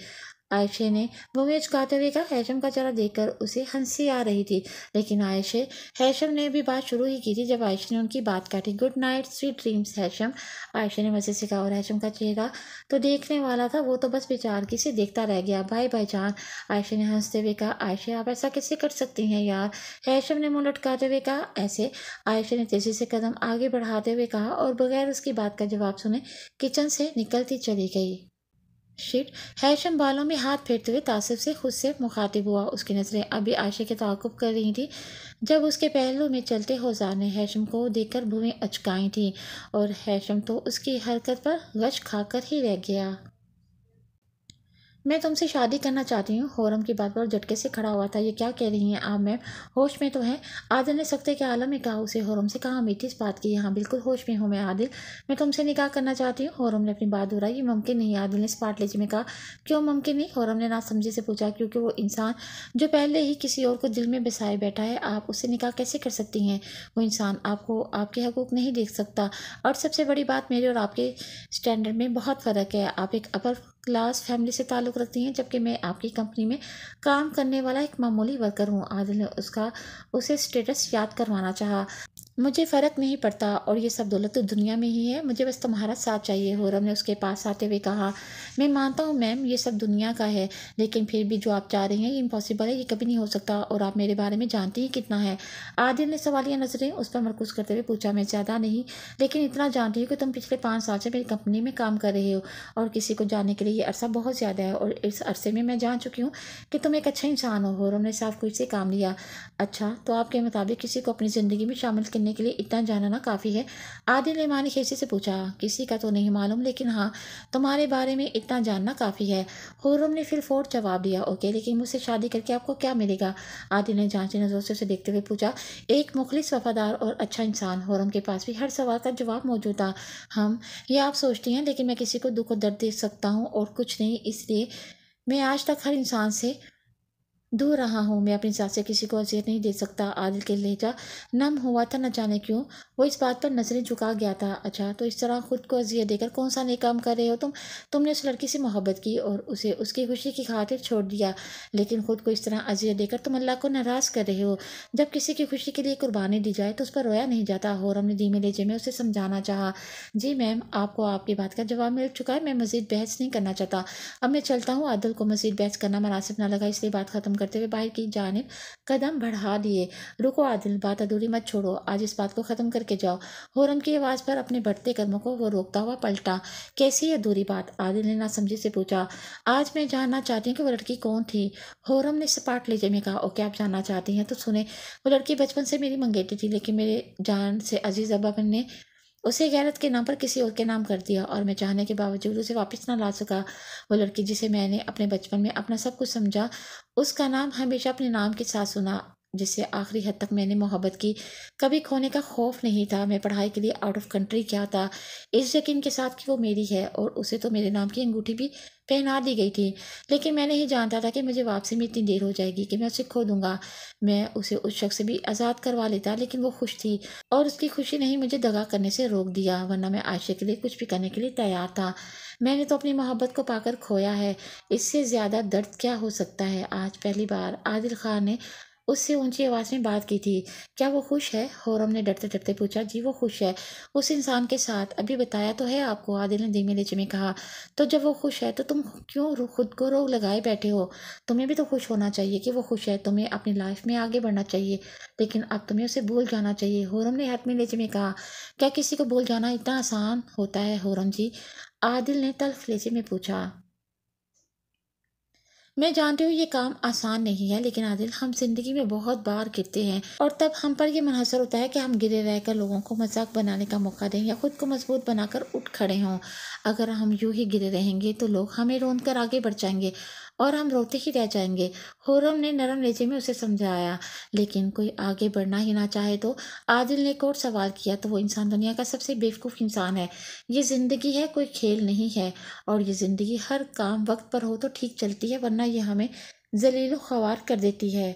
Speaker 1: आयशे ने मुमेज कहते हुए कहा हैशम का चेहरा देखकर उसे हंसी आ रही थी लेकिन आयशे हैशम ने भी बात शुरू ही की थी जब आयशे ने उनकी बात काटी good night sweet dreams Hasham Ayshe ने मजे से कहा और हैशम का चेहरा तो देखने वाला था वो तो बस बेचार से देखता रह गया बाय भाई जान आयशे ने हंसते हुए कहा आयशे आप ऐसा कैसे कर सकती हैं यार हैशम ने मुँह लटकाते हुए कहा ऐसे आयशे ने तेज़ी से कदम आगे बढ़ाते हुए कहा और बगैर उसकी बात का जवाब सुने किचन से निकलती चली गई शीट हैशम बालों में हाथ फेरते हुए तासब से खुद से मुखातिब हुआ उसकी नज़रें अभी आशे के तौकुब कर रही थी जब उसके पहलू में चलते होजार ने हैशम को देखकर भुएँ अचकाई थीं और हैशम तो उसकी हरकत पर गश खाकर ही रह गया मैं तुमसे शादी करना चाहती हूँ होरम की बात पर झटके से खड़ा हुआ था ये क्या कह रही हैं आप मैम होश में तो हैं आदिल ने सकते के आलम में कहा उसे होरम से कहा मीठी इस बात की हाँ बिल्कुल होश में हूँ मैं आदिल मैं तुमसे निकाह करना चाहती हूँ होरम ने अपनी बात दोहराई ये मुमकिन नहीं आदिल ने स्पाट लेजी में कहा क्यों मुमकिन नहीं होरम ने ना समझे से पूछा क्योंकि वो इंसान जो पहले ही किसी और को दिल में बसाए बैठा है आप उससे निकाह कैसे कर सकती हैं वो इंसान आपको आपके हकूक नहीं देख सकता और सबसे बड़ी बात मेरे और आपके स्टैंडर्ड में बहुत फ़र्क है आप एक अपर क्लास फैमिली से ताल्लुक़ रखती हैं जबकि मैं आपकी कंपनी में काम करने वाला एक मामूली वर्कर हूँ आदिल ने उसका उसे स्टेटस याद करवाना चाहा मुझे फ़र्क नहीं पड़ता और ये सब दौलत तो दुनिया में ही है मुझे बस तुम्हारा साथ चाहिए होरम ने उसके पास आते हुए कहा मैं मानता हूँ मैम ये सब दुनिया का है लेकिन फिर भी जो आप चाह रही हैं ये इम्पॉसिबल है ये कभी नहीं हो सकता और आप मेरे बारे में जानती ही कितना है आदिल ने सवालिया नज़रें उस पर मरकूज करते हुए पूछा मैं ज़्यादा नहीं लेकिन इतना जानती हूँ कि तुम पिछले पाँच साल से मेरी कंपनी में काम कर रहे हो और किसी को जाने के लिए ये अरसा बहुत ज़्यादा है और इस अरसे में मैं जान चुकी हूँ कि तुम एक अच्छा इंसान हो और हमने साफ कुछ से काम लिया अच्छा तो आपके मुताबिक किसी को अपनी ज़िंदगी में शामिल करने के लिए इतना जानना काफ़ी है आदिल ने मानी खेसी से पूछा किसी का तो नहीं मालूम लेकिन हाँ तुम्हारे बारे में इतना जानना काफ़ी है हुरम ने फिर फोर्ट जवाब दिया ओके लेकिन मुझसे शादी करके आपको क्या मिलेगा आदिल ने जांची नज़रों से उसे देखते हुए पूछा एक मुखलिस वफादार और अच्छा इंसान हुरम के पास भी हर सवाल का जवाब मौजूद था हम ये आप सोचती हैं लेकिन मैं किसी को दुख और दर्द दे सकता हूँ और और कुछ नहीं इसलिए मैं आज तक हर इंसान से दूर रहा हूँ मैं अपनी सांसें किसी को अजियत नहीं दे सकता आदिल के लहजा नम हुआ था न जाने क्यों वो इस बात पर नजरें झुका गया था अच्छा तो इस तरह खुद को अजियत देकर कौन सा नए काम कर रहे हो तुम तुमने उस लड़की से मोहब्बत की और उसे उसकी खुशी की खातिर छोड़ दिया लेकिन खुद को इस तरह अजियत देकर तुम अल्लाह को नाराज़ कर रहे हो जब किसी की खुशी के लिए कुर्बानी दी जाए तो उस पर रोया नहीं जाता और हमने धीमे लेजे में उसे समझाना चाहा जी मैम आपको आपकी बात का जवाब मिल चुका है मैं मज़ीद बहस नहीं करना चाहता अब मैं चलता हूँ आदिल को मज़ीद बहस करना मुनासिब ना लगा इसलिए बात ख़त्म कर करते हुए बाहर की जानब कदम बढ़ा दिए रुको आदिल बात अधूरी मत छोड़ो आज इस बात को ख़त्म करके जाओ होरम की आवाज़ पर अपने बढ़ते कदमों को वो रोकता हुआ पलटा कैसी अधूरी बात आदिल ने ना नासमझी से पूछा आज मैं जानना चाहती हूँ कि वो लड़की कौन थी होरम ने सपाट लेजे में कहा ओके आप जानना चाहती हैं तो सुने वो लड़की बचपन से मेरी मंगेटी थी लेकिन मेरे जान से अजीज़ अबा ने उसे गैरत के नाम पर किसी और के नाम कर दिया और मैं चाहने के बावजूद उसे वापस ना ला सका वो लड़की जिसे मैंने अपने बचपन में अपना सब कुछ समझा उसका नाम हमेशा अपने नाम के साथ सुना जिससे आखिरी हद तक मैंने मोहब्बत की कभी खोने का खौफ नहीं था मैं पढ़ाई के लिए आउट ऑफ कंट्री क्या था इस यकीन के साथ कि वो मेरी है और उसे तो मेरे नाम की अंगूठी भी पहना दी गई थी लेकिन मैं नहीं जानता था कि मुझे वापसी में इतनी देर हो जाएगी कि मैं उसे खो दूंगा मैं उसे उस शख्स से भी आज़ाद करवा लेता लेकिन वो खुश थी और उसकी खुशी ने ही मुझे दगा करने से रोक दिया वरना मैं आयशे के लिए कुछ भी करने के लिए तैयार था मैंने तो अपनी मोहब्बत को पाकर खोया है इससे ज़्यादा दर्द क्या हो सकता है आज पहली बार आदिल खान ने उससे ऊंची आवाज़ में बात की थी क्या वो खुश है होरम ने डरते डरते पूछा जी वो खुश है उस इंसान के साथ अभी बताया तो है आपको आदिल ने धीमे लेचे में कहा तो जब वो खुश है तो तुम क्यों खुद को रोग लगाए बैठे हो तुम्हें भी तो खुश होना चाहिए कि वो खुश है तुम्हें अपनी लाइफ में आगे बढ़ना चाहिए लेकिन अब तुम्हें उसे भूल जाना चाहिए होरम ने में लेचे में कहा क्या किसी को भूल जाना इतना आसान होता है होरम जी आदिल ने तल्फ लेचे में पूछा मैं जानती हूँ ये काम आसान नहीं है लेकिन आदिल हम जिंदगी में बहुत बार गिरते हैं और तब हम पर यह मुनहसर होता है कि हम गिरे रहकर लोगों को मजाक बनाने का मौका दें या खुद को मजबूत बनाकर उठ खड़े हों अगर हम यूं ही गिरे रहेंगे तो लोग हमें रोन कर आगे बढ़ जाएंगे और हम रोते ही रह जाएंगे होरम ने नरम लेजे में उसे समझाया लेकिन कोई आगे बढ़ना ही ना चाहे तो आदिल ने और सवाल किया तो वो इंसान दुनिया का सबसे बेवकूफ़ इंसान है ये ज़िंदगी है कोई खेल नहीं है और ये ज़िंदगी हर काम वक्त पर हो तो ठीक चलती है वरना यह हमें जलील ख्वार कर देती है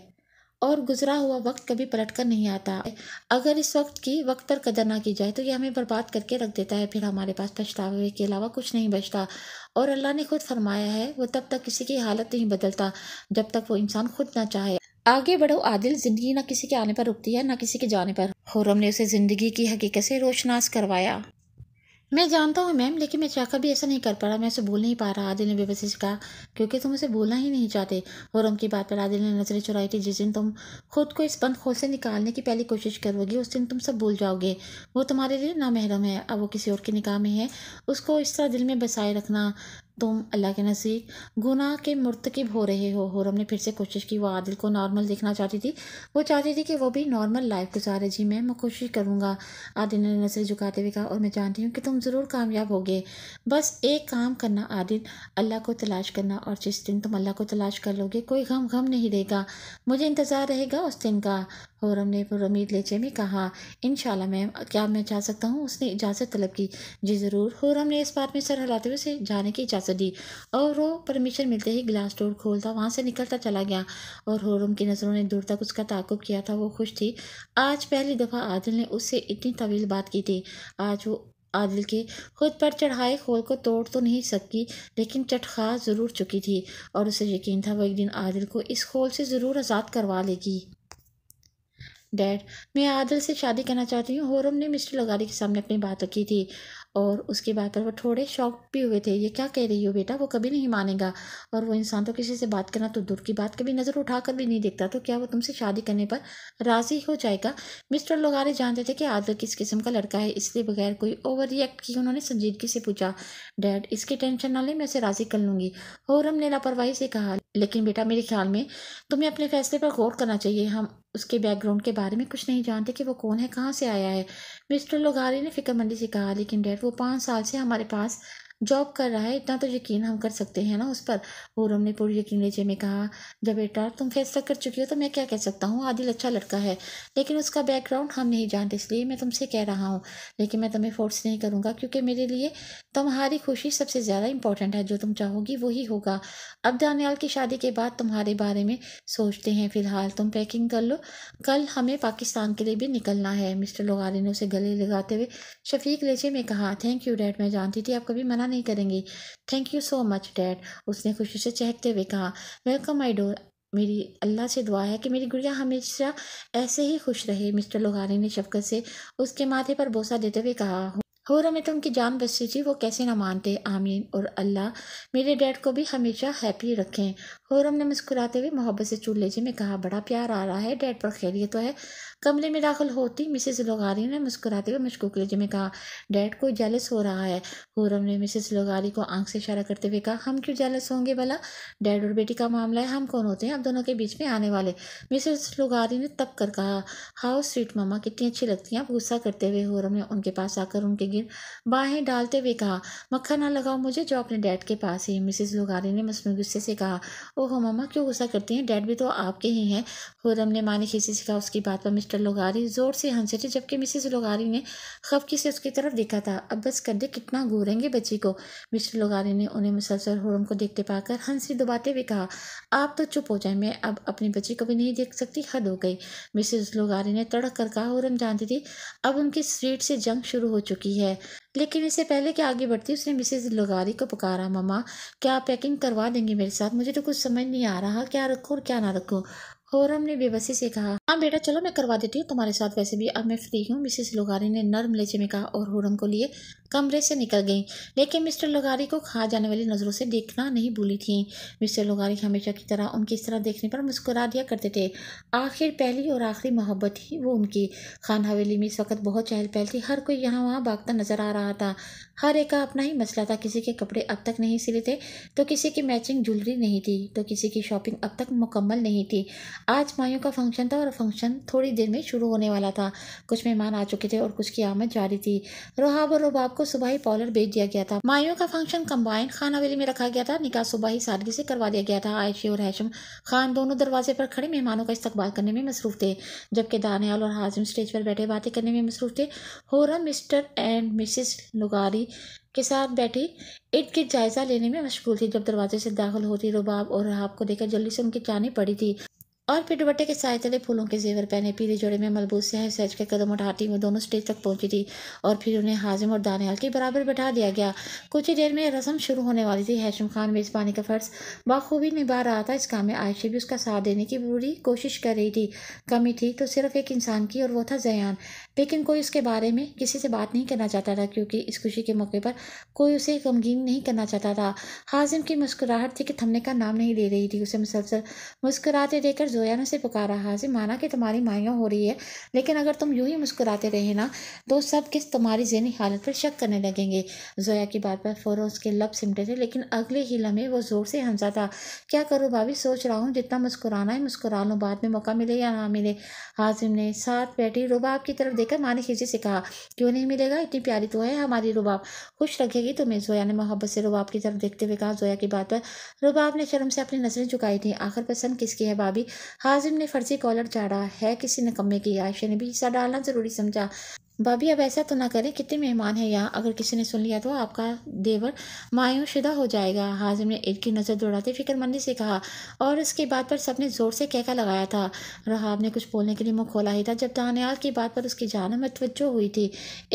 Speaker 1: और गुजरा हुआ वक्त कभी पलट कर नहीं आता अगर इस वक्त की वक्त पर कदर ना की जाए तो ये हमें बर्बाद करके रख देता है फिर हमारे पास पछतावे के अलावा कुछ नहीं बचता और अल्लाह ने खुद फरमाया है वो तब तक किसी की हालत नहीं बदलता जब तक वो इंसान खुद ना चाहे आगे बढ़ो आदिल ज़िंदगी ना किसी के आने पर रुकती है ना किसी के जाने पर हुरम ने उसे ज़िंदगी की हकीकत से रोशनास करवाया मैं जानता हूँ मैम लेकिन मैं चाहकर भी ऐसा नहीं कर पा रहा मैं उसे बोल नहीं पा रहा आदिल ने बेबसी से कहा क्योंकि तुम उसे बोलना ही नहीं चाहते और की बात पर आदिल ने नजरें चुराई थी जिस दिन तुम खुद को इस बंद खोल से निकालने की पहली कोशिश करोगी उस दिन तुम सब भूल जाओगे वो तुम्हारे लिए ना महरम है अब वो किसी और के निकाह में है उसको इस तरह दिल में बसाए रखना तुम अल्लाह के नज़दीक गुनाह के मुर्तकब हो रहे हो और हमने फिर से कोशिश की वो आदिल को नॉर्मल देखना चाहती थी वो चाहती थी कि वो भी नॉर्मल लाइफ गुजारे जी मैं मैं कोशिश करूँगा आदिल ने नजर झुकाते हुए कहा और मैं जानती हूँ कि तुम ज़रूर कामयाब होगे बस एक काम करना आदिल अल्लाह को तलाश करना और जिस दिन तुम अल्लाह को तलाश कर लोगे कोई गम गम नहीं रहेगा मुझे इंतज़ार रहेगा उस दिन का और हमने रमीद लेचे में कहा इन शाला मैम क्या मैं जा सकता हूँ उसने इजाज़त तलब की जी ज़रूर और हमने इस बात में सर हिलाते हुए उसे जाने की इजाज़त दी और वो परमिशन मिलते ही गिलास डोर खोलता वहाँ से निकलता चला गया और होरम की नज़रों ने दूर तक उसका ताकुब किया था वो खुश थी आज पहली दफ़ा आदिल ने उससे इतनी तवील बात की थी आज वो आदिल के खुद पर चढ़ाए खोल को तोड़ तो नहीं सकती लेकिन चटखा ज़रूर चुकी थी और उसे यकीन था वह एक दिन आदिल को इस खोल से ज़रूर आज़ाद करवा लेगी डैड मैं आदर से शादी करना चाहती हूँ होरम ने मिस्टर लगारी के सामने अपनी बात रखी थी और उसकी बात पर वो थोड़े शॉक भी हुए थे ये क्या कह रही हो बेटा वो कभी नहीं मानेगा और वो इंसान तो किसी से बात करना तो दूर की बात कभी नज़र उठा कर भी नहीं देखता तो क्या वो तुमसे शादी करने पर राज़ी हो जाएगा मिस्टर लोगारे जानते थे कि आदर किस किस्म का लड़का है इसलिए बगैर कोई ओवर रिएक्ट किए उन्होंने संजीदगी से पूछा डैड इसकी टेंशन ना ले मैं उसे राज़ी कर लूँगी होरम ने लापरवाही से कहा लेकिन बेटा मेरे ख्याल में तुम्हें अपने फैसले पर गौर करना चाहिए हम उसके बैकग्राउंड के बारे में कुछ नहीं जानते कि वो कौन है कहाँ से आया है मिस्टर लोगारी ने फ़िक्रमंदी से कहा लेकिन डैड वो पाँच साल से हमारे पास जॉब कर रहा है इतना तो यकीन हम कर सकते हैं ना उस पर पूरम ने पूरी यकीन लेजे में कहा जब बेटा तुम फैसला कर चुकी हो तो मैं क्या कह सकता हूँ आदिल अच्छा लड़का है लेकिन उसका बैकग्राउंड हम नहीं जानते इसलिए मैं तुमसे कह रहा हूँ लेकिन मैं तुम्हें फोर्स नहीं करूँगा क्योंकि मेरे लिए तुम्हारी खुशी सबसे ज़्यादा इंपॉर्टेंट है जो तुम चाहोगी वही होगा अब दानियाल की शादी के बाद तुम्हारे बारे में सोचते हैं फिलहाल तुम पैकिंग कर लो कल हमें पाकिस्तान के लिए भी निकलना है मिस्टर लोगारी ने उसे गले लगाते हुए शफीक लेचे में कहा थैंक यू डैड मैं जानती थी आप कभी मना नहीं करेंगी thank you so much dad उसने खुशी से चहकते हुए कहा वेलकम माई डोर मेरी अल्लाह से दुआ है कि मेरी गुड़िया हमेशा ऐसे ही खुश रहे मिस्टर लोहानी ने शफकत से उसके माथे पर बोसा देते हुए कहा होरा में तो उनकी जान बसी थी वो कैसे ना मानते आमीन और अल्लाह मेरे डैड को भी हमेशा हैप्पी रखें खुर्रम ने मुस्कुराते हुए मोहब्बत से चूल्हे जी में कहा बड़ा प्यार आ रहा है डैड पर खैरियत तो है कमरे में दाखिल होती मिसेस लोगारी ने मुस्कुराते हुए मशकूक लेजे में कहा डैड को जालस हो रहा है हुरम ने मिसेस लोगारी को आंख से इशारा करते हुए कहा हम क्यों जालस होंगे भला डैड और बेटी का मामला है हम कौन होते हैं आप दोनों के बीच में आने वाले मिसेस लोगारी ने तप कर कहा हाउ स्वीट मामा कितनी अच्छी लगती हैं आप गुस्सा करते हुए हुरम ने उनके पास आकर उनके गिर बाहें डालते हुए कहा मक्खन ना लगाओ मुझे जो अपने डैड के पास ही मिसेस लोगारी ने मसनू गुस्से से कहा ओहो मामा क्यों गुस्सा करती हैं डैड भी तो आपके ही हैं खुरम ने माने खीसी से कहा उसकी बात पर मिस्टर लोगारी ज़ोर से थे जबकि मिसिस लोगारी ने खफकी से उसकी तरफ देखा था अब बस कर दे कितना घूरेंगे बच्ची को मिस्टर लोगारी ने उन्हें मुसलसल हुरम को देखते पाकर हंसी दुबाते हुए कहा आप तो चुप हो जाए मैं अब अपनी बच्ची को भी नहीं देख सकती हद हो गई मिसिस लोगारी ने तड़क कर कहा हुरम जानती थी अब उनकी स्वीट से जंग शुरू हो चुकी है लेकिन इससे पहले कि आगे बढ़ती उसने मिसेज लगारी को पुकारा ममा क्या पैकिंग करवा देंगे मेरे साथ मुझे तो कुछ समझ नहीं आ रहा क्या रखूँ और क्या ना रखूँ खोरम ने बेबसी से कहा हाँ बेटा चलो मैं करवा देती हूँ तुम्हारे साथ वैसे भी अब मैं फ्री हूँ मिसेस लोगारी ने नर्म लेचे में कहा और होरम को लिए कमरे से निकल गई लेकिन मिस्टर लोगारी को खा जाने वाली नज़रों से देखना नहीं भूली थी मिस्टर लोगारी हमेशा की तरह उनकी इस तरह देखने पर मुस्कुरा दिया करते थे आखिर पहली और आखिरी मोहब्बत थी वो उनकी खान हवेली में इस वक्त बहुत चहल पहल थी हर कोई यहाँ वहाँ भागता नजर आ रहा था हर एक का अपना ही मसला था किसी के कपड़े अब तक नहीं सिले थे तो किसी की मैचिंग ज्वेलरी नहीं थी तो किसी की शॉपिंग अब तक मुकम्मल नहीं थी आज मायू का फंक्शन था और फंक्शन थोड़ी देर में शुरू होने वाला था कुछ मेहमान आ चुके थे और कुछ की आमद जारी थी रोहाब और रुबाब को सुबह ही पॉलर भेज दिया गया था मायू का फंक्शन कम्बाइंड खान हवेली में रखा गया था निकाह सुबह ही सादगी से करवा दिया गया था आयशी और हैशम खान दोनों दरवाजे पर खड़े मेहमानों का इस्तकबाल करने में मसरूफ थे जबकि दानियाल और हाजिम स्टेज पर बैठे बातें करने में मसरूफ थे Horam mister and missus Lugari के साथ बैठी इट के जायजा लेने में मशगूल थी जब दरवाजे से दाखिल होती रुबाब और रहाब को देखकर जल्दी से उनकी जानी पड़ी थी और फिर दुपट्टे के साए तले फूलों के जेवर पहने पीले जोड़े में मलबूस है सहज के कदम उठाती हुई दोनों स्टेज तक पहुंची थी और फिर उन्हें हाजिम और दानियाल के बराबर बैठा दिया गया कुछ ही देर में रस्म शुरू होने वाली थी हैशम खान मेज़बानी का फ़र्ज बाखूबी निभा रहा था इस काम में आयशे भी उसका साथ देने की पूरी कोशिश कर रही थी कमी थी तो सिर्फ एक इंसान की और वो था जयान लेकिन कोई उसके बारे में किसी से बात नहीं करना चाहता था क्योंकि इस खुशी के मौके पर कोई उसे गमगीन नहीं करना चाहता था हाजिम की मुस्कुराहट थी कि थमने का नाम नहीं ले रही थी उसे मुसलसल मुस्कुराते देखकर जोया ने उसे पुकारा हाजिम माना कि तुम्हारी माया हो रही है लेकिन अगर तुम यूं ही मुस्कुराते रहे ना तो सब किस तुम्हारी जहनी हालत पर शक करने लगेंगे जोया की बात पर फौरन उसके लब सिमटे थे लेकिन अगले ही लम्हे वो ज़ोर से हंसा था क्या करो भाभी सोच रहा हूँ जितना मुस्कुराना है मुस्कुरा लूँ बाद में मौका मिले या ना मिले हाजिम ने साथ बैठी रुबाब की तरफ देख देखकर माँ ने खिलजी से कहा क्यों नहीं मिलेगा इतनी प्यारी तो है हमारी रुबाब खुश रखेगी तुम्हें जोया ने मोहब्बत से रुबाब की तरफ देखते हुए कहा जोया की बात पर रुबाब ने शर्म से अपनी नजरें चुकाई थी आखिर पसंद किसकी है भाभी हाजिम ने फर्जी कॉलर चाड़ा है किसी नकम्मे की आयशा ने भी हिस्सा डालना जरूरी समझा भाभी अब ऐसा तो ना करें कितने मेहमान हैं यहाँ अगर किसी ने सुन लिया तो आपका देवर मायूशुदा हो जाएगा हाजिम ने एक की नज़र दौड़ाते फिक्रमंदी से कहा और उसकी बात पर सब ने ज़ोर से कहका लगाया था रहाब ने कुछ बोलने के लिए मुँह खोला ही था जब दानियाल की बात पर उसकी में मतवजो हुई थी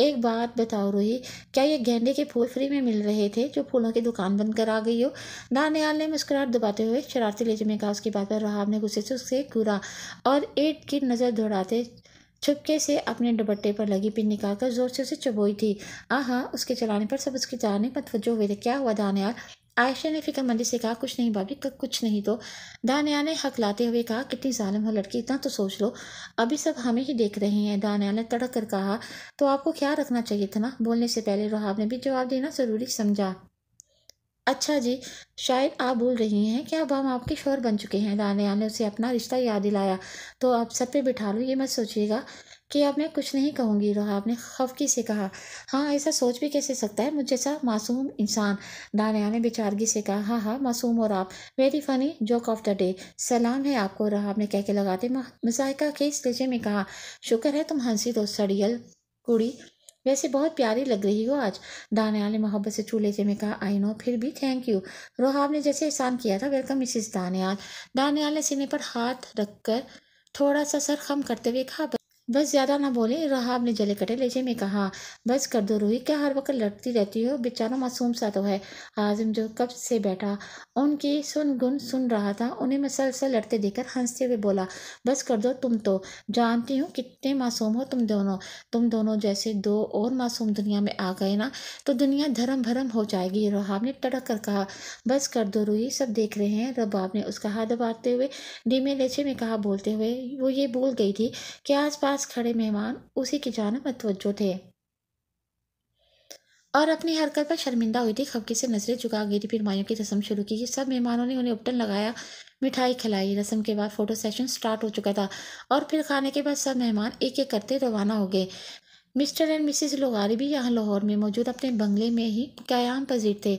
Speaker 1: एक बात बताओ रोही क्या ये गेंदे के फूल फ्री में मिल रहे थे जो फूलों की दुकान बंद कर आ गई हो दानियाल ने मुस्कुराहट दबाते हुए शरारती लेजे में कहा उसकी बात पर रहाब ने गुस्से से उससे घूरा और एक की नज़र दौड़ाते छुपके से अपने दुपट्टे पर लगी पिन निकालकर ज़ोर से उसे चबोई थी आहा उसके चलाने पर सब उसकी जाने पर तवज्जो हुए थे क्या हुआ दानियाल आयशा ने फिक्रमंदी से कहा कुछ नहीं भाभी कुछ नहीं तो दानिया ने हक लाते हुए कहा कितनी जालिम हो लड़की इतना तो सोच लो अभी सब हमें ही देख रहे हैं दानिया ने तड़क कर कहा तो आपको क्या रखना चाहिए था ना बोलने से पहले रोहाब ने भी जवाब देना ज़रूरी समझा अच्छा जी शायद आप भूल रही हैं कि अब हम आपके शोर बन चुके हैं दानियाल ने उसे अपना रिश्ता याद दिलाया तो आप सर पे बिठा लो ये मत सोचिएगा कि अब मैं कुछ नहीं कहूँगी रहाब ने खफकी से कहा हाँ ऐसा सोच भी कैसे सकता है मुझ जैसा मासूम इंसान दानिया ने बेचारगी से कहा हाँ हाँ मासूम और आप very funny joke of the day सलाम है आपको रहाब ने कह के लगाते मजायका के इस में कहा शुक्र है तुम हंसी दो तो सड़ियल कुड़ी वैसे बहुत प्यारी लग रही हो आज दानिया ने मोहब्बत से चूल्हे से में कहा आई नो फिर भी थैंक यू रोहाब ने जैसे एहसान किया था वेलकम मिसिस दानियाल दानियाल ने सीने पर हाथ रख कर थोड़ा सा सर खम करते हुए कहा बस ज़्यादा ना बोले रहाब ने जले कटे लेजे में कहा बस कर दो रूही क्या हर वक्त लड़ती रहती हो बेचारा मासूम सा तो है आजम जो कब से बैठा उनकी सुन गुन सुन रहा था उन्हें मसलसल लड़ते देखकर हंसते हुए बोला बस कर दो तुम तो जानती हूँ कितने मासूम हो तुम दोनों तुम दोनों जैसे दो और मासूम दुनिया में आ गए ना तो दुनिया धर्म भरम हो जाएगी रहाब ने टड़क कर कहा बस कर दो रूही सब देख रहे हैं रबाब ने उसका हाथ दबाते हुए डीमे लेचे में कहा बोलते हुए वो ये बोल गई थी कि आस पास पास खड़े मेहमान उसी की जानब मतवजो थे और अपनी हरकत पर शर्मिंदा हुई थी खबकी से नजरें चुका गई थी फिर माइयों की रस्म शुरू की सब मेहमानों ने उन्हें उपटन लगाया मिठाई खिलाई रस्म के बाद फोटो सेशन स्टार्ट हो चुका था और फिर खाने के बाद सब मेहमान एक एक करते रवाना हो गए मिस्टर एंड मिसिस लोगारी भी यहाँ लाहौर में मौजूद अपने बंगले में ही क्याम पजीर थे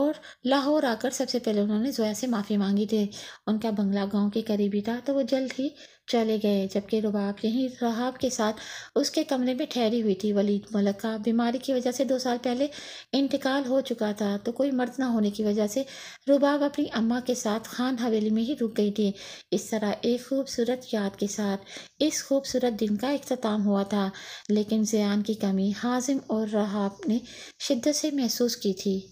Speaker 1: और लाहौर आकर सबसे पहले उन्होंने जोया से माफ़ी मांगी थी उनका बंगला गांव के करीबी था तो वो जल्द ही चले गए जबकि रुबाब यहीं रहाब के साथ उसके कमरे में ठहरी हुई थी वलीद मलक का बीमारी की वजह से दो साल पहले इंतकाल हो चुका था तो कोई मर्द ना होने की वजह से रुबाब अपनी अम्मा के साथ खान हवेली में ही रुक गई थी इस तरह एक खूबसूरत याद के साथ इस खूबसूरत दिन का अख्ताम हुआ था लेकिन जयान की कमी हाजिम और रहाब ने शिद्दत से महसूस की थी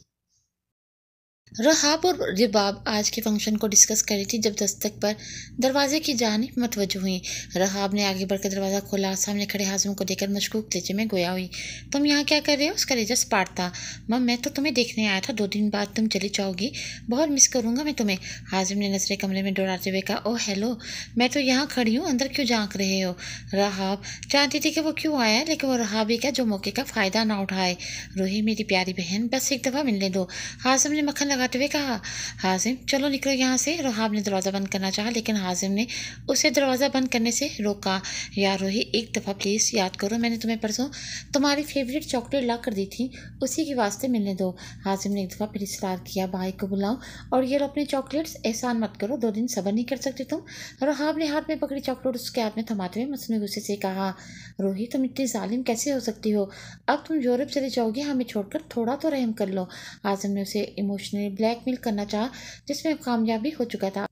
Speaker 1: रहाब और रिबाब आज के फंक्शन को डिस्कस कर रही थी जब दस्तक पर दरवाजे की जानब मतवज हुई रहाब ने आगे बढ़कर दरवाज़ा खोला सामने खड़े हाजमों को देखकर मशकूक तेजे में गोया हुई तुम यहाँ क्या कर रहे हो उसका रेजा स्पाट था मम मैं तो तुम्हें देखने आया था दो दिन बाद तुम चली जाओगी बहुत मिस करूँगा मैं तुम्हें हाजिम ने नजरे कमरे में डोराते हुए कहा ओ हेलो मैं तो यहाँ खड़ी हूँ अंदर क्यों झाँक रहे हो रहाब चाहती थी कि वो क्यों आया लेकिन वो रहाब ही क्या जो मौके का फ़ायदा ना उठाए रोही मेरी प्यारी बहन बस एक दफ़ा मिलने दो हाजम ने मखन लगाते हुए कहा हाजिम चलो निकलो यहाँ से रोहाब ने दरवाज़ा बंद करना चाहा लेकिन हाजिम ने उसे दरवाज़ा बंद करने से रोका यार रोही एक दफ़ा प्लीज़ याद करो मैंने तुम्हें परसों तुम्हारी फेवरेट चॉकलेट ला कर दी थी उसी के वास्ते मिलने दो हाजिम ने एक दफ़ा फिर इसरार किया भाई को बुलाओ और ये लो अपने चॉकलेट्स एहसान मत करो दो दिन सबर नहीं कर सकते तुम रोहाब ने हाथ में पकड़ी चॉकलेट उसके हाथ में थमाते हुए मसने गुस्से से कहा रोही तुम इतनी जालिम कैसे हो सकती हो अब तुम यूरोप चले जाओगे हमें छोड़कर थोड़ा तो रहम कर लो आजम ने उसे इमोशनली ब्लैकमेल करना चाह जिसमें कामयाबी हो चुका था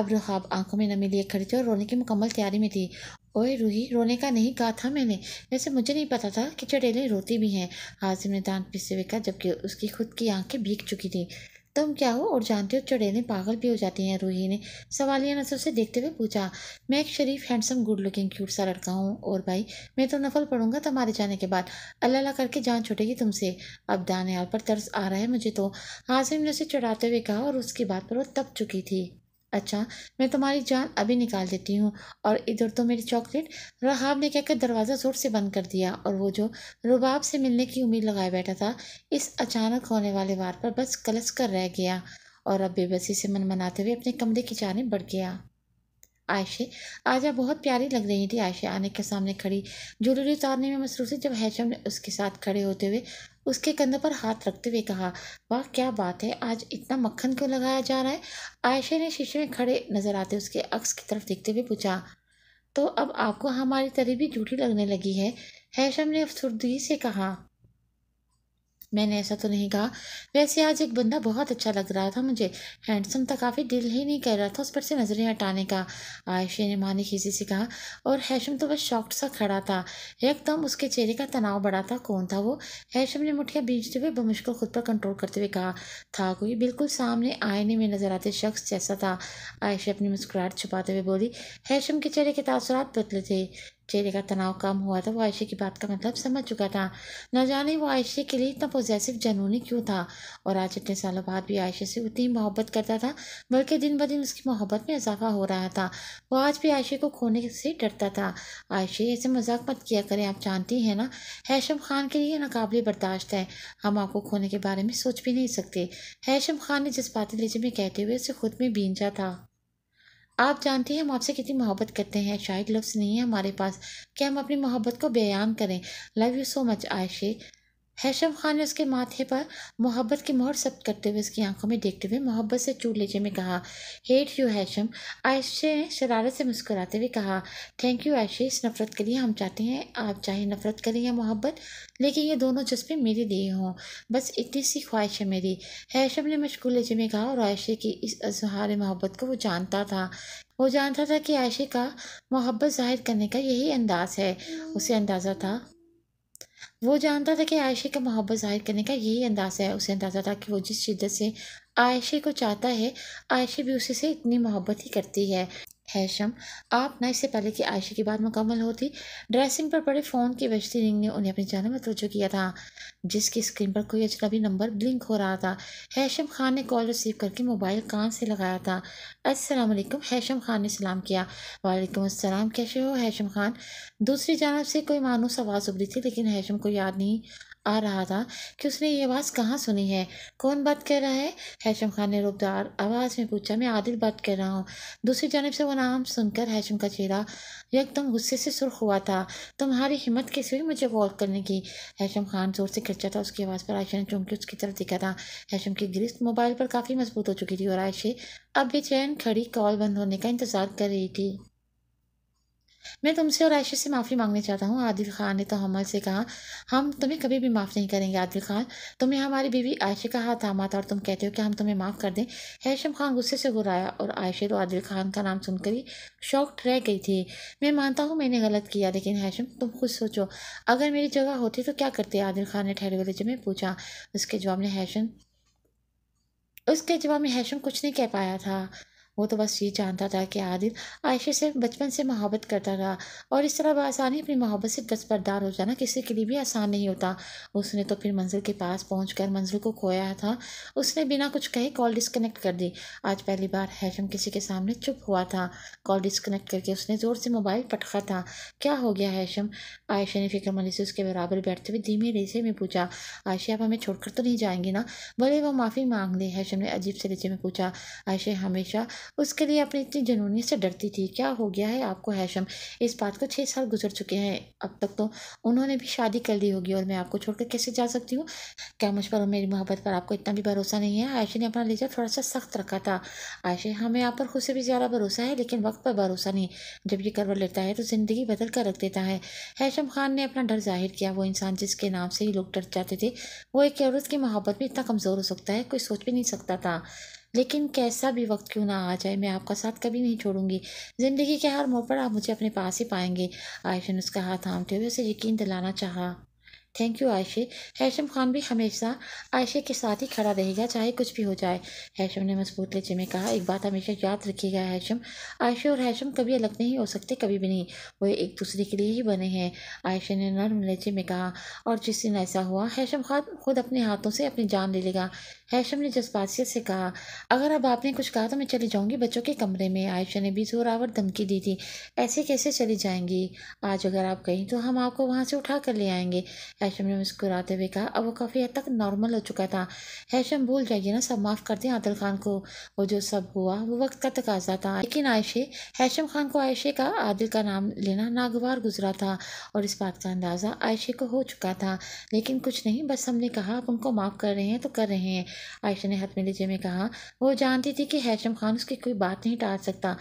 Speaker 1: अब रुखाब आंखों में नमी लिए खड़ी थी और रोने की मुकम्मल तैयारी में थी ओए रूही रोने का नहीं कहा था मैंने वैसे मुझे नहीं पता था कि चटेलें रोती भी हैं हाजिम ने दांत पीसते हुए कहा जबकि उसकी खुद की आंखें भीग चुकी थी तुम क्या हो और जानते हो चुड़ैलें पागल भी हो जाती हैं रूही ने सवालिया नजर से देखते हुए पूछा मैं एक शरीफ हैंडसम गुड लुकिंग क्यूट सा लड़का हूँ और भाई मैं तो नफल पढ़ूंगा तुम्हारे जाने के बाद अल्लाह करके जान छुटेगी तुमसे अब दानयाल पर तरस आ रहा है मुझे तो हाजिम ने उसे चढ़ाते हुए कहा और उसकी बात पर वो तप चुकी थी अच्छा मैं तुम्हारी जान अभी निकाल देती हूँ और इधर तो मेरी चॉकलेट रहाब ने कहकर दरवाज़ा ज़ोर से बंद कर दिया और वो जो रुबाब से मिलने की उम्मीद लगाए बैठा था इस अचानक होने वाले वार पर बस कलस कर रह गया और अब बेबसी से मन मनाते हुए अपने कमरे की जाने बढ़ गया आयशे आज आप बहुत प्यारी लग रही थी आयशे आने के सामने खड़ी ज्वेलरी उतारने में मसरूफ थी जब हैशम ने उसके साथ खड़े होते हुए उसके कंधे पर हाथ रखते हुए कहा वाह क्या बात है आज इतना मक्खन क्यों लगाया जा रहा है आयशा ने शीशे में खड़े नजर आते उसके अक्स की तरफ देखते हुए पूछा तो अब आपको हमारी तरीबी झूठी लगने लगी है हैशम ने अफसरदगी से कहा मैंने ऐसा तो नहीं कहा वैसे आज एक बंदा बहुत अच्छा लग रहा था मुझे हैंडसम था तो काफ़ी दिल ही नहीं कर रहा था उस पर से नज़रें हटाने का आयशे ने मानी खीसी से कहा और हैशम तो बस शॉक्ट सा खड़ा था एकदम उसके चेहरे का तनाव बढ़ा था कौन था वो हैशम ने मुठिया बीजते हुए बमुश्किल खुद पर कंट्रोल करते हुए कहा था कोई बिल्कुल सामने आईने में नज़र आते शख्स जैसा था आयशे अपनी मुस्कुराहट छुपाते हुए बोली हैशम के चेहरे के तासरात बदले थे चेहरे का तनाव कम हुआ था वो आयशे की बात का मतलब समझ चुका था न जाने वो आयशे के लिए इतना पॉजिटिव जनूनी क्यों था और आज इतने सालों बाद भी आयशे से उतनी मोहब्बत करता था बल्कि दिन ब दिन उसकी मोहब्बत में इजाफा हो रहा था वो आज भी आयशे को खोने से डरता था आयशे ऐसे मजाक मत किया करें आप जानती हैं ना हैशम खान के लिए नाकबले बर्दाश्त है हम आपको खोने के बारे में सोच भी नहीं सकते हैशम खान ने जिस बातें लेजे में कहते हुए उसे खुद में बींजा था आप जानते हैं हम आपसे कितनी मोहब्बत करते हैं शायद लफ्ज़ नहीं है हमारे पास क्या हम अपनी मोहब्बत को बयान करें love you so much Ayshe Hasham Khan ने उसके माथे पर मोहब्बत की मोहर सब करते हुए उसकी आंखों में देखते हुए मोहब्बत से चू लेजे में कहा हेट यू हैशम आयशे ने शरारत से मुस्कुराते हुए कहा थैंक यू आयशे इस नफ़रत के लिए हम चाहते हैं आप चाहे नफ़रत करें या मोहब्बत लेकिन ये दोनों जज्बे मेरे लिए हों बस इतनी सी ख्वाहिश है मेरी हैशम ने मशकूल लेजे में कहा और आयशे की इस अजहार मोहब्बत को वो जानता था वो जानता था कि आयशे का मोहब्बत जाहिर करने का यही अंदाज़ है उसे अंदाज़ा था वो जानता था कि आयशे का मोहब्बत जाहिर करने का यही अंदाज़ा है उसे अंदाज़ा था कि वो जिस शिद्दत से आयशे को चाहता है आयशे भी उसी से इतनी मोहब्बत ही करती है है शम आप ना इससे पहले कि आयशा की बात मुकम्मल होती ड्रेसिंग पर पड़े फ़ोन की बजती रिंग ने उन्हें अपनी जानव में तोजो किया था जिसकी स्क्रीन पर कोई अजनबी नंबर ब्लिंक हो रहा था हैशम खान ने कॉल रिसीव करके मोबाइल कान से लगाया था अस्सलाम वालेकुम हैशम खान ने सलाम किया वालेकुम अस्सलाम कैसे हो हैशम खान दूसरी जानब से कोई मानूस आवाज़ उभरी थी लेकिन हैशम को याद नहीं आ रहा था कि उसने ये आवाज़ कहाँ सुनी है कौन बात कह रहा है हैशम खान ने रुकदार आवाज़ में पूछा मैं आदिल बात कर रहा हूँ दूसरी जानब से वो नाम सुनकर हैशम का चेहरा एकदम गुस्से से सुरख हुआ था तुम्हारी हिम्मत कैसे हुई मुझे वॉक करने की हैशम खान ज़ोर से खर्चा था उसकी आवाज़ पर आयशा ने चूंकि उसकी तरफ देखा था हैशम की गिरफ्त मोबाइल पर काफ़ी मजबूत हो चुकी थी और आयशे अब बेचैन खड़ी कॉल बंद होने का इंतज़ार कर रही थी मैं तुमसे और आयशे से माफ़ी मांगना चाहता हूँ आदिल खान ने तो तहमल से कहा हम तुम्हें कभी भी माफ़ नहीं करेंगे आदिल खान तुम्हें हमारी बीवी आयशे का हाथ थामा था और तुम कहते हो कि हम तुम्हें माफ़ कर दें हैशम खान गुस्से से घुराया और आयशे तो आदिल खान का नाम सुनकर ही शॉक्ड रह गई थी मैं मानता हूँ मैंने गलत किया लेकिन हैशम तुम खुद सोचो अगर मेरी जगह होती तो क्या करते आदिल खान ने ठहरे हुए जमें पूछा उसके जवाब ने हैशम उसके जवाब में हैशम कुछ नहीं कह पाया था वो तो बस ये जानता था कि आदिल आयशा से बचपन से मोहब्बत करता रहा और इस तरह आसानी अपनी मोहब्बत से दस्तबरदार हो जाना किसी के लिए भी आसान नहीं होता उसने तो फिर मंजिल के पास पहुँच कर मंजिल को खोया था उसने बिना कुछ कहे कॉल डिस्कनेक्ट कर दी आज पहली बार हैशम किसी के सामने चुप हुआ था कॉल डिस्कनेक्ट करके उसने ज़ोर से मोबाइल पटखा था क्या हो गया हैशम आयशा ने फिक्रमंदी से उसके बराबर बैठते हुए धीमे लहजे में पूछा आयशा आप हमें छोड़कर तो नहीं जाएंगे ना भले वो माफ़ी मांग ली हैशम ने अजीब से रेजे में पूछा आयशा हमेशा उसके लिए अपनी इतनी जनूनी से डरती थी क्या हो गया है आपको हैशम इस बात को छः साल गुजर चुके हैं अब तक तो उन्होंने भी शादी कर ली होगी और मैं आपको छोड़कर कैसे जा सकती हूँ क्या मुझ पर और मेरी मोहब्बत पर आपको इतना भी भरोसा नहीं है आयशे ने अपना लेजर थोड़ा सा सख्त रखा था आयशे हमें हाँ, आप पर खुद से भी ज़्यादा भरोसा है लेकिन वक्त पर भरोसा नहीं जब ये करवट लेता है तो ज़िंदगी बदल कर रख देता है हैशम खान ने अपना डर जाहिर किया वो इंसान जिसके नाम से ही लोग डर जाते थे वो एक औरत की मोहब्बत में इतना कमज़ोर हो सकता है कोई सोच भी नहीं सकता था लेकिन कैसा भी वक्त क्यों ना आ जाए मैं आपका साथ कभी नहीं छोड़ूंगी ज़िंदगी के हर मोड़ पर आप मुझे अपने पास ही पाएंगे आयशा ने उसका हाथ थामते हुए उसे यकीन दिलाना चाहा थैंक यू आयशे हैशम खान भी हमेशा आयशे के साथ ही खड़ा रहेगा चाहे कुछ भी हो जाए हैशम ने मजबूत लहजे में कहा एक बात हमेशा याद रखिएगा हैशम आयशे और हैशम कभी अलग नहीं हो सकते कभी भी नहीं वो एक दूसरे के लिए ही बने हैं आयशा ने नर्म लेचे में कहा और जिस दिन ऐसा हुआ हैशम खान खुद अपने हाथों से अपनी जान ले लेगा हैशम ने जज्बासियत से कहा अगर अब आपने कुछ कहा तो मैं चली जाऊंगी बच्चों के कमरे में आयशा ने भी जोरावर धमकी दी थी ऐसे कैसे चली जाएंगी आज अगर आप कहीं तो हम आपको वहाँ से उठा कर ले आएंगे हैशम ने मुस्कुराते हुए कहा अब वो काफ़ी हद तक नॉर्मल हो चुका था हैशम भूल जाइए ना सब माफ़ कर दें आदिल खान को वो जो सब हुआ वो वक्त का तकाजा था लेकिन आयशे हैशम खान को आयशे का आदिल का नाम लेना नागवार गुजरा था और इस बात का अंदाज़ा आयशे को हो चुका था लेकिन कुछ नहीं बस हमने कहा आप उनको माफ़ कर रहे हैं तो कर रहे हैं आयशा ने हथ में लीजिए में कहा वो जानती थी कि हैशम खान उसकी कोई बात नहीं टाल सकता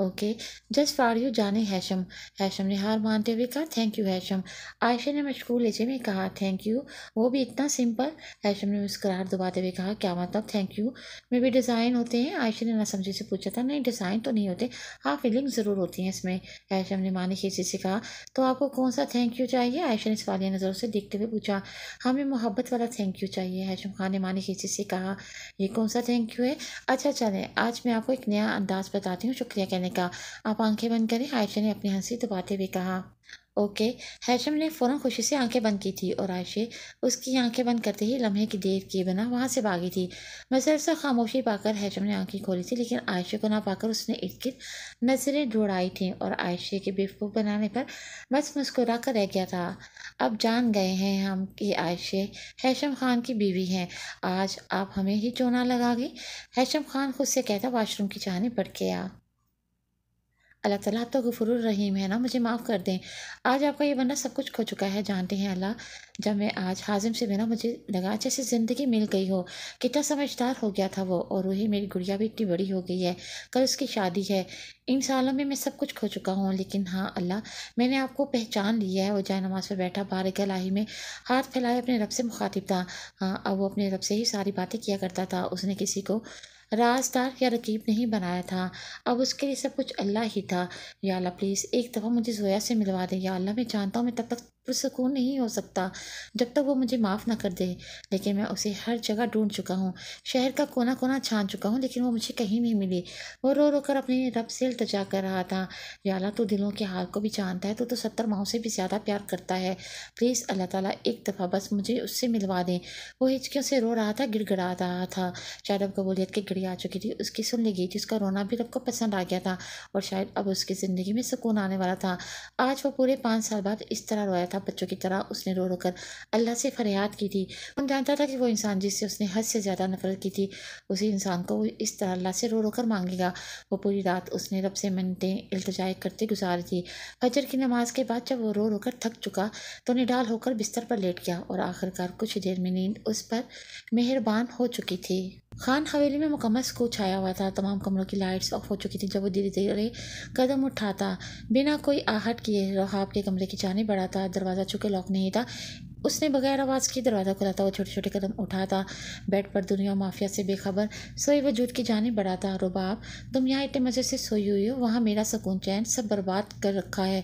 Speaker 1: ओके जस्ट फार यू जाने हैशम हैशम ने हार मानते हुए कहा थैंक यू हैशम आयशा ने मशगूल लेजे में कहा थैंक यू वो भी इतना सिंपल हैशम ने मुस्करार दबाते हुए कहा क्या मतलब थैंक यू में भी डिज़ाइन होते हैं आयशा ने ना समझे से पूछा था नहीं डिज़ाइन तो नहीं होते हाँ फीलिंग ज़रूर होती हैं इसमें हैशम ने मानी खेसी से कहा तो आपको कौन सा थैंक यू चाहिए आयशा ने सवालिया नज़रों से देखते हुए पूछा हमें मोहब्बत वाला थैंक यू चाहिए हैशम खान ने मानी खेसी से कहा यह कौन सा थैंक यू है अच्छा चलें आज मैं आपको एक नया अंदाज़ बताती हूँ शुक्रिया कहने कहा आप आंखें बंद करें आयशा ने अपनी हंसी दबाते हुए कहा ओके हैशम ने फ़ौरन खुशी से आंखें बंद की थी और आयशे उसकी आंखें बंद करते ही लम्हे की देर की बना वहाँ से भागी थी मसलसा खामोशी पाकर हैशम ने आंखें खोली थी लेकिन आयशे को ना पाकर उसने इर्द गिर्द नजरें दौड़ाई थीं और आयशे के बेवकूफ़ बनाने पर बस मुस्कुरा कर रह गया था अब जान गए हैं हम कि आयशे हैशम खान की बीवी हैं आज आप हमें ही चोना लगा गई हैशम खान खुद से कहता वाशरूम की चाहने पड़ गया अल्लाह ताला आप तो गफुर रहीम है ना मुझे माफ़ कर दें आज आपका ये वरना सब कुछ खो चुका है जानते हैं अल्लाह जब मैं आज हाजिम से मिला मुझे लगा जैसे ज़िंदगी मिल गई हो कितना समझदार हो गया था वो और वही मेरी गुड़िया भी इतनी बड़ी हो गई है कल उसकी शादी है इन सालों में मैं सब कुछ खो चुका हूँ लेकिन हाँ अल्लाह मैंने आपको पहचान लिया है वो जाए नमाज पर बैठा बार गलाही में हाथ फैलाए अपने रब से मुखातिब था हाँ अब वो अपने रब से ही सारी बातें किया करता था उसने किसी को राजदार या रकीब नहीं बनाया था अब उसके लिए सब कुछ अल्लाह ही था या अल्लाह प्लीज़ एक दफ़ा मुझे जोया से मिलवा दे या अल्लाह मैं जानता हूँ मैं तब तक पुरसकून नहीं हो सकता जब तक वो मुझे माफ़ ना कर दे लेकिन मैं उसे हर जगह ढूंढ चुका हूँ शहर का कोना कोना छान चुका हूँ लेकिन वो मुझे कहीं नहीं मिली वो रो रो कर अपने रब से इल्तजा कर रहा था याला तो दिलों के हाल को भी जानता है तो तो सत्तर माहों से भी ज़्यादा प्यार करता है प्लीज़ अल्लाह ताली एक दफ़ा बस मुझे उससे मिलवा दें वो हिचकियों से रो रहा था गिड़गड़ा रहा था शायद अब कबूलियत की घड़ी आ चुकी थी उसकी सुन ली गई थी उसका रोना भी रब को पसंद आ गया था और शायद अब उसकी ज़िंदगी में सुकून आने वाला था आज वो पूरे पाँच साल बाद इस तरह रोया था बच्चों की तरह उसने रो रो कर अल्लाह से फरियाद की थी वो जानता था कि वो इंसान जिससे उसने हद से ज़्यादा नफरत की थी उसी इंसान को वो इस तरह अल्लाह से रो रो कर मांगेगा वो पूरी रात उसने रब से मिनटें इल्तजाए करते गुजारी थी फजर की नमाज के बाद जब वो रो रो कर थक चुका तो निडाल होकर बिस्तर पर लेट गया और आखिरकार कुछ देर में नींद उस पर मेहरबान हो चुकी थी खान हवेली में मुकम्मल को छाया हुआ था तमाम कमरों की लाइट्स ऑफ हो चुकी थी जब वो धीरे धीरे कदम उठाता बिना कोई आहट किए रहाब के कमरे की जाने बढ़ा था दरवाज़ा चुके लॉक नहीं था उसने बगैर आवाज़ के दरवाज़ा खुला था वो छोटे छोटे कदम उठाता बेड पर दुनिया माफिया से बेखबर सोए वजूद की जाने बढ़ाता रुबाब तुम यहाँ इतने मज़े से सोई हुई हो वहाँ मेरा सुकून चैन सब बर्बाद कर रखा है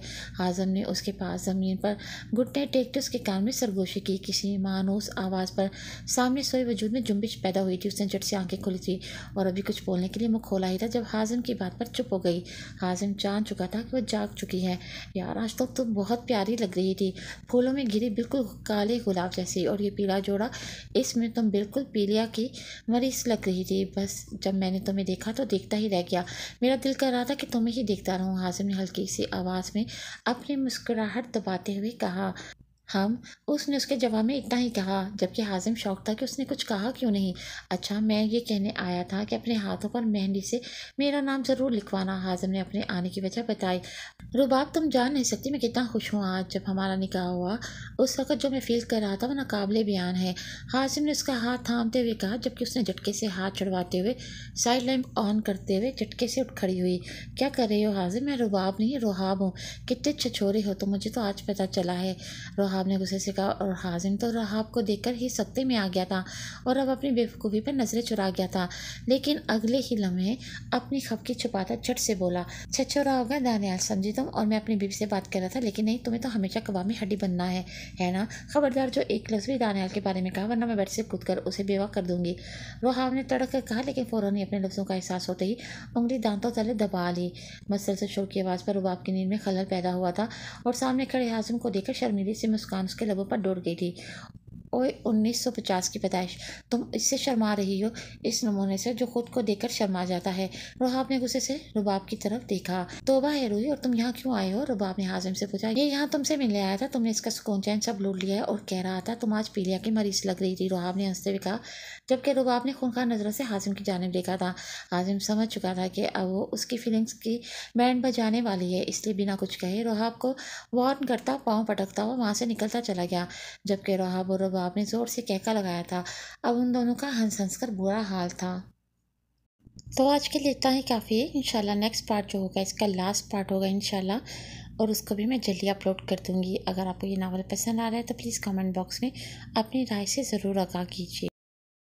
Speaker 1: आज़म ने उसके पास ज़मीन पर घुटने टेकते उसके कान में सरगोशी की किसी मानूस आवाज़ पर सामने सोए वजूद में जुम्बिश पैदा हुई थी उसने झट से आंखें खुली थी और अभी कुछ बोलने के लिए मुँह खोला ही था जब हाजम की बात पर चुप हो गई हाजम जान चुका था कि वह जाग चुकी है यार आज तक तो तुम बहुत प्यारी लग रही थी फूलों में घिरी बिल्कुल काले गुलाब जैसी और ये पीला जोड़ा इसमें तुम बिल्कुल पीलिया की मरीज लग रही थी बस जब मैंने तुम्हें देखा तो देखता ही रह गया मेरा दिल कर रहा था कि तुम्हें ही देखता रहूँ हाजिम ने हल्की सी आवाज़ में अपनी मुस्कुराहट दबाते हुए कहा हम हाँ, उसने उसके जवाब में इतना ही कहा जबकि हाजिम शौक था कि उसने कुछ कहा क्यों नहीं अच्छा मैं ये कहने आया था कि अपने हाथों पर मेहंदी से मेरा नाम ज़रूर लिखवाना हाजिम ने अपने आने की वजह बताई रुबाब तुम जान नहीं सकती मैं कितना खुश हूँ आज जब हमारा निकाह हुआ उस वक़्त जो मैं फील कर रहा था वो नाकबले बयान है हाजिम ने उसका हाथ थामते हुए कहा जबकि उसने झटके से हाथ छुड़वाते हुए साइड लैम्प ऑन करते हुए झटके से उठ खड़ी हुई क्या कर रही हो हाजिम मैं रुबाब नहीं रुहाब हूँ कितने छछोरे हो तो मुझे तो आज पता चला है रुहा रहाब ने गुस्से से कहा और हाजिम तो रहाब को देखकर ही सत्ते में आ गया था और अब अपनी बेवकूफ़ी पर नजरें चुरा गया था लेकिन अगले ही लम्हे अपनी खपकी छुपाता झट से बोला अच्छा चुरा होगा दानियाल समझी तुम और मैं अपनी बीवी से बात कर रहा था लेकिन नहीं तुम्हें तो हमेशा कबाब में हड्डी बनना है है ना खबरदार जो एक लफ्ज़ भी दानियाल के बारे में कहा वरना मैं बैठ से कूद कर उसे बेवा कर दूंगी रहाब ने तड़क कर कहा लेकिन फ़ौरन ही अपने लफ्ज़ों का एहसास होते ही उंगली दांतों तले दबा ली मसल से शोर की आवाज़ पर रुबाब की नींद में खलल पैदा हुआ था और सामने खड़े हाजिम को देखकर शर्मिली से मुस्कुरा मुस्कान उसके लबों पर डोड़ गई थी ओए 1950 की पैदाइश तुम इससे शर्मा रही हो इस नमूने से जो खुद को देखकर शर्मा जाता है रुहाब ने गुस्से से रुबाब की तरफ देखा तोबा है रूही और तुम यहाँ क्यों आए हो रुबाब ने हाजिम से पूछा ये यहाँ तुमसे मिलने आया था तुमने इसका सुकून चैन सब लूट लिया है और कह रहा था तुम आज पीलिया की मरीज लग रही थी रुहाब ने हंसते हुए कहा जबकि रुबाब ने खूनखार नज़रों से हाजिम की जानब देखा था हाजिम समझ चुका था कि अब वो उसकी फीलिंग्स की बैंड पर जाने वाली है इसलिए बिना कुछ कहे रोहाब को वार्न करता पाँव पटकता हुआ वहाँ से निकलता चला गया जबकि रोहाब और रुबाब ने ज़ोर से कहका लगाया था अब उन दोनों का हंस हंस कर बुरा हाल था तो आज के लिए इतना ही काफ़ी है इंशाल्लाह नेक्स्ट पार्ट जो होगा इसका लास्ट पार्ट होगा इंशाल्लाह और उसको भी मैं जल्दी अपलोड कर दूँगी अगर आपको ये नावल पसंद आ रहा है तो प्लीज़ कमेंट बॉक्स में अपनी राय से ज़रूर आगा कीजिए